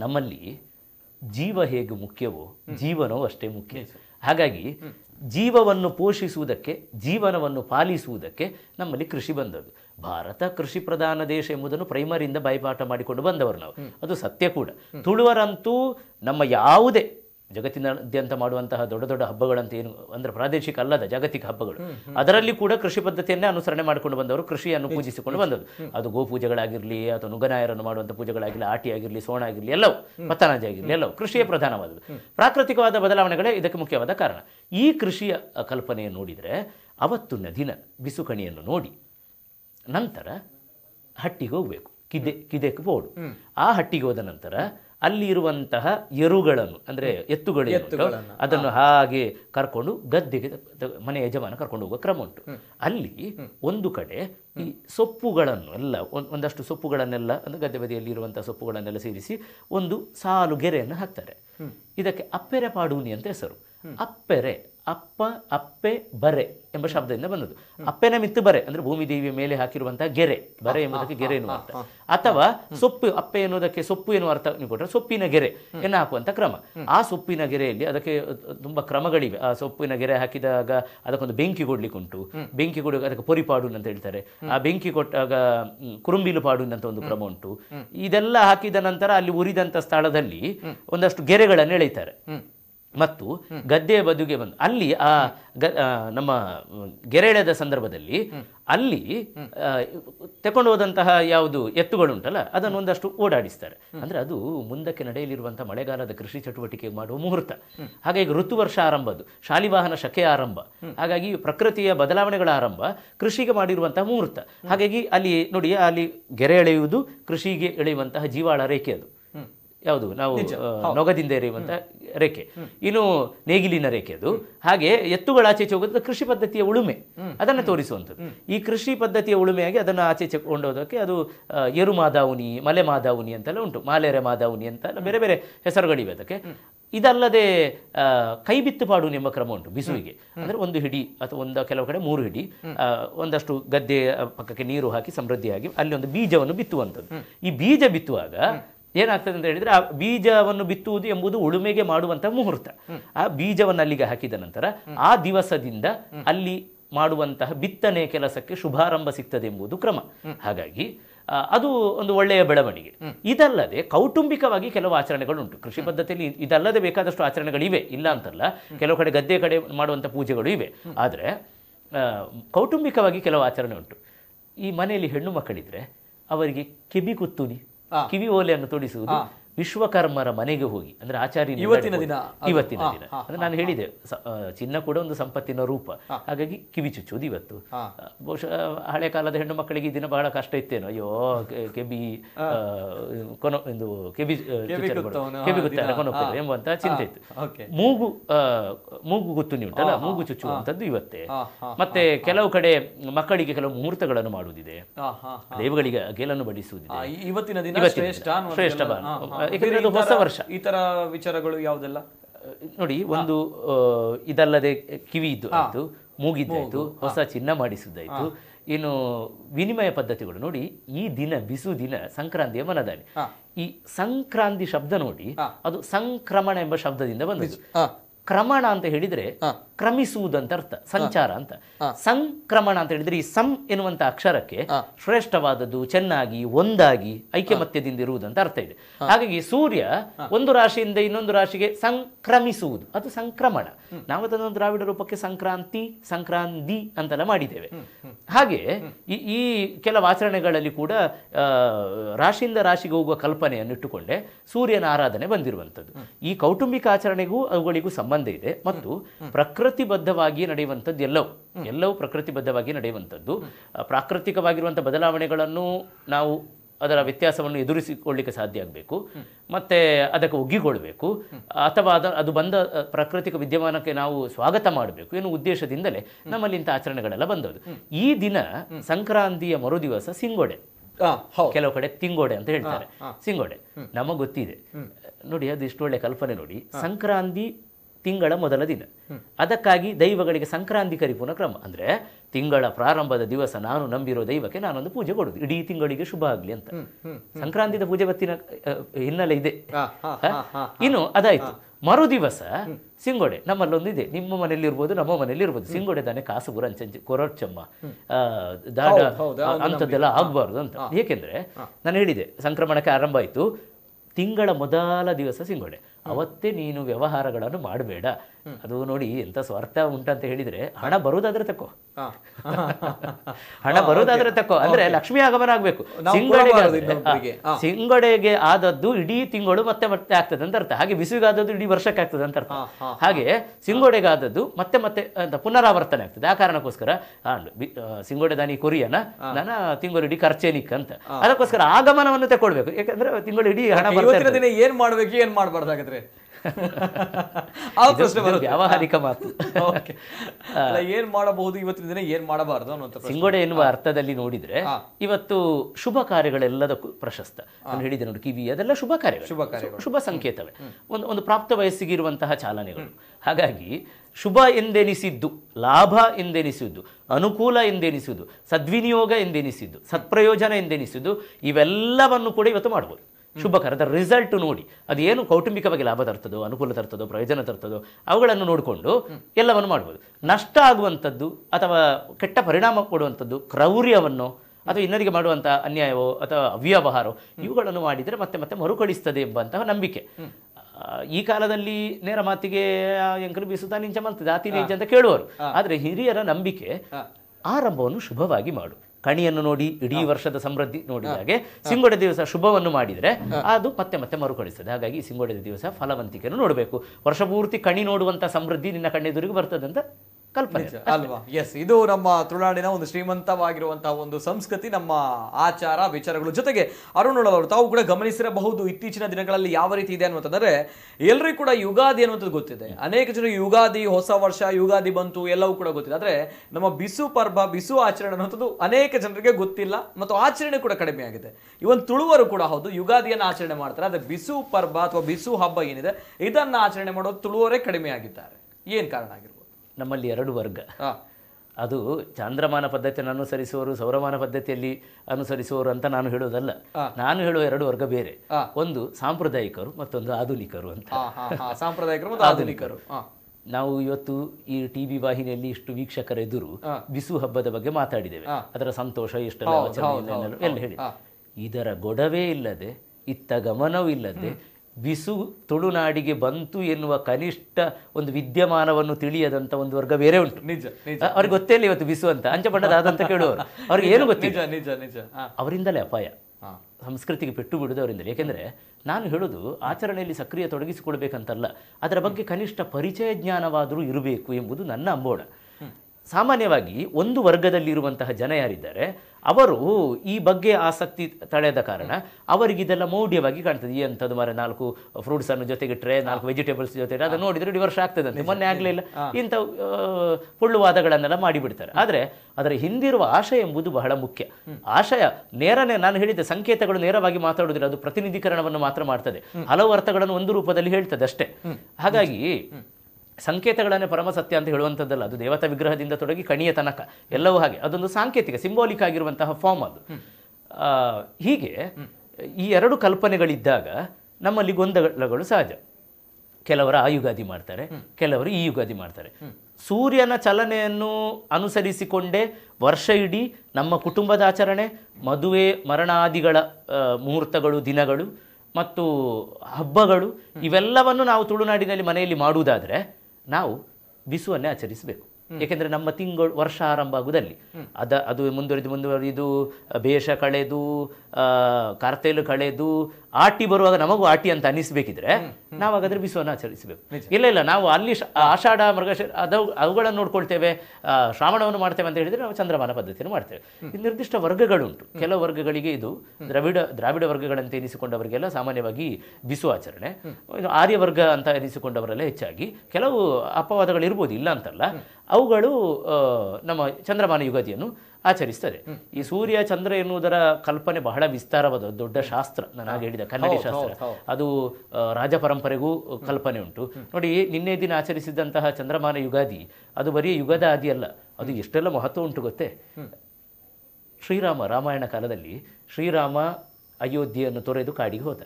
[SPEAKER 3] ನಮ್ಮಲ್ಲಿ ಜೀವ ಹೇಗೆ ಮುಖ್ಯವೋ ಜೀವನವೂ ಅಷ್ಟೇ ಮುಖ್ಯ ಹಾಗಾಗಿ ಜೀವವನ್ನು ಪೋಷಿಸುವುದಕ್ಕೆ ಜೀವನವನ್ನು ಪಾಲಿಸುವುದಕ್ಕೆ ನಮ್ಮಲ್ಲಿ ಕೃಷಿ ಬಂದದ್ದು ಭಾರತ ಕೃಷಿ ಪ್ರಧಾನ ದೇಶ ಎಂಬುದನ್ನು ಪ್ರೈಮರಿಯಿಂದ ಬಾಯಿಪಾಠ ಮಾಡಿಕೊಂಡು ಬಂದವರು ನಾವು ಅದು ಸತ್ಯ ಕೂಡ ತುಳುವರಂತೂ ನಮ್ಮ ಯಾವುದೇ ಜಗತ್ತಿನಾದ್ಯಂತ ಮಾಡುವಂತಹ ದೊಡ್ಡ ದೊಡ್ಡ ಹಬ್ಬಗಳಂತ ಏನು ಅಂದ್ರೆ ಪ್ರಾದೇಶಿಕ ಅಲ್ಲದ ಜಾಗತಿಕ ಹಬ್ಬಗಳು ಅದರಲ್ಲಿ ಕೂಡ ಕೃಷಿ ಪದ್ಧತಿಯನ್ನೇ ಅನುಸರಣೆ ಮಾಡಿಕೊಂಡು ಬಂದವರು ಕೃಷಿಯನ್ನು ಪೂಜಿಸಿಕೊಂಡು ಬಂದದ್ದು ಅದು ಗೋಪೂಜೆಗಳಾಗಿರಲಿ ಅಥವಾ ನುಗನಾಯರನ್ನು ಮಾಡುವಂಥ ಪೂಜೆಗಳಾಗಿರಲಿ ಆಟಿ ಆಗಿರಲಿ ಸೋಣ ಆಗಿರಲಿ ಎಲ್ಲವೂ ಪತನಾಜಿ ಆಗಿರಲಿ ಎಲ್ಲವೂ ಕೃಷಿಯೇ ಪ್ರಧಾನವಾದದ್ದು ಪ್ರಾಕೃತಿಕವಾದ ಬದಲಾವಣೆಗಳೇ ಇದಕ್ಕೆ ಮುಖ್ಯವಾದ ಕಾರಣ ಈ ಕೃಷಿಯ ಕಲ್ಪನೆಯನ್ನು ನೋಡಿದರೆ ಅವತ್ತು ದಿನ ಬಿಸುಕಣಿಯನ್ನು ನೋಡಿ ನಂತರ ಹಟ್ಟಿಗೆ ಹೋಗಬೇಕು ಕಿದೆ ಕಿದೆಕ್ಕೆ ಹೋಡು ಆ ಹಟ್ಟಿಗೆ ಹೋದ ನಂತರ ಇರುವಂತಹ ಎರುಗಳನ್ನು ಅಂದರೆ ಎತ್ತುಗಳು ಅದನ್ನು ಹಾಗೆ ಕರ್ಕೊಂಡು ಗದ್ದೆಗೆ ಮನೆ ಯಜಮಾನ ಕರ್ಕೊಂಡು ಹೋಗುವ ಕ್ರಮ ಉಂಟು ಅಲ್ಲಿ ಒಂದು ಕಡೆ ಈ ಸೊಪ್ಪುಗಳನ್ನು ಎಲ್ಲ ಒಂದಷ್ಟು ಸೊಪ್ಪುಗಳನ್ನೆಲ್ಲ ಅಂದರೆ ಗದ್ದೆ ಬದಿಯಲ್ಲಿ ಇರುವಂತಹ ಸೊಪ್ಪುಗಳನ್ನೆಲ್ಲ ಸೇರಿಸಿ ಒಂದು ಸಾಲು ಗೆರೆಯನ್ನು ಹಾಕ್ತಾರೆ ಇದಕ್ಕೆ ಅಪ್ಪೆರೆ ಪಾಡೂನಿ ಅಂತ ಹೆಸರು ಅಪ್ಪೆರೆ ಅಪ್ಪ ಅಪ್ಪೆ ಬರೆ ಎಂಬ ಶಬ್ದದಿಂದ ಬಂದದ್ದು ಅಪ್ಪೆನ ಮಿತ್ತು ಬರೆ ಅಂದ್ರೆ ಭೂಮಿ ದೇವಿಯ ಮೇಲೆ ಹಾಕಿರುವಂತಹ ಗೆರೆ ಬರೆ ಎಂಬುದಕ್ಕೆ ಗೆರೆ ಎನ್ನುವ ಅರ್ಥ ಅಥವಾ ಸೊಪ್ಪು ಅಪ್ಪೆ ಎನ್ನುವುದಕ್ಕೆ ಸೊಪ್ಪು ಎನ್ನುವ ಅರ್ಥ ನೀವು ಕೊಟ್ಟರೆ ಸೊಪ್ಪಿನ ಗೆರೆ ಎನ್ನು ಹಾಕುವಂತ ಕ್ರಮ ಆ ಸೊಪ್ಪಿನ ಗೆರೆಯಲ್ಲಿ ಅದಕ್ಕೆ ತುಂಬಾ ಕ್ರಮಗಳಿವೆ ಆ ಸೊಪ್ಪಿನ ಗೆರೆ ಹಾಕಿದಾಗ ಅದಕ್ಕೊಂದು ಬೆಂಕಿ ಕೊಡ್ಲಿಕ್ಕೆ ಉಂಟು ಬೆಂಕಿ ಕೊಡುವಾಗ ಅದಕ್ಕೆ ಪೊರಿಪಾಡು ಅಂತ ಹೇಳ್ತಾರೆ ಆ ಬೆಂಕಿ ಕೊಟ್ಟಾಗ ಕುರುಂಬಿಲು ಪಾಡು ಅಂತ ಒಂದು ಕ್ರಮ ಉಂಟು ಇದೆಲ್ಲ ಹಾಕಿದ ನಂತರ ಅಲ್ಲಿ ಉರಿದಂತ ಸ್ಥಳದಲ್ಲಿ ಒಂದಷ್ಟು ಗೆರೆಗಳನ್ನು ಎಳೆಯುತ್ತಾರೆ ಮತ್ತು ಗದ್ದೆಯ ಬದುಗೆ ಬಂದು ಅಲ್ಲಿ ಆ ನಮ್ಮ ಗೆರೆಳೆದ ಸಂದರ್ಭದಲ್ಲಿ ಅಲ್ಲಿ ತಗೊಂಡು ಹೋದಂತಹ ಯಾವುದು ಎತ್ತುಗಳುಂಟಲ್ಲ ಅದನ್ನು ಒಂದಷ್ಟು ಓಡಾಡಿಸ್ತಾರೆ ಅಂದ್ರೆ ಅದು ಮುಂದಕ್ಕೆ ನಡೆಯಲಿರುವಂತಹ ಮಳೆಗಾಲದ ಕೃಷಿ ಚಟುವಟಿಕೆ ಮಾಡುವ ಮುಹೂರ್ತ ಹಾಗಾಗಿ ಋತುವರ್ಷ ಆರಂಭದ್ದು ಶಾಲಿವಾಹನ ಶಕೆ ಆರಂಭ ಹಾಗಾಗಿ ಪ್ರಕೃತಿಯ ಬದಲಾವಣೆಗಳ ಆರಂಭ ಕೃಷಿಗೆ ಮಾಡಿರುವಂತಹ ಮುಹೂರ್ತ ಹಾಗಾಗಿ ಅಲ್ಲಿ ನೋಡಿ ಅಲ್ಲಿ ಗೆರೆ ಎಳೆಯುವುದು ಕೃಷಿಗೆ ಎಳೆಯುವಂತಹ ಜೀವಾಳ ರೇಖೆ ಅದು ಯಾವುದು ನಾವು ನೊಗದಿಂದ ಎರೆಯುವಂತಹ ರೇಖೆ ಇನ್ನು ನೇಗಿಲಿನ ರೇಖೆ ಅದು ಹಾಗೆ ಎತ್ತುಗಳ ಆಚೆಚೆ ಹೋಗೋದು ಕೃಷಿ ಪದ್ಧತಿಯ ಉಳುಮೆ ಅದನ್ನು ತೋರಿಸುವಂಥದ್ದು ಈ ಕೃಷಿ ಪದ್ಧತಿಯ ಉಳುಮೆಯಾಗಿ ಅದನ್ನು ಆಚೆಚೆ ಕೊಂಡೋದಕ್ಕೆ ಅದು ಎರು ಮಾದಾವುನಿ ಮಲೆ ಮಾದಾವುನಿ ಅಂತೆಲ್ಲ ಉಂಟು ಮಾಲೆರೆ ಮಾದಾವುನಿ ಅಂತ ಬೇರೆ ಬೇರೆ ಹೆಸರುಗಳಿವೆ ಅದಕ್ಕೆ ಇದಲ್ಲದೆ ಕೈಬಿತ್ತು ಪಾಡು ಎಂಬ ಕ್ರಮ ಉಂಟು ಬಿಸುವಿಗೆ ಅಂದರೆ ಒಂದು ಹಿಡಿ ಅಥವಾ ಒಂದು ಕೆಲವು ಕಡೆ ಮೂರು ಹಿಡಿ ಒಂದಷ್ಟು ಗದ್ದೆ ಪಕ್ಕಕ್ಕೆ ನೀರು ಹಾಕಿ ಸಮೃದ್ಧಿಯಾಗಿ ಅಲ್ಲಿ ಒಂದು ಬೀಜವನ್ನು ಬಿತ್ತುವಂಥದ್ದು ಈ ಬೀಜ ಬಿತ್ತುವಾಗ ಏನಾಗ್ತದೆ ಅಂತ ಹೇಳಿದರೆ ಆ ಬೀಜವನ್ನು ಬಿತ್ತುವುದು ಎಂಬುದು ಉಳುಮೆಗೆ ಮಾಡುವಂಥ ಮುಹೂರ್ತ ಆ ಬೀಜವನ್ನು ಅಲ್ಲಿಗೆ ಹಾಕಿದ ನಂತರ ಆ ದಿವಸದಿಂದ ಅಲ್ಲಿ ಮಾಡುವಂತಹ ಬಿತ್ತನೆ ಕೆಲಸಕ್ಕೆ ಶುಭಾರಂಭ ಸಿಗ್ತದೆ ಎಂಬುದು ಕ್ರಮ ಹಾಗಾಗಿ ಅದು ಒಂದು ಒಳ್ಳೆಯ ಬೆಳವಣಿಗೆ ಇದಲ್ಲದೆ ಕೌಟುಂಬಿಕವಾಗಿ ಕೆಲವು ಆಚರಣೆಗಳುಂಟು ಕೃಷಿ ಪದ್ಧತಿಯಲ್ಲಿ ಇದಲ್ಲದೆ ಬೇಕಾದಷ್ಟು ಆಚರಣೆಗಳಿವೆ ಇಲ್ಲ ಅಂತಲ್ಲ ಕೆಲವು ಕಡೆ ಗದ್ದೆ ಕಡೆ ಮಾಡುವಂಥ ಪೂಜೆಗಳು ಇವೆ ಆದರೆ ಕೌಟುಂಬಿಕವಾಗಿ ಕೆಲವು ಆಚರಣೆ ಉಂಟು ಈ ಮನೆಯಲ್ಲಿ ಹೆಣ್ಣು ಮಕ್ಕಳಿದ್ರೆ ಅವರಿಗೆ ಕೆಬಿ ಕುತ್ತೂರಿ ಕಿವಿ ಓಲೆಯನ್ನು ತೊಡಿಸುವುದು ವಿಶ್ವಕರ್ಮರ ಮನೆಗೆ ಹೋಗಿ ಅಂದ್ರೆ ಆಚಾರ್ಯ ಇವತ್ತಿನ ದಿನ ಇವತ್ತಿನ ದಿನ ಅಂದ್ರೆ ನಾನು ಹೇಳಿದೆ ಚಿನ್ನ ಕೂಡ ಒಂದು ಸಂಪತ್ತಿನ ರೂಪ ಹಾಗಾಗಿ ಕಿವಿ ಚುಚ್ಚೋದು ಇವತ್ತು ಬಹುಶಃ ಹಳೆ ಕಾಲದ ಹೆಣ್ಣು ಮಕ್ಕಳಿಗೆ ಈ ದಿನ ಬಹಳ ಕಷ್ಟ ಇತ್ತೇನೋ ಅಯ್ಯೋ ಕೆಬಿ ಕೊನೊ ಎಂದು ಕೆಬಿ ಕೆಬಿ ಕೊನೊ ಎಂಬಂತಹ ಚಿಂತೆ ಇತ್ತು ಮೂಗು ಮೂಗು ಗುತ್ತು ಉಂಟಲ್ಲ ಮೂಗು ಚುಚ್ಚುವಂತದ್ದು ಇವತ್ತೇ ಮತ್ತೆ ಕೆಲವು ಕಡೆ ಮಕ್ಕಳಿಗೆ ಕೆಲವು ಮುಹೂರ್ತಗಳನ್ನು ಮಾಡುವುದಿದೆ ದೇವಗಳಿಗೆ ಗೆಲನ್ನು ಬಡಿಸುವುದಿದೆ ಇವತ್ತಿನ ದಿನ ಶ್ರೇಷ್ಠ ಹೊಸ ವರ್ಷ
[SPEAKER 1] ಈ ತರ ವಿಚಾರಗಳು ಯಾವುದೆಲ್ಲ
[SPEAKER 3] ನೋಡಿ ಒಂದು ಇದಲ್ಲದೆ ಕಿವಿ ಇದ್ದು ಆಯಿತು ಮೂಗಿದ್ದಾಯ್ತು ಹೊಸ ಚಿನ್ನ ಮಾಡಿಸುವುದಾಯಿತು ಏನು ವಿನಿಮಯ ಪದ್ಧತಿಗಳು ನೋಡಿ ಈ ದಿನ ಬಿಸು ದಿನ ಸಂಕ್ರಾಂತಿಯ ಮನದಾನೆ ಈ ಸಂಕ್ರಾಂತಿ ಶಬ್ದ ನೋಡಿ ಅದು ಸಂಕ್ರಮಣ ಎಂಬ ಶಬ್ದದಿಂದ ಬಂದಿದೆ ಕ್ರಮಣ ಅಂತ ಹೇಳಿದರೆ ಕ್ರಮಿಸುವುದಂತ ಅರ್ಥ ಸಂಚಾರ ಅಂತ ಸಂಕ್ರಮಣ ಅಂತ ಹೇಳಿದ್ರೆ ಈ ಸಂ ಎನ್ನುವಂತ ಅಕ್ಷರಕ್ಕೆ ಶ್ರೇಷ್ಠವಾದದ್ದು ಚೆನ್ನಾಗಿ ಒಂದಾಗಿ ಐಕ್ಯಮತ್ಯದಿಂದ ಇರುವುದಂತ ಅರ್ಥ ಇದೆ ಹಾಗಾಗಿ ಸೂರ್ಯ ಒಂದು ರಾಶಿಯಿಂದ ಇನ್ನೊಂದು ರಾಶಿಗೆ ಸಂಕ್ರಮಿಸುವುದು ಅದು ಸಂಕ್ರಮಣ ನಾವು ಅದನ್ನು ದ್ರಾವಿಡ ರೂಪಕ್ಕೆ ಸಂಕ್ರಾಂತಿ ಸಂಕ್ರಾಂತಿ ಅಂತೆಲ್ಲ ಮಾಡಿದ್ದೇವೆ ಹಾಗೆ ಈ ಕೆಲವು ಆಚರಣೆಗಳಲ್ಲಿ ಕೂಡ ರಾಶಿಯಿಂದ ರಾಶಿಗೆ ಹೋಗುವ ಕಲ್ಪನೆಯನ್ನು ಇಟ್ಟುಕೊಂಡೆ ಸೂರ್ಯನ ಆರಾಧನೆ ಬಂದಿರುವಂಥದ್ದು ಈ ಕೌಟುಂಬಿಕ ಆಚರಣೆಗೂ ಅವುಗಳಿಗೂ ಸಂಬಂಧ ಸಂಬಂಧ ಇದೆ ಮತ್ತು ಪ್ರಕೃತಿಬದ್ಧವಾಗಿ ನಡೆಯುವಂಥದ್ದು ಎಲ್ಲವೂ ಎಲ್ಲವೂ ಪ್ರಕೃತಿಬದ್ಧವಾಗಿ ನಡೆಯುವಂಥದ್ದು ಪ್ರಾಕೃತಿಕವಾಗಿರುವಂಥ ಬದಲಾವಣೆಗಳನ್ನು ನಾವು ಅದರ ವ್ಯತ್ಯಾಸವನ್ನು ಎದುರಿಸಿಕೊಳ್ಳಿಕ್ಕೆ ಸಾಧ್ಯ ಆಗಬೇಕು ಮತ್ತು ಅದಕ್ಕೆ ಒಗ್ಗಿಕೊಳ್ಬೇಕು ಅಥವಾ ಅದು ಬಂದ ಪ್ರಾಕೃತಿಕ ವಿದ್ಯಮಾನಕ್ಕೆ ನಾವು ಸ್ವಾಗತ ಮಾಡಬೇಕು ಎನ್ನುವ ಉದ್ದೇಶದಿಂದಲೇ ನಮ್ಮಲ್ಲಿ ಇಂಥ ಆಚರಣೆಗಳೆಲ್ಲ ಬಂದದ್ದು ಈ ದಿನ ಸಂಕ್ರಾಂತಿಯ ಮರುದಿವಸ ಸಿಂಗೋಡೆ ಕೆಲವು ಕಡೆ ತಿಂಗೋಡೆ ಅಂತ ಹೇಳ್ತಾರೆ ಸಿಂಗೋಡೆ ನಮಗೆ ಗೊತ್ತಿದೆ ನೋಡಿ ಅದು ಇಷ್ಟು ಒಳ್ಳೆ ಕಲ್ಪನೆ ನೋಡಿ ಸಂಕ್ರಾಂತಿ ತಿಂಗಳ ಮೊದಲ ದಿನ ಅದಕ್ಕಾಗಿ ದೈವಗಳಿಗೆ ಸಂಕ್ರಾಂತಿ ಕರಿಪುನ ಕ್ರಮ ಅಂದ್ರೆ ತಿಂಗಳ ಪ್ರಾರಂಭದ ದಿವಸ ನಾನು ನಂಬಿರೋ ದೈವಕ್ಕೆ ನಾನೊಂದು ಪೂಜೆ ಕೊಡುದು ಇಡೀ ತಿಂಗಳಿಗೆ ಶುಭ ಆಗಲಿ ಅಂತ ಸಂಕ್ರಾಂತಿದ ಪೂಜೆ ಬತ್ತಿನ ಹಿನ್ನೆಲೆ ಇದೆ ಇನ್ನು ಅದಾಯಿತು ಮರು ದಿವಸ ಸಿಂಗೋಡೆ ನಮ್ಮಲ್ಲೊಂದು ಇದೆ ನಿಮ್ಮ ಮನೆಯಲ್ಲಿ ಇರ್ಬೋದು ನಮ್ಮ ಮನೆಯಲ್ಲಿ ಇರ್ಬೋದು ಸಿಂಗೋಡೆ ತಾನೆ ಕಾಸು ಅಂಚಂಚಿ ಕೊರಚಮ್ಮ ದಾಡ ಅಂಥದ್ದೆಲ್ಲ ಆಗ್ಬಾರ್ದು ಅಂತ ಏಕೆಂದ್ರೆ ನಾನು ಹೇಳಿದೆ ಸಂಕ್ರಮಣಕ್ಕೆ ಆರಂಭ ಆಯ್ತು ತಿಂಗಳ ಮೊದಲ ದಿವಸ ಸಿಂಗೋಡೆ ಅವತ್ತೇ ನೀನು ವ್ಯವಹಾರಗಳನ್ನು ಮಾಡಬೇಡ ಅದು ನೋಡಿ ಎಂತ ಸ್ವಾರ್ಥ ಉಂಟಂತ ಹೇಳಿದ್ರೆ ಹಣ ಬರೋದಾದ್ರೆ ತಕ್ಕೋ
[SPEAKER 1] ಹಣ ಬರೋದಾದ್ರೆ ತಕ್ಕೋ ಅಂದ್ರೆ ಲಕ್ಷ್ಮಿ
[SPEAKER 3] ಆಗಮನ ಆಗಬೇಕು ಸಿಂಗಡೆಗೆ ಆದದ್ದು ಇಡೀ ತಿಂಗಳು ಮತ್ತೆ ಮತ್ತೆ ಆಗ್ತದೆ ಅಂತ ಅರ್ಥ ಹಾಗೆ ಬಿಸಿಗಾದದ್ದು ಇಡೀ ವರ್ಷಕ್ಕೆ ಆಗ್ತದೆ ಅಂತ ಅರ್ಥ ಹಾಗೆ ಸಿಂಗೋಡೆಗಾದದ್ದು ಆದದ್ದು ಮತ್ತೆ ಮತ್ತೆ ಅಂತ ಪುನರಾವರ್ತನೆ ಆಗ್ತದೆ ಆ ಕಾರಣಕ್ಕೋಸ್ಕರ ಸಿಂಗೋಡೆ ದಾನಿ ಕೊರಿಯನ ನಾನು ತಿಂಗಳು ಇಡೀ ಖರ್ಚೇನಿಕ್ ಅಂತ ಅದಕ್ಕೋಸ್ಕರ ಆಗಮನವನ್ನು ತಕೊಳ್ಬೇಕು ಯಾಕಂದ್ರೆ ತಿಂಗಳು ಇಡೀ ಹಣ
[SPEAKER 1] ಏನ್ ಮಾಡ್ಬೇಕು ಏನ್ ಮಾಡಬಾರ್ದಾಗಿದ್ರೆ ವ್ಯಾವಹಾರಿಕ ಮಾತು ಏನ್ ಮಾಡಬಹುದು ಇವತ್ತಿನ ದಿನ ಏನ್ ಮಾಡಬಾರದು ಅನ್ನುವಂಥ ಸಿಂಗೋಡೆ ಎನ್ನುವ
[SPEAKER 3] ಅರ್ಥದಲ್ಲಿ ನೋಡಿದ್ರೆ ಇವತ್ತು ಶುಭ ಕಾರ್ಯಗಳೆಲ್ಲದಕ್ಕೂ ಪ್ರಶಸ್ತ ನಾನು ಹೇಳಿದೆ ನೋಡಿ ಕಿವಿ ಅದೆಲ್ಲ ಶುಭ ಕಾರ್ಯ ಶುಭ ಕಾರ್ಯ ಶುಭ ಸಂಕೇತವೇ ಒಂದು ಒಂದು ಪ್ರಾಪ್ತ ವಯಸ್ಸಿಗಿರುವಂತಹ ಚಾಲನೆಗಳು ಹಾಗಾಗಿ ಶುಭ ಎಂದೆನಿಸಿದ್ದು ಲಾಭ ಎಂದೆನಿಸಿದ್ದು ಅನುಕೂಲ ಎಂದೆನಿಸುದು ಸದ್ವಿನಿಯೋಗ ಎಂದೆನಿಸಿದ್ದು ಸತ್ಪ್ರಯೋಜನ ಎಂದೆನಿಸಿದ್ದು ಇವೆಲ್ಲವನ್ನು ಕೂಡ ಇವತ್ತು ಮಾಡ್ಬೋದು ಶುಭಕರ ಅದರ ರಿಸಲ್ಟ್ ನೋಡಿ ಅದೇನು ಕೌಟುಂಬಿಕವಾಗಿ ಲಾಭ ತರ್ತದೋ ಅನುಕೂಲ ತರ್ತದೋ ಪ್ರಯೋಜನ ತರ್ತದೋ ಅವುಗಳನ್ನು ನೋಡಿಕೊಂಡು ಎಲ್ಲವನ್ನು ಮಾಡ್ಬೋದು ನಷ್ಟ ಆಗುವಂಥದ್ದು ಅಥವಾ ಕೆಟ್ಟ ಪರಿಣಾಮ ಕೊಡುವಂಥದ್ದು ಕ್ರೌರ್ಯವನ್ನು ಅಥವಾ ಇನ್ನರಿಗೆ ಮಾಡುವಂಥ ಅನ್ಯಾಯವೋ ಅಥವಾ ಅವ್ಯವಹಾರೋ ಇವುಗಳನ್ನು ಮಾಡಿದರೆ ಮತ್ತೆ ಮತ್ತೆ ಮರುಕಳಿಸ್ತದೆ ಎಂಬಂತಹ ನಂಬಿಕೆ ಈ ಕಾಲದಲ್ಲಿ ನೇರ ಮಾತಿಗೆ ಎಂಕಲು ಬೀಸುತ್ತಾ ನಿಂಚ ಮಲ್ತದೆ ಅತಿ ನಿಂಚ ಅಂತ ಕೇಳುವರು ಆದರೆ ಹಿರಿಯರ ನಂಬಿಕೆ ಆರಂಭವನ್ನು ಶುಭವಾಗಿ ಮಾಡು ಕಣಿಯನ್ನು ನೋಡಿ ಇಡೀ ವರ್ಷದ ಸಮೃದ್ಧಿ ನೋಡಿದ ಹಾಗೆ ಸಿಂಗೋಡೆ ದಿವಸ ಶುಭವನ್ನು ಮಾಡಿದರೆ ಅದು ಮತ್ತೆ ಮತ್ತೆ ಮರುಕಳಿಸ್ತದೆ ಹಾಗಾಗಿ ಸಿಂಗೋಡೆ ದಿವಸ ಫಲವಂತಿಕೆಯನ್ನು ನೋಡಬೇಕು ವರ್ಷ ಪೂರ್ತಿ ಕಣಿ ನೋಡುವಂಥ ಸಮೃದ್ಧಿ ನಿನ್ನ ಕಣ್ಣೆದುರಿಗೆ ಅಂತ ಕಲ್ಪನೆ ಅಲ್ವಾ
[SPEAKER 1] ಎಸ್ ಇದು ನಮ್ಮ ತುಳುನಾಡಿನ ಒಂದು ಶ್ರೀಮಂತವಾಗಿರುವಂತಹ ಒಂದು ಸಂಸ್ಕೃತಿ ನಮ್ಮ ಆಚಾರ ವಿಚಾರಗಳು ಜೊತೆಗೆ ಅರುಣ್ ಅವರು ತಾವು ಕೂಡ ಗಮನಿಸಿರಬಹುದು ಇತ್ತೀಚಿನ ದಿನಗಳಲ್ಲಿ ಯಾವ ರೀತಿ ಇದೆ ಅನ್ನುವಂಥದಂದ್ರೆ ಎಲ್ಲರಿಗೂ ಕೂಡ ಯುಗಾದಿ ಅನ್ನುವಂಥದ್ದು ಗೊತ್ತಿದೆ ಅನೇಕ ಜನ ಯುಗಾದಿ ಹೊಸ ವರ್ಷ ಯುಗಾದಿ ಬಂತು ಎಲ್ಲವೂ ಕೂಡ ಗೊತ್ತಿದೆ ಆದ್ರೆ ನಮ್ಮ ಬಿಸು ಪರ್ಬ ಬಿಸು ಆಚರಣೆ ಅನ್ನುವಂಥದ್ದು ಅನೇಕ ಜನರಿಗೆ ಗೊತ್ತಿಲ್ಲ ಮತ್ತು ಆಚರಣೆ ಕೂಡ ಕಡಿಮೆ ಆಗಿದೆ ಇವನ್ ತುಳುವರು ಕೂಡ ಹೌದು ಯುಗಾದಿಯನ್ನು ಆಚರಣೆ ಮಾಡ್ತಾರೆ ಆದ್ರೆ ಬಿಸು ಪರ್ಬ ಅಥವಾ ಬಿಸು ಹಬ್ಬ ಏನಿದೆ ಇದನ್ನು ಆಚರಣೆ ಮಾಡೋದು ತುಳುವರೇ ಕಡಿಮೆ ಆಗಿದ್ದಾರೆ ಏನ್ ಕಾರಣ ಆಗಿರುತ್ತೆ ನಮ್ಮಲ್ಲಿ
[SPEAKER 3] ಎರಡು ವರ್ಗ ಅದು ಚಾಂದ್ರಮಾನ ಪದ್ಧತಿಯನ್ನು ಅನುಸರಿಸುವರು ಸೌರಮಾನ ಪದ್ಧತಿಯಲ್ಲಿ ಅನುಸರಿಸುವರು ಅಂತ ನಾನು ಹೇಳೋದಲ್ಲ ನಾನು ಹೇಳುವ ಎರಡು ವರ್ಗ ಬೇರೆ ಒಂದು ಸಾಂಪ್ರದಾಯಿಕರು ಮತ್ತೊಂದು ಆಧುನಿಕರು ಅಂತ ಸಾಂಪ್ರದಾಯಿಕರು ಮತ್ತು ಆಧುನಿಕರು ನಾವು ಇವತ್ತು ಈ ಟಿವಿ ವಾಹಿನಿಯಲ್ಲಿ ಇಷ್ಟು ವೀಕ್ಷಕರ ಎದುರು ಬಿಸು ಹಬ್ಬದ ಬಗ್ಗೆ ಮಾತಾಡಿದ್ದೇವೆ ಅದರ ಸಂತೋಷ ಇಷ್ಟೆಲ್ಲ ಎಲ್ಲ ಹೇಳಿ ಇದರ ಗೊಡವೇ ಇಲ್ಲದೆ ಇತ್ತ ಗಮನವೂ ಇಲ್ಲದೆ ಬಿಸು ತುಳುನಾಡಿಗೆ ಬಂತು ಎನ್ನುವ ಕನಿಷ್ಠ ಒಂದು ವಿದ್ಯಮಾನವನ್ನು ತಿಳಿಯದಂತ ಒಂದು ವರ್ಗ ಬೇರೆ ಉಂಟು
[SPEAKER 1] ನಿಜ ಅವ್ರಿಗೆ
[SPEAKER 3] ಗೊತ್ತೇ ಇಲ್ಲ ಇವತ್ತು ಬಿಸು ಅಂತ ಅಂಚೆ ಕೇಳುವರು ಆದಂತ ಅವ್ರಿಗೆ ಏನು ಗೊತ್ತಿಲ್ಲ ನಿಜ ನಿಜ ಅವರಿಂದಲೇ ಅಪಾಯ ಸಂಸ್ಕೃತಿಗೆ ಪೆಟ್ಟು ಬಿಡುದು ಅವರಿಂದಲೇ ಏಕೆಂದರೆ ನಾನು ಹೇಳುದು ಆಚರಣೆಯಲ್ಲಿ ಸಕ್ರಿಯ ತೊಡಗಿಸಿಕೊಳ್ಬೇಕಂತಲ್ಲ ಅದರ ಬಗ್ಗೆ ಕನಿಷ್ಠ ಪರಿಚಯ ಜ್ಞಾನವಾದರೂ ಇರಬೇಕು ಎಂಬುದು ನನ್ನ ಅಂಬೋಣ ಸಾಮಾನ್ಯವಾಗಿ ಒಂದು ವರ್ಗದಲ್ಲಿರುವಂತಹ ಜನ ಯಾರಿದ್ದಾರೆ ಅವರು ಈ ಬಗ್ಗೆ ಆಸಕ್ತಿ ತಳೆದ ಕಾರಣ ಅವರಿಗೆ ಇದೆಲ್ಲ ಮೌಢ್ಯವಾಗಿ ಕಾಣ್ತದೆ ಅಂಥದ್ದು ಮರ ನಾಲ್ಕು ಫ್ರೂಟ್ಸ್ ಅನ್ನು ಜೊತೆಗಿಟ್ಟರೆ ನಾಲ್ಕು ವೆಜಿಟೇಬಲ್ಸ್ ಜೊತೆ ಅದನ್ನು ನೋಡಿದರೆ ಆಗ್ತದೆ ಆಗ್ತದಂತೆ ಮೊನ್ನೆ ಆಗಲಿಲ್ಲ ಇಂಥ ಪುಳ್ಳುವಾದಗಳನ್ನೆಲ್ಲ ಮಾಡಿಬಿಡ್ತಾರೆ ಆದರೆ ಅದರ ಹಿಂದಿರುವ ಆಶಯ ಎಂಬುದು ಬಹಳ ಮುಖ್ಯ ಆಶಯ ನೇರನೇ ನಾನು ಹೇಳಿದ ಸಂಕೇತಗಳು ನೇರವಾಗಿ ಮಾತಾಡುವುದಿಲ್ಲ ಅದು ಪ್ರತಿನಿಧೀಕರಣವನ್ನು ಮಾತ್ರ ಮಾಡ್ತದೆ ಹಲವು ಅರ್ಥಗಳನ್ನು ಒಂದು ರೂಪದಲ್ಲಿ ಹೇಳ್ತದೆ ಅಷ್ಟೇ ಹಾಗಾಗಿ ಸಂಕೇತಗಳನ್ನೇ ಪರಮಸತ್ಯ ಅಂತ ಹೇಳುವಂಥದ್ದಲ್ಲ ಅದು ದೇವತಾ ವಿಗ್ರಹದಿಂದ ತೊಡಗಿ ಕಣಿಯ ತನಕ ಎಲ್ಲವೂ ಹಾಗೆ ಅದೊಂದು ಸಾಂಕೇತಿಕ ಸಿಂಬಾಲಿಕ್ ಆಗಿರುವಂತಹ ಫಾರ್ಮ್ ಅದು ಹೀಗೆ ಈ ಎರಡು ಕಲ್ಪನೆಗಳಿದ್ದಾಗ ನಮ್ಮಲ್ಲಿ ಗೊಂದಲಗಳು ಸಹಜ ಕೆಲವರು ಆ ಯುಗಾದಿ ಮಾಡ್ತಾರೆ ಕೆಲವರು ಈ ಯುಗಾದಿ ಮಾಡ್ತಾರೆ ಸೂರ್ಯನ ಚಲನೆಯನ್ನು ಅನುಸರಿಸಿಕೊಂಡೇ ವರ್ಷ ಇಡೀ ನಮ್ಮ ಕುಟುಂಬದ ಆಚರಣೆ ಮದುವೆ ಮರಣಾದಿಗಳ ಮುಹೂರ್ತಗಳು ದಿನಗಳು ಮತ್ತು ಹಬ್ಬಗಳು ಇವೆಲ್ಲವನ್ನು ನಾವು ತುಳುನಾಡಿನಲ್ಲಿ ಮನೆಯಲ್ಲಿ ಮಾಡುವುದಾದರೆ ನಾವು ಬಿಸುವನ್ನೇ ಆಚರಿಸಬೇಕು ಯಾಕೆಂದ್ರೆ ನಮ್ಮ ತಿಂಗಳು ವರ್ಷ ಆರಂಭ ಆಗುವುದಲ್ಲಿ ಅದ ಅದು ಮುಂದುವರಿದು ಮುಂದುವರಿದು ಬೇಷ ಕಳೆದು ಕಾರ್ತೇಲು ಕಳೆದು ಆಟಿ ಬರುವಾಗ ನಮಗೂ ಆಟಿ ಅಂತ ಅನ್ನಿಸಬೇಕಿದ್ರೆ ನಾವು ಹಾಗಾದ್ರೆ ಬಿಸುವನ್ನು ಆಚರಿಸಬೇಕು ಇಲ್ಲ ಇಲ್ಲ ನಾವು ಅಲ್ಲಿ ಆಷಾಢ ಮೃಗಶ ಅದು ಅವುಗಳನ್ನು ನೋಡ್ಕೊಳ್ತೇವೆ ಶ್ರಾವಣವನ್ನು ಮಾಡ್ತೇವೆ ಅಂತ ಹೇಳಿದ್ರೆ ನಾವು ಚಂದ್ರಮಾನ ಪದ್ಧತಿಯನ್ನು ಮಾಡ್ತೇವೆ ಈ ನಿರ್ದಿಷ್ಟ ವರ್ಗಗಳುಂಟು ಕೆಲವು ವರ್ಗಗಳಿಗೆ ಇದು ದ್ರಾವಿಡ ದ್ರಾವಿಡ ವರ್ಗಗಳಂತೆ ಎನಿಸಿಕೊಂಡವರಿಗೆಲ್ಲ ಸಾಮಾನ್ಯವಾಗಿ ಬಿಸು ಆಚರಣೆ ಆರ್ಯ ವರ್ಗ ಅಂತ ಎನಿಸಿಕೊಂಡವರೆಲ್ಲ ಹೆಚ್ಚಾಗಿ ಕೆಲವು ಅಪವಾದಗಳು ಇರ್ಬೋದು ಇಲ್ಲ ಅಂತಲ್ಲ ಅವುಗಳು ನಮ್ಮ ಚಂದ್ರಮಾನ ಯುಗಾದಿಯನ್ನು ಆಚರಿಸ್ತದೆ ಈ ಸೂರ್ಯ ಚಂದ್ರ ಎನ್ನುವುದರ ಕಲ್ಪನೆ ಬಹಳ ವಿಸ್ತಾರವಾದ ದೊಡ್ಡ ಶಾಸ್ತ್ರ ನಾನು ಹಾಗೆ ಹೇಳಿದೆ ಕನ್ನಡಿ ಶಾಸ್ತ್ರ ಅದು ರಾಜ ಪರಂಪರೆಗೂ ಕಲ್ಪನೆ ಉಂಟು ನೋಡಿ ನಿನ್ನೆ ದಿನ ಆಚರಿಸಿದಂತಹ ಚಂದ್ರಮಾನ ಯುಗಾದಿ ಅದು ಬರೀ ಯುಗದ ಆದಿ ಅಲ್ಲ ಅದು ಎಷ್ಟೆಲ್ಲ ಮಹತ್ವ ಉಂಟು ಗೊತ್ತೇ ಶ್ರೀರಾಮ ರಾಮಾಯಣ ಕಾಲದಲ್ಲಿ ಶ್ರೀರಾಮ ಅಯೋಧ್ಯೆಯನ್ನು ತೊರೆದು ಕಾಡಿಗೆ ಹೋದ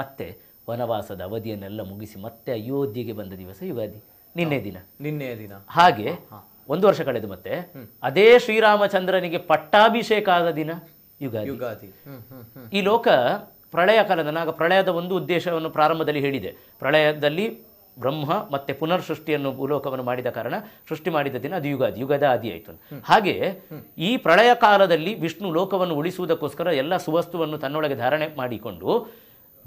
[SPEAKER 3] ಮತ್ತೆ ವನವಾಸದ ಅವಧಿಯನ್ನೆಲ್ಲ ಮುಗಿಸಿ ಮತ್ತೆ ಅಯೋಧ್ಯೆಗೆ ಬಂದ ದಿವಸ ಯುಗಾದಿ ನಿನ್ನೆ ದಿನ ನಿನ್ನೆ ದಿನ ಹಾಗೆ ಒಂದು ವರ್ಷ ಕಳೆದು ಮತ್ತೆ ಅದೇ ಶ್ರೀರಾಮಚಂದ್ರನಿಗೆ ಪಟ್ಟಾಭಿಷೇಕ ಆದ ದಿನ ಯುಗಾದಿ ಯುಗಾದಿ ಈ ಲೋಕ ಪ್ರಳಯ ಕಾಲದ ನಾಗ ಪ್ರಳಯದ ಒಂದು ಉದ್ದೇಶವನ್ನು ಪ್ರಾರಂಭದಲ್ಲಿ ಹೇಳಿದೆ ಪ್ರಳಯದಲ್ಲಿ ಬ್ರಹ್ಮ ಮತ್ತೆ ಪುನರ್ ಸೃಷ್ಟಿಯನ್ನು ಭೂಲೋಕವನ್ನು ಮಾಡಿದ ಕಾರಣ ಸೃಷ್ಟಿ ಮಾಡಿದ ದಿನ ಅದು ಯುಗಾದಿ ಯುಗದ ಆದಿ ಆಯಿತು ಹಾಗೆ ಈ ಪ್ರಳಯ ಕಾಲದಲ್ಲಿ ವಿಷ್ಣು ಲೋಕವನ್ನು ಉಳಿಸುವುದಕ್ಕೋಸ್ಕರ ಎಲ್ಲ ಸುವಸ್ತುವನ್ನು ತನ್ನೊಳಗೆ ಧಾರಣೆ ಮಾಡಿಕೊಂಡು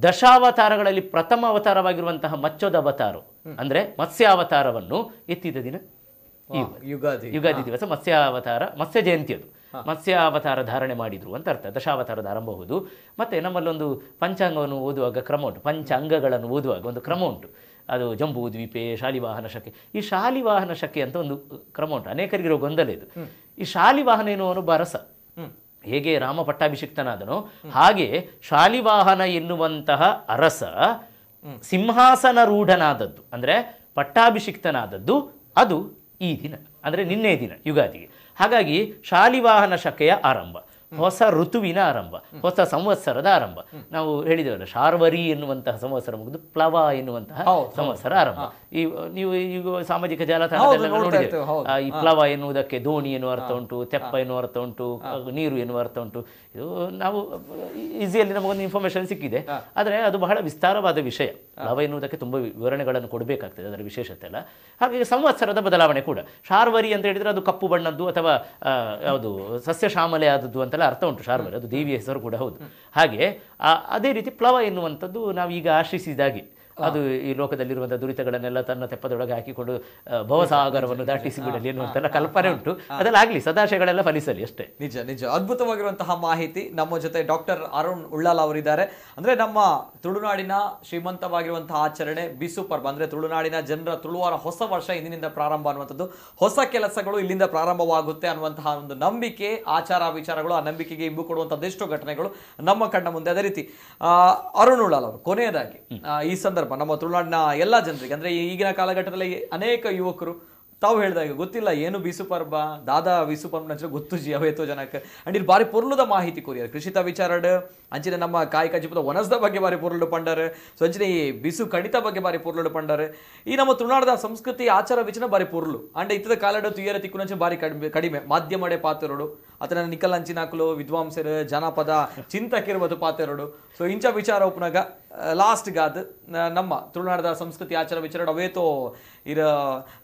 [SPEAKER 3] ದಶಾವತಾರಗಳಲ್ಲಿ ಪ್ರಥಮ ಅವತಾರವಾಗಿರುವಂತಹ ಮಚ್ಚೋದ ಅವತಾರ ಅಂದರೆ ಮತ್ಸ್ಯಾವತಾರವನ್ನು ಎತ್ತಿದ ದಿನ ಯುಗಾದಿ ಯುಗಾದಿ ದಿವಸ ಮತ್ಸ್ಯಾವತಾರ ಮತ್ಸ್ಯ ಜಯಂತಿ ಅದು ಮತ್ಸ್ಯಾವತಾರ ಧಾರಣೆ ಮಾಡಿದ್ರು ಅಂತ ಅರ್ಥ ದಶಾವತಾರದ ಆರಂಭ ಹೌದು ನಮ್ಮಲ್ಲಿ ನಮ್ಮಲ್ಲೊಂದು ಪಂಚಾಂಗವನ್ನು ಓದುವಾಗ ಕ್ರಮ ಉಂಟು ಪಂಚಾಂಗಗಳನ್ನು ಓದುವಾಗ ಒಂದು ಕ್ರಮ ಉಂಟು ಅದು ಜಂಬೂ ದ್ವೀಪೆ ಶಾಲಿವಾಹನ ಶಕೆ ಈ ಶಾಲಿವಾಹನ ಶಕೆ ಅಂತ ಒಂದು ಕ್ರಮ ಉಂಟು ಅನೇಕರಿಗಿರೋ ಗೊಂದಲ ಇದು ಈ ಶಾಲಿವಾಹನ ಎನ್ನುವನು ರಸ ಹೇಗೆ ರಾಮ ಪಟ್ಟಾಭಿಷಿಕ್ತನಾದನೋ ಹಾಗೆ ಶಾಲಿವಾಹನ ಎನ್ನುವಂತಹ ಅರಸ ಸಿಂಹಾಸನ ರೂಢನಾದದ್ದು ಅಂದರೆ ಪಟ್ಟಾಭಿಷಿಕ್ತನಾದದ್ದು ಅದು ಈ ದಿನ ಅಂದರೆ ನಿನ್ನೆ ದಿನ ಯುಗಾದಿಗೆ ಹಾಗಾಗಿ ಶಾಲಿವಾಹನ ಶಕೆಯ ಆರಂಭ ಹೊಸ ಋತುವಿನ ಆರಂಭ ಹೊಸ ಸಂವತ್ಸರದ ಆರಂಭ ನಾವು ಹೇಳಿದೆವಲ್ಲ ಶಾರ್ವರಿ ಎನ್ನುವಂತಹ ಸಂವತ್ಸರ ಮುಗಿದು ಪ್ಲವ ಎನ್ನುವಂತಹ ಸಂವತ್ಸರ ಆರಂಭ ಈ ನೀವು ಈಗ ಸಾಮಾಜಿಕ ಜಾಲತಾಣದಲ್ಲಿ ಈ ಪ್ಲವ ಎನ್ನುವುದಕ್ಕೆ ದೋಣಿ ಎನ್ನುವ ಅರ್ಥ ಉಂಟು ತೆಪ್ಪ ಎನ್ನುವ ಅರ್ಥ ಉಂಟು ನೀರು ಎನ್ನುವ ಅರ್ಥ ಉಂಟು ಇದು ನಾವು ಈಸಿಯಲ್ಲಿ ನಮಗೊಂದು ಇನ್ಫಾರ್ಮೇಶನ್ ಸಿಕ್ಕಿದೆ ಆದರೆ ಅದು ಬಹಳ ವಿಸ್ತಾರವಾದ ವಿಷಯ ಲವ ಎನ್ನುವುದಕ್ಕೆ ತುಂಬ ವಿವರಣೆಗಳನ್ನು ಕೊಡಬೇಕಾಗ್ತದೆ ಅದರ ವಿಶೇಷತೆ ಎಲ್ಲ ಹಾಗೆ ಸಂವತ್ಸರದ ಬದಲಾವಣೆ ಕೂಡ ಶಾರ್ವರಿ ಅಂತ ಹೇಳಿದರೆ ಅದು ಕಪ್ಪು ಬಣ್ಣದ್ದು ಅಥವಾ ಯಾವುದು ಸಸ್ಯ ಶಾಮಲೆ ಆದದ್ದು ಅಂತೆಲ್ಲ ಅರ್ಥ ಉಂಟು ಶಾರ್ವರಿ ಅದು ದೇವಿಯ ಹೆಸರು ಕೂಡ ಹೌದು ಹಾಗೆ ಅದೇ ರೀತಿ ಪ್ಲವ ಎನ್ನುವಂಥದ್ದು ನಾವು ಈಗ ಆಶ್ರಯಿಸಿದಾಗಿ ಅದು ಈ ಲೋಕದಲ್ಲಿರುವಂಥ ದುರಿತಗಳನ್ನೆಲ್ಲ ತನ್ನ ತೆಪ್ಪದೊಳಗೆ ಹಾಕಿಕೊಂಡು ಭವಸಾಗರವನ್ನು
[SPEAKER 1] ದಾಟಿಸಿ ಬಿಡಲಿ ಅನ್ನುವಂಥ ಕಲ್ಪನೆ ಉಂಟು ಅದೆಲ್ಲ ಆಗಲಿ ಸದಾಶಯಗಳೆಲ್ಲ ಫಲಿಸಲಿ ಅಷ್ಟೇ ನಿಜ ನಿಜ ಅದ್ಭುತವಾಗಿರುವಂತಹ ಮಾಹಿತಿ ನಮ್ಮ ಜೊತೆ ಡಾಕ್ಟರ್ ಅರುಣ್ ಉಳ್ಳಾಲ್ ಅವರಿದ್ದಾರೆ ಅಂದ್ರೆ ನಮ್ಮ ತುಳುನಾಡಿನ ಶ್ರೀಮಂತವಾಗಿರುವಂತಹ ಆಚರಣೆ ಬಿಸು ಪರ್ಬ ಅಂದ್ರೆ ತುಳುನಾಡಿನ ಜನರ ತುಳುವಾರ ಹೊಸ ವರ್ಷ ಇಂದಿನಿಂದ ಪ್ರಾರಂಭ ಅನ್ನುವಂಥದ್ದು ಹೊಸ ಕೆಲಸಗಳು ಇಲ್ಲಿಂದ ಪ್ರಾರಂಭವಾಗುತ್ತೆ ಅನ್ನುವಂತಹ ಒಂದು ನಂಬಿಕೆ ಆಚಾರ ವಿಚಾರಗಳು ಆ ನಂಬಿಕೆಗೆ ಇಂಬು ಕೊಡುವಂಥದ್ದೆಷ್ಟೋ ಘಟನೆಗಳು ನಮ್ಮ ಕಣ್ಣ ಮುಂದೆ ಅದೇ ರೀತಿ ಅರುಣ್ ಉಳ್ಳಾಲ್ ಅವರು ಕೊನೆಯದಾಗಿ ಈ ಸಂದರ್ಭ ನಮ್ಮ ತುಳುನಾಡಿನ ಎಲ್ಲ ಜನರಿಗೆ ಅಂದರೆ ಈಗಿನ ಕಾಲಘಟ್ಟದಲ್ಲಿ ಅನೇಕ ಯುವಕರು ತಾವು ಹೇಳಿದಾಗ ಗೊತ್ತಿಲ್ಲ ಏನು ಪರ್ಬ ದಾದಾ ಬೀಸುಪರ್ಬನ ಗೊತ್ತು ಗೊತ್ತುಜಿ ಅವೇತೋ ಜನಕ್ಕೆ ಅಂಡ್ ಇಲ್ಲಿ ಬಾರಿ ಪೊರ್ಲುದ ಮಾಹಿತಿ ಕೊರಿಯರ್ ಕೃಷಿತ ವಿಚಾರಡ್ ಅಂಚಿನ ನಮ್ಮ ಕಾಯಕ ಜೀವದ ಒನಸ್ದ ಬಗ್ಗೆ ಬಾರಿ ಪೊರ್ಲುಡು ಪಂಡರ್ ಸೊ ಅಂಚಿನ ಈ ಬಿಸು ಕಣಿತ ಬಗ್ಗೆ ಬಾರಿ ಪೊರ್ಲುಡು ಪಂಡರ್ ಈ ನಮ್ಮ ತುಳುನಾಡದ ಸಂಸ್ಕೃತಿ ಆಚಾರ ವಿಚನ ಬಾರಿ ಪೊರ್ಲು ಅಂಡ್ ಇತ್ತದ ಕಾಲಡ ತುಯ್ಯರ ತಿಕ್ಕುನಂಚ ಬಾರಿ ಕಡಿಮೆ ಕಡಿಮೆ ಮಾಧ್ಯಮಡೆ ಪಾತ್ರರು ಅತನ ನಿಖಲ್ ಅಂಚಿನಾಕಲು ವಿದ್ವಾಂಸರು ಜನಪದ ಚಿಂತಕಿರ್ಬೋದು ಪಾತ್ರರು ಸೊ ಇಂಚ ವಿಚಾರ ಉಪನಾಗ ಲಾಸ್ಟ್ ಅದು ನಮ್ಮ ತುಳುನಾಡದ ಸಂಸ್ಕೃತಿ ಆಚಾರ ವಿಚಾರ ಅವೇತೋ ಇರ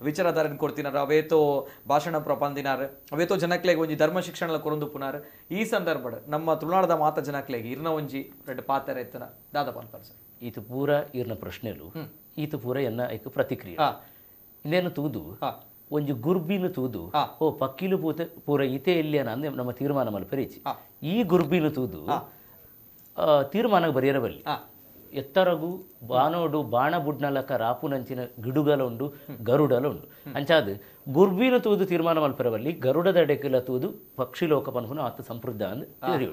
[SPEAKER 1] ವಿಚಾರಧಾರನ್ ಕೊಡ್ತಿನಾರ ಅವೇತೋ ಭಾಷಣ ಪ್ರಪಂದಿನಾರ ಅವೇತೋ ಜನಕ್ಲೆಗೆ ಒಂಜಿ ಧರ್ಮ ಶಿಕ್ಷಣ ಕೊರೊಂದು ಪುನಾರ್ ಈ ಸಂದರ್ಭ ನಮ್ಮ ತುಳುನಾಡದ ಮಾತ ಜನಕ್ಲೆಗೆ ಇರ್ನ ಒಂಜಿ ರೆಡ್ ಪಾತ್ರ ಎತ್ತನ ದಾದ ಪಾಲ್ಪರ್ ಸರ್ ಈತ ಪೂರ
[SPEAKER 3] ಇರ್ನ ಪ್ರಶ್ನೆಲು ಈತ ಪೂರ ಎನ್ನ ಐಕ ಪ್ರತಿಕ್ರಿಯೆ ಇನ್ನೇನು ತೂದು ಒಂಜಿ ಗುರ್ಬಿನ ತೂದು ಓ ಪಕ್ಕಿಲು ಪೂತ ಪೂರ ಈತೆ ಇಲ್ಲಿ ಅಂದ್ರೆ ನಮ್ಮ ತೀರ್ಮಾನ ಪರಿಚಿ ಈ ಗುರ್ಬಿನ ತೂದು ತೀರ್ಮಾನ ಬರೆಯರ ಬರಲಿ ಎತ್ತರಗು ಬಾನೋಡು ಬಾಣಬುಡ್ನಲಕ ರಾಪುನಂಚಿನ గిడుగలొండు గరుడలొండు ಅಂಚಾದ್ ಗುರ್ಬೀನ ತೂದು ತೀರ್ಮಾನ ಮಲ್ಪರವಲ್ಲಿ ಗರುಡದ ತೂದು ಪಕ್ಷಿ ಲೋಕ ಪನ್ಪುನ ಆತ ಸಂಪೃದ್ಧ ಅಂದ್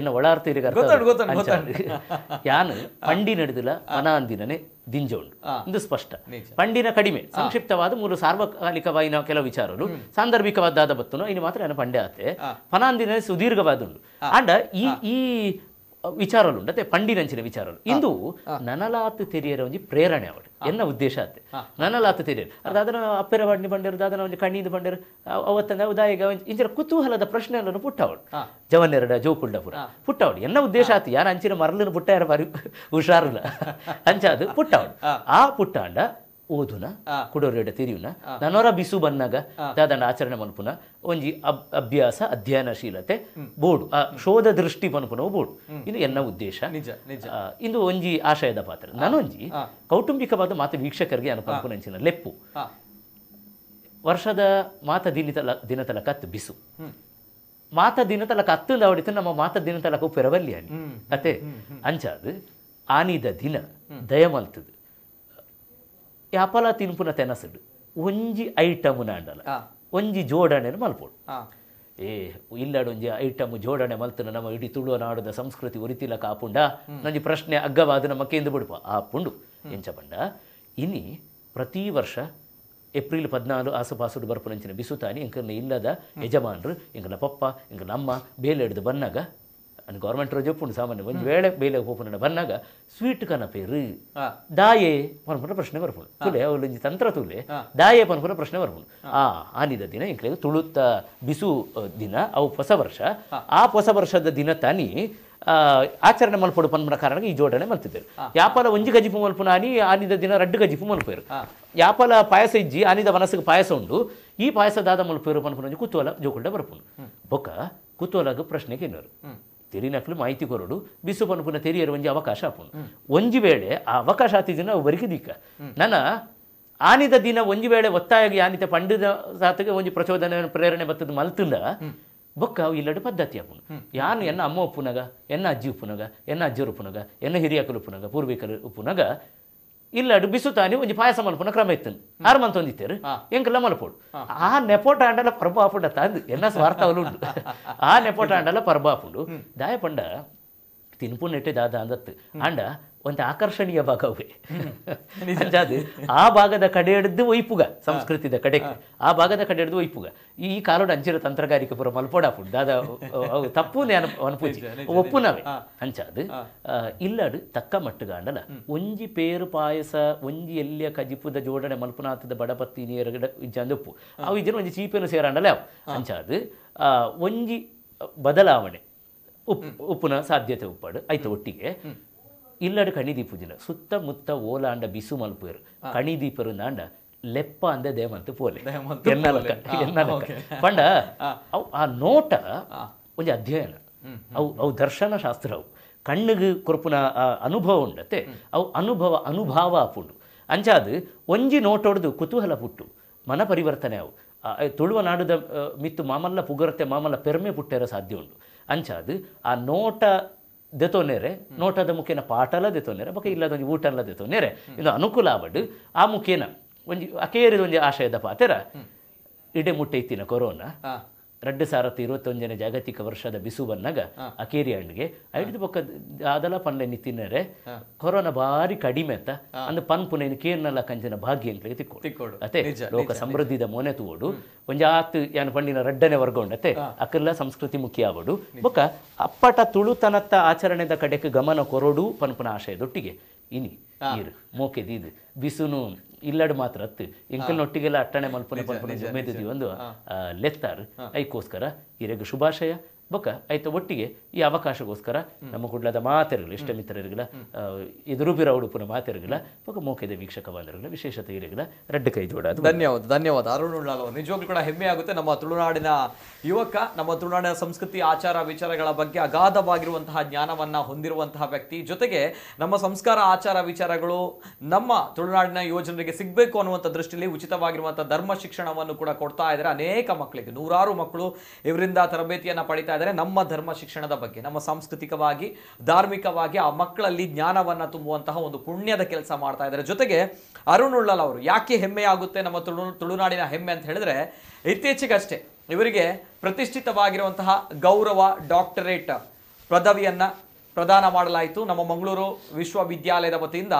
[SPEAKER 3] ಎನ್ನ ಒಳಾರ್ತೀರಿ ಯಾನು ಪಂಡಿ ನಡೆದಿಲ್ಲ ಮನಾಂದಿನೇ ದಿಂಜೋಂಡು ಇದು ಸ್ಪಷ್ಟ ಪಂಡಿನ ಕಡಿಮೆ ಸಂಕ್ಷಿಪ್ತವಾದ ಮೂರು ಸಾರ್ವಕಾಲಿಕವಾದ ಕೆಲವು ವಿಚಾರಗಳು ಸಾಂದರ್ಭಿಕವಾದ ಬತ್ತನು ಇನ್ನು ಮಾತ್ರ ನಾನು ಪಂಡೆ ಆತೆ ಪನಾಂದಿನ ಸುದೀರ್ಘವಾದ ಉಂಡು ಅಂಡ ಈ ಈ విచారాలు అంటే పండినంచిన ವಿಚಾರಲು ಇಂದು ನನಲಾತು తెరియర ಒಂಜಿ ಪ್ರೇರಣೆ ಅವಡು ಎನ್ನ ಉದ್ದೇಶ ಅತ್ತೆ ನನ್ನಲಾತ ತೆರಿಯರು ಅದು ಅದನ್ನ ಅಪ್ಪೆರ ಬಂಡಿ ಬಂಡರು ದಾದನ ಒಂಜಿ ಕಣ್ಣಿಂದ ಬಂಡರು ಅವತ್ತಂದ ಉದಾಯಿಗ ಇಂಚಿನ ಕುತೂಹಲದ ಪ್ರಶ್ನೆಗಳನ್ನು ಪುಟ್ಟವಡು ಜವನ್ನೆರಡ ಜೋಕುಲ್ಡಪುರ ಪುಟ್ಟವಡು ಎನ್ನ ಉದ್ದೇಶ ಆತು ಯಾರು ಅಂಚಿನ ಮರಲಿನ ಪುಟ್ಟ ಯಾರು ಬಾರಿ ಹುಷಾರುಲ ಅಂಚಾದು ಪುಟ್ಟವಡು ಆ ಪುಟ್ಟಾಂಡ ಓದುನ ಕುಡೋರೇಡ ತಿರಿಯುನ ನನೋರ ಬಿಸು ಬಂದಾಗ ದಾದಂಡ ಆಚರಣೆ ಮನ್ಪುನ ಒಂಜಿ ಅಭ್ಯಾಸ ಅಧ್ಯಯನಶೀಲತೆ ಬೋಡು ಆ ಶೋಧ ದೃಷ್ಟಿ ಮನಪುನ ಬೋಡು ಇದು ಎನ್ನ ಉದ್ದೇಶ ಇಂದು ಒಂಜಿ ಆಶಯದ ಪಾತ್ರ ನಾನೊಂಜಿ ಕೌಟುಂಬಿಕವಾದ ಮಾತು ವೀಕ್ಷಕರಿಗೆ ಅನುಪನ್ಪುನ ಲೆಪ್ಪು ವರ್ಷದ ಮಾತ ದಿನ ದಿನ ತಲಕ ಬಿಸು ಮಾತ ದಿನ ತಲಕ ಹತ್ತು ಅವಡಿತು ನಮ್ಮ ಮಾತ ದಿನ ತಲಕ ಪೆರವಲ್ಲಿ ಅತೆ ಅಂಚಾದ ಆನಿದ ದಿನ ದಯಮಲ್ತದ ಯಾಪಲ ತಿನ್ಪುನ ತೆನಸುಡು ಒಂಜಿ ಐಟಮ್ನ ಅಂಡಲ ಒಂಜಿ ಜೋಡಣೆ ಮಲ್ಪೋಡು ಏ ಒಂಜಿ ಐಟಮ್ ಜೋಡಣೆ ಮಲ್ತನ ನಮ್ಮ ಇಡೀ ತುಳುವ ನಾಡದ ಸಂಸ್ಕೃತಿ ಒರಿತಿಲ್ಲ ಕಾಪುಂಡ ನಂಜಿ ಪ್ರಶ್ನೆ ಅಗ್ಗವಾದ ನಮ್ಮ ಕೇಂದ್ರ ಬಿಡುಪ ಆ ಪುಂಡು ಎಂಚ ಬಂಡ ಇನಿ ಪ್ರತಿ ವರ್ಷ ಏಪ್ರಿಲ್ ಪದ್ನಾಲು ಆಸುಪಾಸುಡು ಬರ್ಪುನಂಚಿನ ಬಿಸುತಾನಿ ಇಂಕ ಇಲ್ಲದ ಯಜಮಾನರು ಇಂಕನ ಪಪ್ಪ ಇಂಕನ ಅಮ್ಮ ಬೇಲೆ ಹಿಡಿದು ಬಂದಾಗ ಅಂಡ್ ಗೌರ್ಮೆಂಟ್ ರಜೆ ಸಾಮಾನ್ಯ ಒಂದು ವೇಳೆ ಬೇಲೆ ಹೋಪುನ ಬಂದಾಗ ಸ್ವೀಟ್ ಕನಪೇರು ದಾಯೆ ಪನ್ಪುನ ಪ್ರಶ್ನೆ ಬರ್ಬೋದು ತುಲೆ ಅವಳೊಂದು ತಂತ್ರ ತುಲೆ ದಾಯೆ ಪನ್ಪುನ ಪ್ರಶ್ನೆ ಬರ್ಬೋದು ಆ ಆನಿದ ದಿನ ಇಂಕ್ಲೆ ತುಳುತ್ತ ಬಿಸು ದಿನ ಅವು ಹೊಸ ವರ್ಷ ಆ ಹೊಸ ವರ್ಷದ ದಿನ ತಾನಿ ಆಚರಣೆ ಮಲ್ಪಡು ಪನ್ಪನ ಕಾರಣ ಈ ಜೋಡಣೆ ಮಲ್ತಿದ್ದರು ಯಾಪಲ ಒಂಜಿ ಗಜಿಪು ಮಲ್ಪುನ ಆನಿ ಆನಿದ ದಿನ ರಡ್ಡು ಗಜಿಪು ಮಲ್ಪೇರು ಯಾಪಲ ಪಾಯಸ ಇಜ್ಜಿ ಆನಿದ ಮನಸ್ಸಿಗೆ ಪಾಯಸ ಉಂಡು ಈ ಪಾಯಸದಾದ ಮಲ್ಪೇರು ಪನ್ಪುನ ಕುತೂಹಲ ಜೋಕುಂಡ ಬರ್ಪುಣು ಬೊಕ್ಕ ಕುತೂಹಲಗ ಪ್ರಶ್ನೆಗೆ ಇನ್ನೋರು ತೆರಿನಕ್ಲು ಮಾಹಿತಿ ಕೊರಡು ಬಿಸು ಪನ್ಪುನ ತೆರಿಯರು ಒಂಜಿ ಅವಕಾಶ ಆಪೋನು ಒಂಜಿ ವೇಳೆ ಆ ಅವಕಾಶ ಆತಿದಿನ ಅವರಿಗೆ ದಿಕ್ಕ ನನ್ನ ಆನಿದ ದಿನ ಒಂಜಿ ವೇಳೆ ಒತ್ತಾಯ ಆನಿತ ಪಂಡಿದ ಸಾತಿಗೆ ಒಂಜಿ ಪ್ರಚೋದನೆ ಪ್ರೇರಣೆ ಬತ್ತದ ಮಲ್ತುಂದ ಬೊಕ್ಕ ಅವು ಇಲ್ಲಡು ಪದ್ಧತಿ ಆಪುನು ಯಾರು ಎನ್ನ ಅಮ್ಮ ಉಪ್ಪುನಗ ಎನ್ನ ಅಜ್ಜಿ ಉಪ್ಪುನಗ ಎನ್ನ ಅಜ್ಜರು ಉಪ್ಪುನಗ ಎನ್ನ ಹಿರಿಯಕಲು ಉಪ್ಪುನಗ ಪೂರ್ವಿಕರು ಉಪ್ಪುನಗ ಇಲ್ಲ ಅಡು ಬಿಸುತಾನಿ ಒಂಜಿ ಪಾಯಸ ಮಲ್ಪುನ ಕ್ರಮ ಇತ್ತನು ಆರು ಮಂತ್ ಒಂದಿತ್ತೇರು ಎಂಕಲ್ಲ ಮಲ್ಪೋಡು ಆ ನೆಪೋಟ ಆಂಡಲ ಪರಬಾಪುಂಡ ತಂದು ಎನ್ನ ಸ್ವಾರ್ಥ ಉಂಡು ಆ ನೆಪೋಟ ಆಂಡಲ ಪರಬಾಪುಂಡು ದಾಯಪಂಡ ಪಂಡ ನೆಟ್ಟೆ ದಾದ ಅಂದತ್ತು ಆಂಡ ಒಂದು ಆಕರ್ಷಣೀಯ ಭಾಗವೇ ಅದು ಆ ಭಾಗದ ಕಡೆ ಹಿಡಿದು ಒಯ್ಪುಗ ಸಂಸ್ಕೃತಿದ ಕಡೆ ಆ ಭಾಗದ ಕಡೆ ಹಿಡಿದು ಒಯ್ಪುಗ ಈ ಕಾಲೋಡು ಅಂಚಿರ ತಂತ್ರಗಾರಿಕೆ ಪುರ ಮಲ್ಪೋಡ ಫುಡ್ ದಾದ ತಪ್ಪು ಅನುಪೂಜಿ ಒಪ್ಪುನವೆ ಅಂಚಾದು ಇಲ್ಲಡು ತಕ್ಕ ಮಟ್ಟಗಾಂಡಲ್ಲ ಒಂಜಿ ಪೇರು ಪಾಯಸ ಒಂಜಿ ಎಲ್ಲಿಯ ಕಜಿಪುದ ಜೋಡಣೆ ಮಲ್ಪನಾಥದ ಬಡಪತ್ತಿ ನೀರ ಜಂದಪ್ಪು ಅವು ಇದನ್ನು ಒಂಜಿ ಚೀಪೇನು ಸೇರಾಂಡಲೆ ಅವು ಅಂಚಾದು ಒಂಜಿ ಬದಲಾವಣೆ ಉಪ್ ಉಪ್ಪುನ ಸಾಧ್ಯತೆ ಉಪ್ಪಾಡು ಆಯ್ತು ಒಟ್ಟಿಗೆ இல்லடு கணிதிப்புதில் சுத்த ಓಲಾಂಡ ಬಿಸು பிசு மல்பேர் கணிதிப்பெருந்தாண்ட ಲೆಪ್ಪ ಅಂದೆ ದೇಮಂತ ಪೋಲೆ ಎನ್ನಲಕ ಪಂಡ ಅವು ಆ ನೋಟ ಒಂದು ಅಧ್ಯಯನ ಅವು ಅವು ಶಾಸ್ತ್ರ ಅವು ಕಣ್ಣಿಗೆ ಕೊರಪುನ ಅನುಭವ ಉಂಡತ್ತೆ ಅವು ಅನುಭವ ಅನುಭಾವ ಆಪುಂಡು ಅಂಚಾದು ಒಂಜಿ ನೋಟೊಡ್ದು ಕುತೂಹಲ ಪುಟ್ಟು ಮನ ಪರಿವರ್ತನೆ ಅವು ತುಳುವ ನಾಡುದ ಮಿತ್ತು ಮಾಮಲ್ಲ ಪುಗರತೆ ಮಾಮಲ್ಲ ಪೆರ್ಮೆ ಪುಟ್ಟೇರ ಸಾಧ್ಯ ಉಂಡು ಅಂಚಾದು ಆ ನೋಟ ದೆತೋನೆರೆ ನೋಟದ ಮುಖೇನ ಪಾಟಲ ದೆತೋನೇರೆ ಇಲ್ಲದ ಊಟ ಊಟಲ್ಲ ದೆತೋನೇರೆ ಇದು ಅನುಕೂಲ ಆವಡ್ ಆ ಮುಖೇನ ಒಂಜಿ ಅಕೇರಿದ ಒಂಜಿ ಆಶಯದ ಪಾತೆರ ಇಡೆ ಮುಟ್ಟೆ ಇತ್ತಿನ ಕೊರೋನಾ ರಡ್ಡ ಸಾರಥಿ ಇರುವತ್ತೊಂದನೇ ಜಾಗತಿಕ ವರ್ಷದ ಬಿಸು ಬಂದಾಗ ಅಕೇರಿ ಹಣ್ಣಿಗೆ ಐದು ಪಕ್ಕ ಅದೆಲ್ಲ ಪನ್ಲೆನ್ ತಿನ್ನರೆ ಕೊರೋನಾ ಬಾರಿ ಕಡಿಮೆ ಅಂತ ಅಂದ ಪನ್ ಪುನೇನು ಕೇರ್ನಲ್ಲ ಕಂಜನ ಭಾಗ್ಯ ಅಂತ ತಿಕ್ಕೊಡು ಅತ್ತೆ ಲೋಕ ಸಮೃದ್ಧಿದ ಮೊನೆ ತೂಡು ಒಂಜ ಆತ್ ಯಾನ್ ಪಂಡಿನ ರೆಡ್ಡನೆ ವರ್ಗೊಂಡತೆ ಅಕಲ್ಲ ಸಂಸ್ಕೃತಿ ಮುಖ್ಯ ಆವಡು ಬೊಕ್ಕ ಅಪ್ಪಟ ತುಳುತನತ್ತ ಆಚರಣೆದ ಕಡೆಗೆ ಗಮನ ಕೊರೋಡು ಪನ್ಪುನ ಆಶಯದೊಟ್ಟಿಗೆ ಇನಿ ಮೋಕೆದಿ ಮೋಕೆದಿದು ಬಿಸುನು ಇಲ್ಲಡ್ ಮಾತ್ರ ಅತ್ತು ಇಂಕಲ್ ನೊಟ್ಟಿಗೆಲ್ಲ ಅಟ್ಟಣೆ ಮಲ್ಪನೆ ಮಲ್ಪನೆ ಜಮೆದಿದ್ದೀವಿ ಒಂದು ಲೆತ್ತಾರ್ ಐಕೋಸ್ಕರ ಇರಗ ಶುಭಾಶಯ ಬೊಕ್ಕ ಆಯ್ತು ಒಟ್ಟಿಗೆ ಈ ಅವಕಾಶಗೋಸ್ಕರ ನಮ್ಮ ಕುಡ್ಲದ ಮಾತಿರಲಿಲ್ಲ ಇಷ್ಟ ಮಿತ್ರರಿಗಿಲ್ಲ ಎದುರುಬಿರ ಉಡುಪಿನ
[SPEAKER 1] ಮಾತಿರಲಿಲ್ಲ ಬೊಕ್ಕ ಮೋಕೆದ ವೀಕ್ಷಕ ವಿಶೇಷತೆ ಇರಲಿಲ್ಲ ರೆಡ್ ಕೈ ಜೋಡ ಧನ್ಯವಾದ ಧನ್ಯವಾದ ಅರುಣ್ ಅವರು ನಿಜವಾಗ್ಲೂ ಕೂಡ ಹೆಮ್ಮೆ ಆಗುತ್ತೆ ನಮ್ಮ ತುಳುನಾಡಿನ ಯುವಕ ನಮ್ಮ ತುಳುನಾಡಿನ ಸಂಸ್ಕೃತಿ ಆಚಾರ ವಿಚಾರಗಳ ಬಗ್ಗೆ ಅಗಾಧವಾಗಿರುವಂತಹ ಜ್ಞಾನವನ್ನ ಹೊಂದಿರುವಂತಹ ವ್ಯಕ್ತಿ ಜೊತೆಗೆ ನಮ್ಮ ಸಂಸ್ಕಾರ ಆಚಾರ ವಿಚಾರಗಳು ನಮ್ಮ ತುಳುನಾಡಿನ ಯೋಜನೆಗೆ ಸಿಗಬೇಕು ಅನ್ನುವಂಥ ದೃಷ್ಟಿಯಲ್ಲಿ ಉಚಿತವಾಗಿರುವಂತಹ ಧರ್ಮ ಶಿಕ್ಷಣವನ್ನು ಕೂಡ ಕೊಡ್ತಾ ಇದ್ದಾರೆ ಅನೇಕ ಮಕ್ಕಳಿಗೆ ನೂರಾರು ಮಕ್ಕಳು ಇವರಿಂದ ತರಬೇತಿಯನ್ನು ಪಡಿತಾ ಆದರೆ ನಮ್ಮ ಧರ್ಮ ಶಿಕ್ಷಣದ ಬಗ್ಗೆ ನಮ್ಮ ಸಾಂಸ್ಕೃತಿಕವಾಗಿ ಧಾರ್ಮಿಕವಾಗಿ ಆ ಮಕ್ಕಳಲ್ಲಿ ಜ್ಞಾನವನ್ನು ತುಂಬುವಂತಹ ಒಂದು ಪುಣ್ಯದ ಕೆಲಸ ಮಾಡ್ತಾ ಇದ್ದಾರೆ ಜೊತೆಗೆ ಅರುಣ್ ಉಳ್ಳಲ್ ಅವರು ಯಾಕೆ ಹೆಮ್ಮೆ ಆಗುತ್ತೆ ನಮ್ಮ ತುಳು ತುಳುನಾಡಿನ ಹೆಮ್ಮೆ ಅಂತ ಹೇಳಿದ್ರೆ ಇತ್ತೀಚೆಗಷ್ಟೇ ಇವರಿಗೆ ಪ್ರತಿಷ್ಠಿತವಾಗಿರುವಂತಹ ಗೌರವ ಡಾಕ್ಟರೇಟ್ ಪದವಿಯನ್ನು ಪ್ರದಾನ ಮಾಡಲಾಯಿತು ನಮ್ಮ ಮಂಗಳೂರು ವಿಶ್ವವಿದ್ಯಾಲಯದ ವತಿಯಿಂದ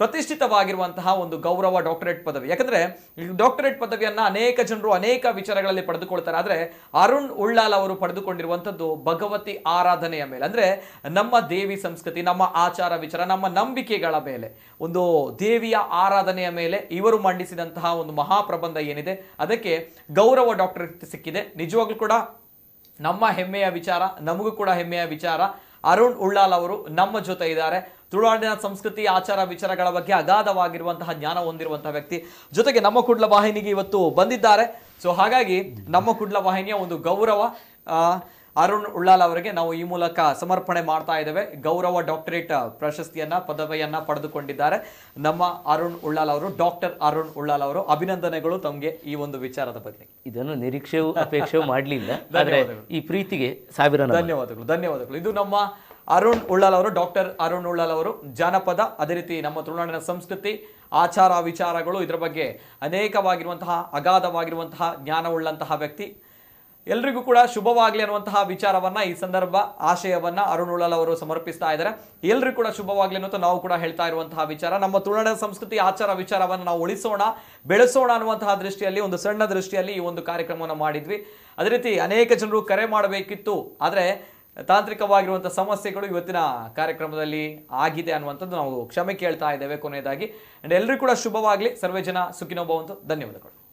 [SPEAKER 1] ಪ್ರತಿಷ್ಠಿತವಾಗಿರುವಂತಹ ಒಂದು ಗೌರವ ಡಾಕ್ಟರೇಟ್ ಪದವಿ ಯಾಕಂದ್ರೆ ಡಾಕ್ಟರೇಟ್ ಪದವಿಯನ್ನ ಅನೇಕ ಜನರು ಅನೇಕ ವಿಚಾರಗಳಲ್ಲಿ ಪಡೆದುಕೊಳ್ತಾರೆ ಆದರೆ ಅರುಣ್ ಉಳ್ಳಾಲ್ ಅವರು ಪಡೆದುಕೊಂಡಿರುವಂಥದ್ದು ಭಗವತಿ ಆರಾಧನೆಯ ಮೇಲೆ ಅಂದ್ರೆ ನಮ್ಮ ದೇವಿ ಸಂಸ್ಕೃತಿ ನಮ್ಮ ಆಚಾರ ವಿಚಾರ ನಮ್ಮ ನಂಬಿಕೆಗಳ ಮೇಲೆ ಒಂದು ದೇವಿಯ ಆರಾಧನೆಯ ಮೇಲೆ ಇವರು ಮಂಡಿಸಿದಂತಹ ಒಂದು ಮಹಾಪ್ರಬಂಧ ಏನಿದೆ ಅದಕ್ಕೆ ಗೌರವ ಡಾಕ್ಟರೇಟ್ ಸಿಕ್ಕಿದೆ ನಿಜವಾಗ್ಲೂ ಕೂಡ ನಮ್ಮ ಹೆಮ್ಮೆಯ ವಿಚಾರ ನಮಗೂ ಕೂಡ ಹೆಮ್ಮೆಯ ವಿಚಾರ ಅರುಣ್ ಉಳ್ಳಾಲ್ ಅವರು ನಮ್ಮ ಜೊತೆ ಇದ್ದಾರೆ ತುಳುನಾಡಿನ ಸಂಸ್ಕೃತಿ ಆಚಾರ ವಿಚಾರಗಳ ಬಗ್ಗೆ ಅಗಾಧವಾಗಿರುವಂತಹ ಜ್ಞಾನ ಹೊಂದಿರುವಂತಹ ವ್ಯಕ್ತಿ ಜೊತೆಗೆ ನಮ್ಮ ಕುಡ್ಲ ವಾಹಿನಿಗೆ ಇವತ್ತು ಬಂದಿದ್ದಾರೆ ಸೊ ಹಾಗಾಗಿ ನಮ್ಮ ಕುಡ್ಲ ವಾಹಿನಿಯ ಒಂದು ಗೌರವ ಅರುಣ್ ಉಳ್ಳಾಲ್ ಅವರಿಗೆ ನಾವು ಈ ಮೂಲಕ ಸಮರ್ಪಣೆ ಮಾಡ್ತಾ ಇದ್ದೇವೆ ಗೌರವ ಡಾಕ್ಟರೇಟ್ ಪ್ರಶಸ್ತಿಯನ್ನ ಪದವಿಯನ್ನ ಪಡೆದುಕೊಂಡಿದ್ದಾರೆ ನಮ್ಮ ಅರುಣ್ ಉಳ್ಳಾಲ್ ಅವರು ಡಾಕ್ಟರ್ ಅರುಣ್ ಉಳ್ಳಾಲ್ ಅವರು ಅಭಿನಂದನೆಗಳು ತಮಗೆ ಈ ಒಂದು ವಿಚಾರದ ಬಗ್ಗೆ ಇದನ್ನು ನಿರೀಕ್ಷೆ ಅಪೇಕ್ಷೆಯೂ ಮಾಡಲಿಲ್ಲ ಈ ಪ್ರೀತಿಗೆ ಸಾವಿರ ಧನ್ಯವಾದಗಳು ಧನ್ಯವಾದಗಳು ಇದು ನಮ್ಮ ಅರುಣ್ ಉಳ್ಳಾಲ್ ಅವರು ಡಾಕ್ಟರ್ ಅರುಣ್ ಉಳ್ಳಾಲ್ ಅವರು ಜಾನಪದ ಅದೇ ರೀತಿ ನಮ್ಮ ತುಳುನಾಡಿನ ಸಂಸ್ಕೃತಿ ಆಚಾರ ವಿಚಾರಗಳು ಇದರ ಬಗ್ಗೆ ಅನೇಕವಾಗಿರುವಂತಹ ಅಗಾಧವಾಗಿರುವಂತಹ ಜ್ಞಾನವುಳ್ಳಂತಹ ವ್ಯಕ್ತಿ ಎಲ್ರಿಗೂ ಕೂಡ ಶುಭವಾಗಲಿ ಅನ್ನುವಂತಹ ವಿಚಾರವನ್ನ ಈ ಸಂದರ್ಭ ಆಶಯವನ್ನ ಅರುಣ್ ಉಳಲ್ ಅವರು ಸಮರ್ಪಿಸ್ತಾ ಇದ್ದಾರೆ ಎಲ್ರಿಗೂ ಕೂಡ ಶುಭವಾಗಲಿ ಅನ್ನೋದು ನಾವು ಕೂಡ ಹೇಳ್ತಾ ಇರುವಂತಹ ವಿಚಾರ ನಮ್ಮ ತುಳುನಾಡ ಸಂಸ್ಕೃತಿ ಆಚಾರ ವಿಚಾರವನ್ನು ನಾವು ಉಳಿಸೋಣ ಬೆಳೆಸೋಣ ಅನ್ನುವಂತಹ ದೃಷ್ಟಿಯಲ್ಲಿ ಒಂದು ಸಣ್ಣ ದೃಷ್ಟಿಯಲ್ಲಿ ಈ ಒಂದು ಕಾರ್ಯಕ್ರಮವನ್ನು ಮಾಡಿದ್ವಿ ಅದೇ ರೀತಿ ಅನೇಕ ಜನರು ಕರೆ ಮಾಡಬೇಕಿತ್ತು ಆದರೆ ತಾಂತ್ರಿಕವಾಗಿರುವಂಥ ಸಮಸ್ಯೆಗಳು ಇವತ್ತಿನ ಕಾರ್ಯಕ್ರಮದಲ್ಲಿ ಆಗಿದೆ ಅನ್ನುವಂಥದ್ದು ನಾವು ಕ್ಷಮೆ ಕೇಳ್ತಾ ಇದ್ದೇವೆ ಕೊನೆಯದಾಗಿ ಅಂಡ್ ಎಲ್ಲರಿಗೂ ಕೂಡ ಶುಭವಾಗಲಿ ಸರ್ವೇ ಜನ ಸುಖಿನೋಭವಂತು ಧನ್ಯವಾದಗಳು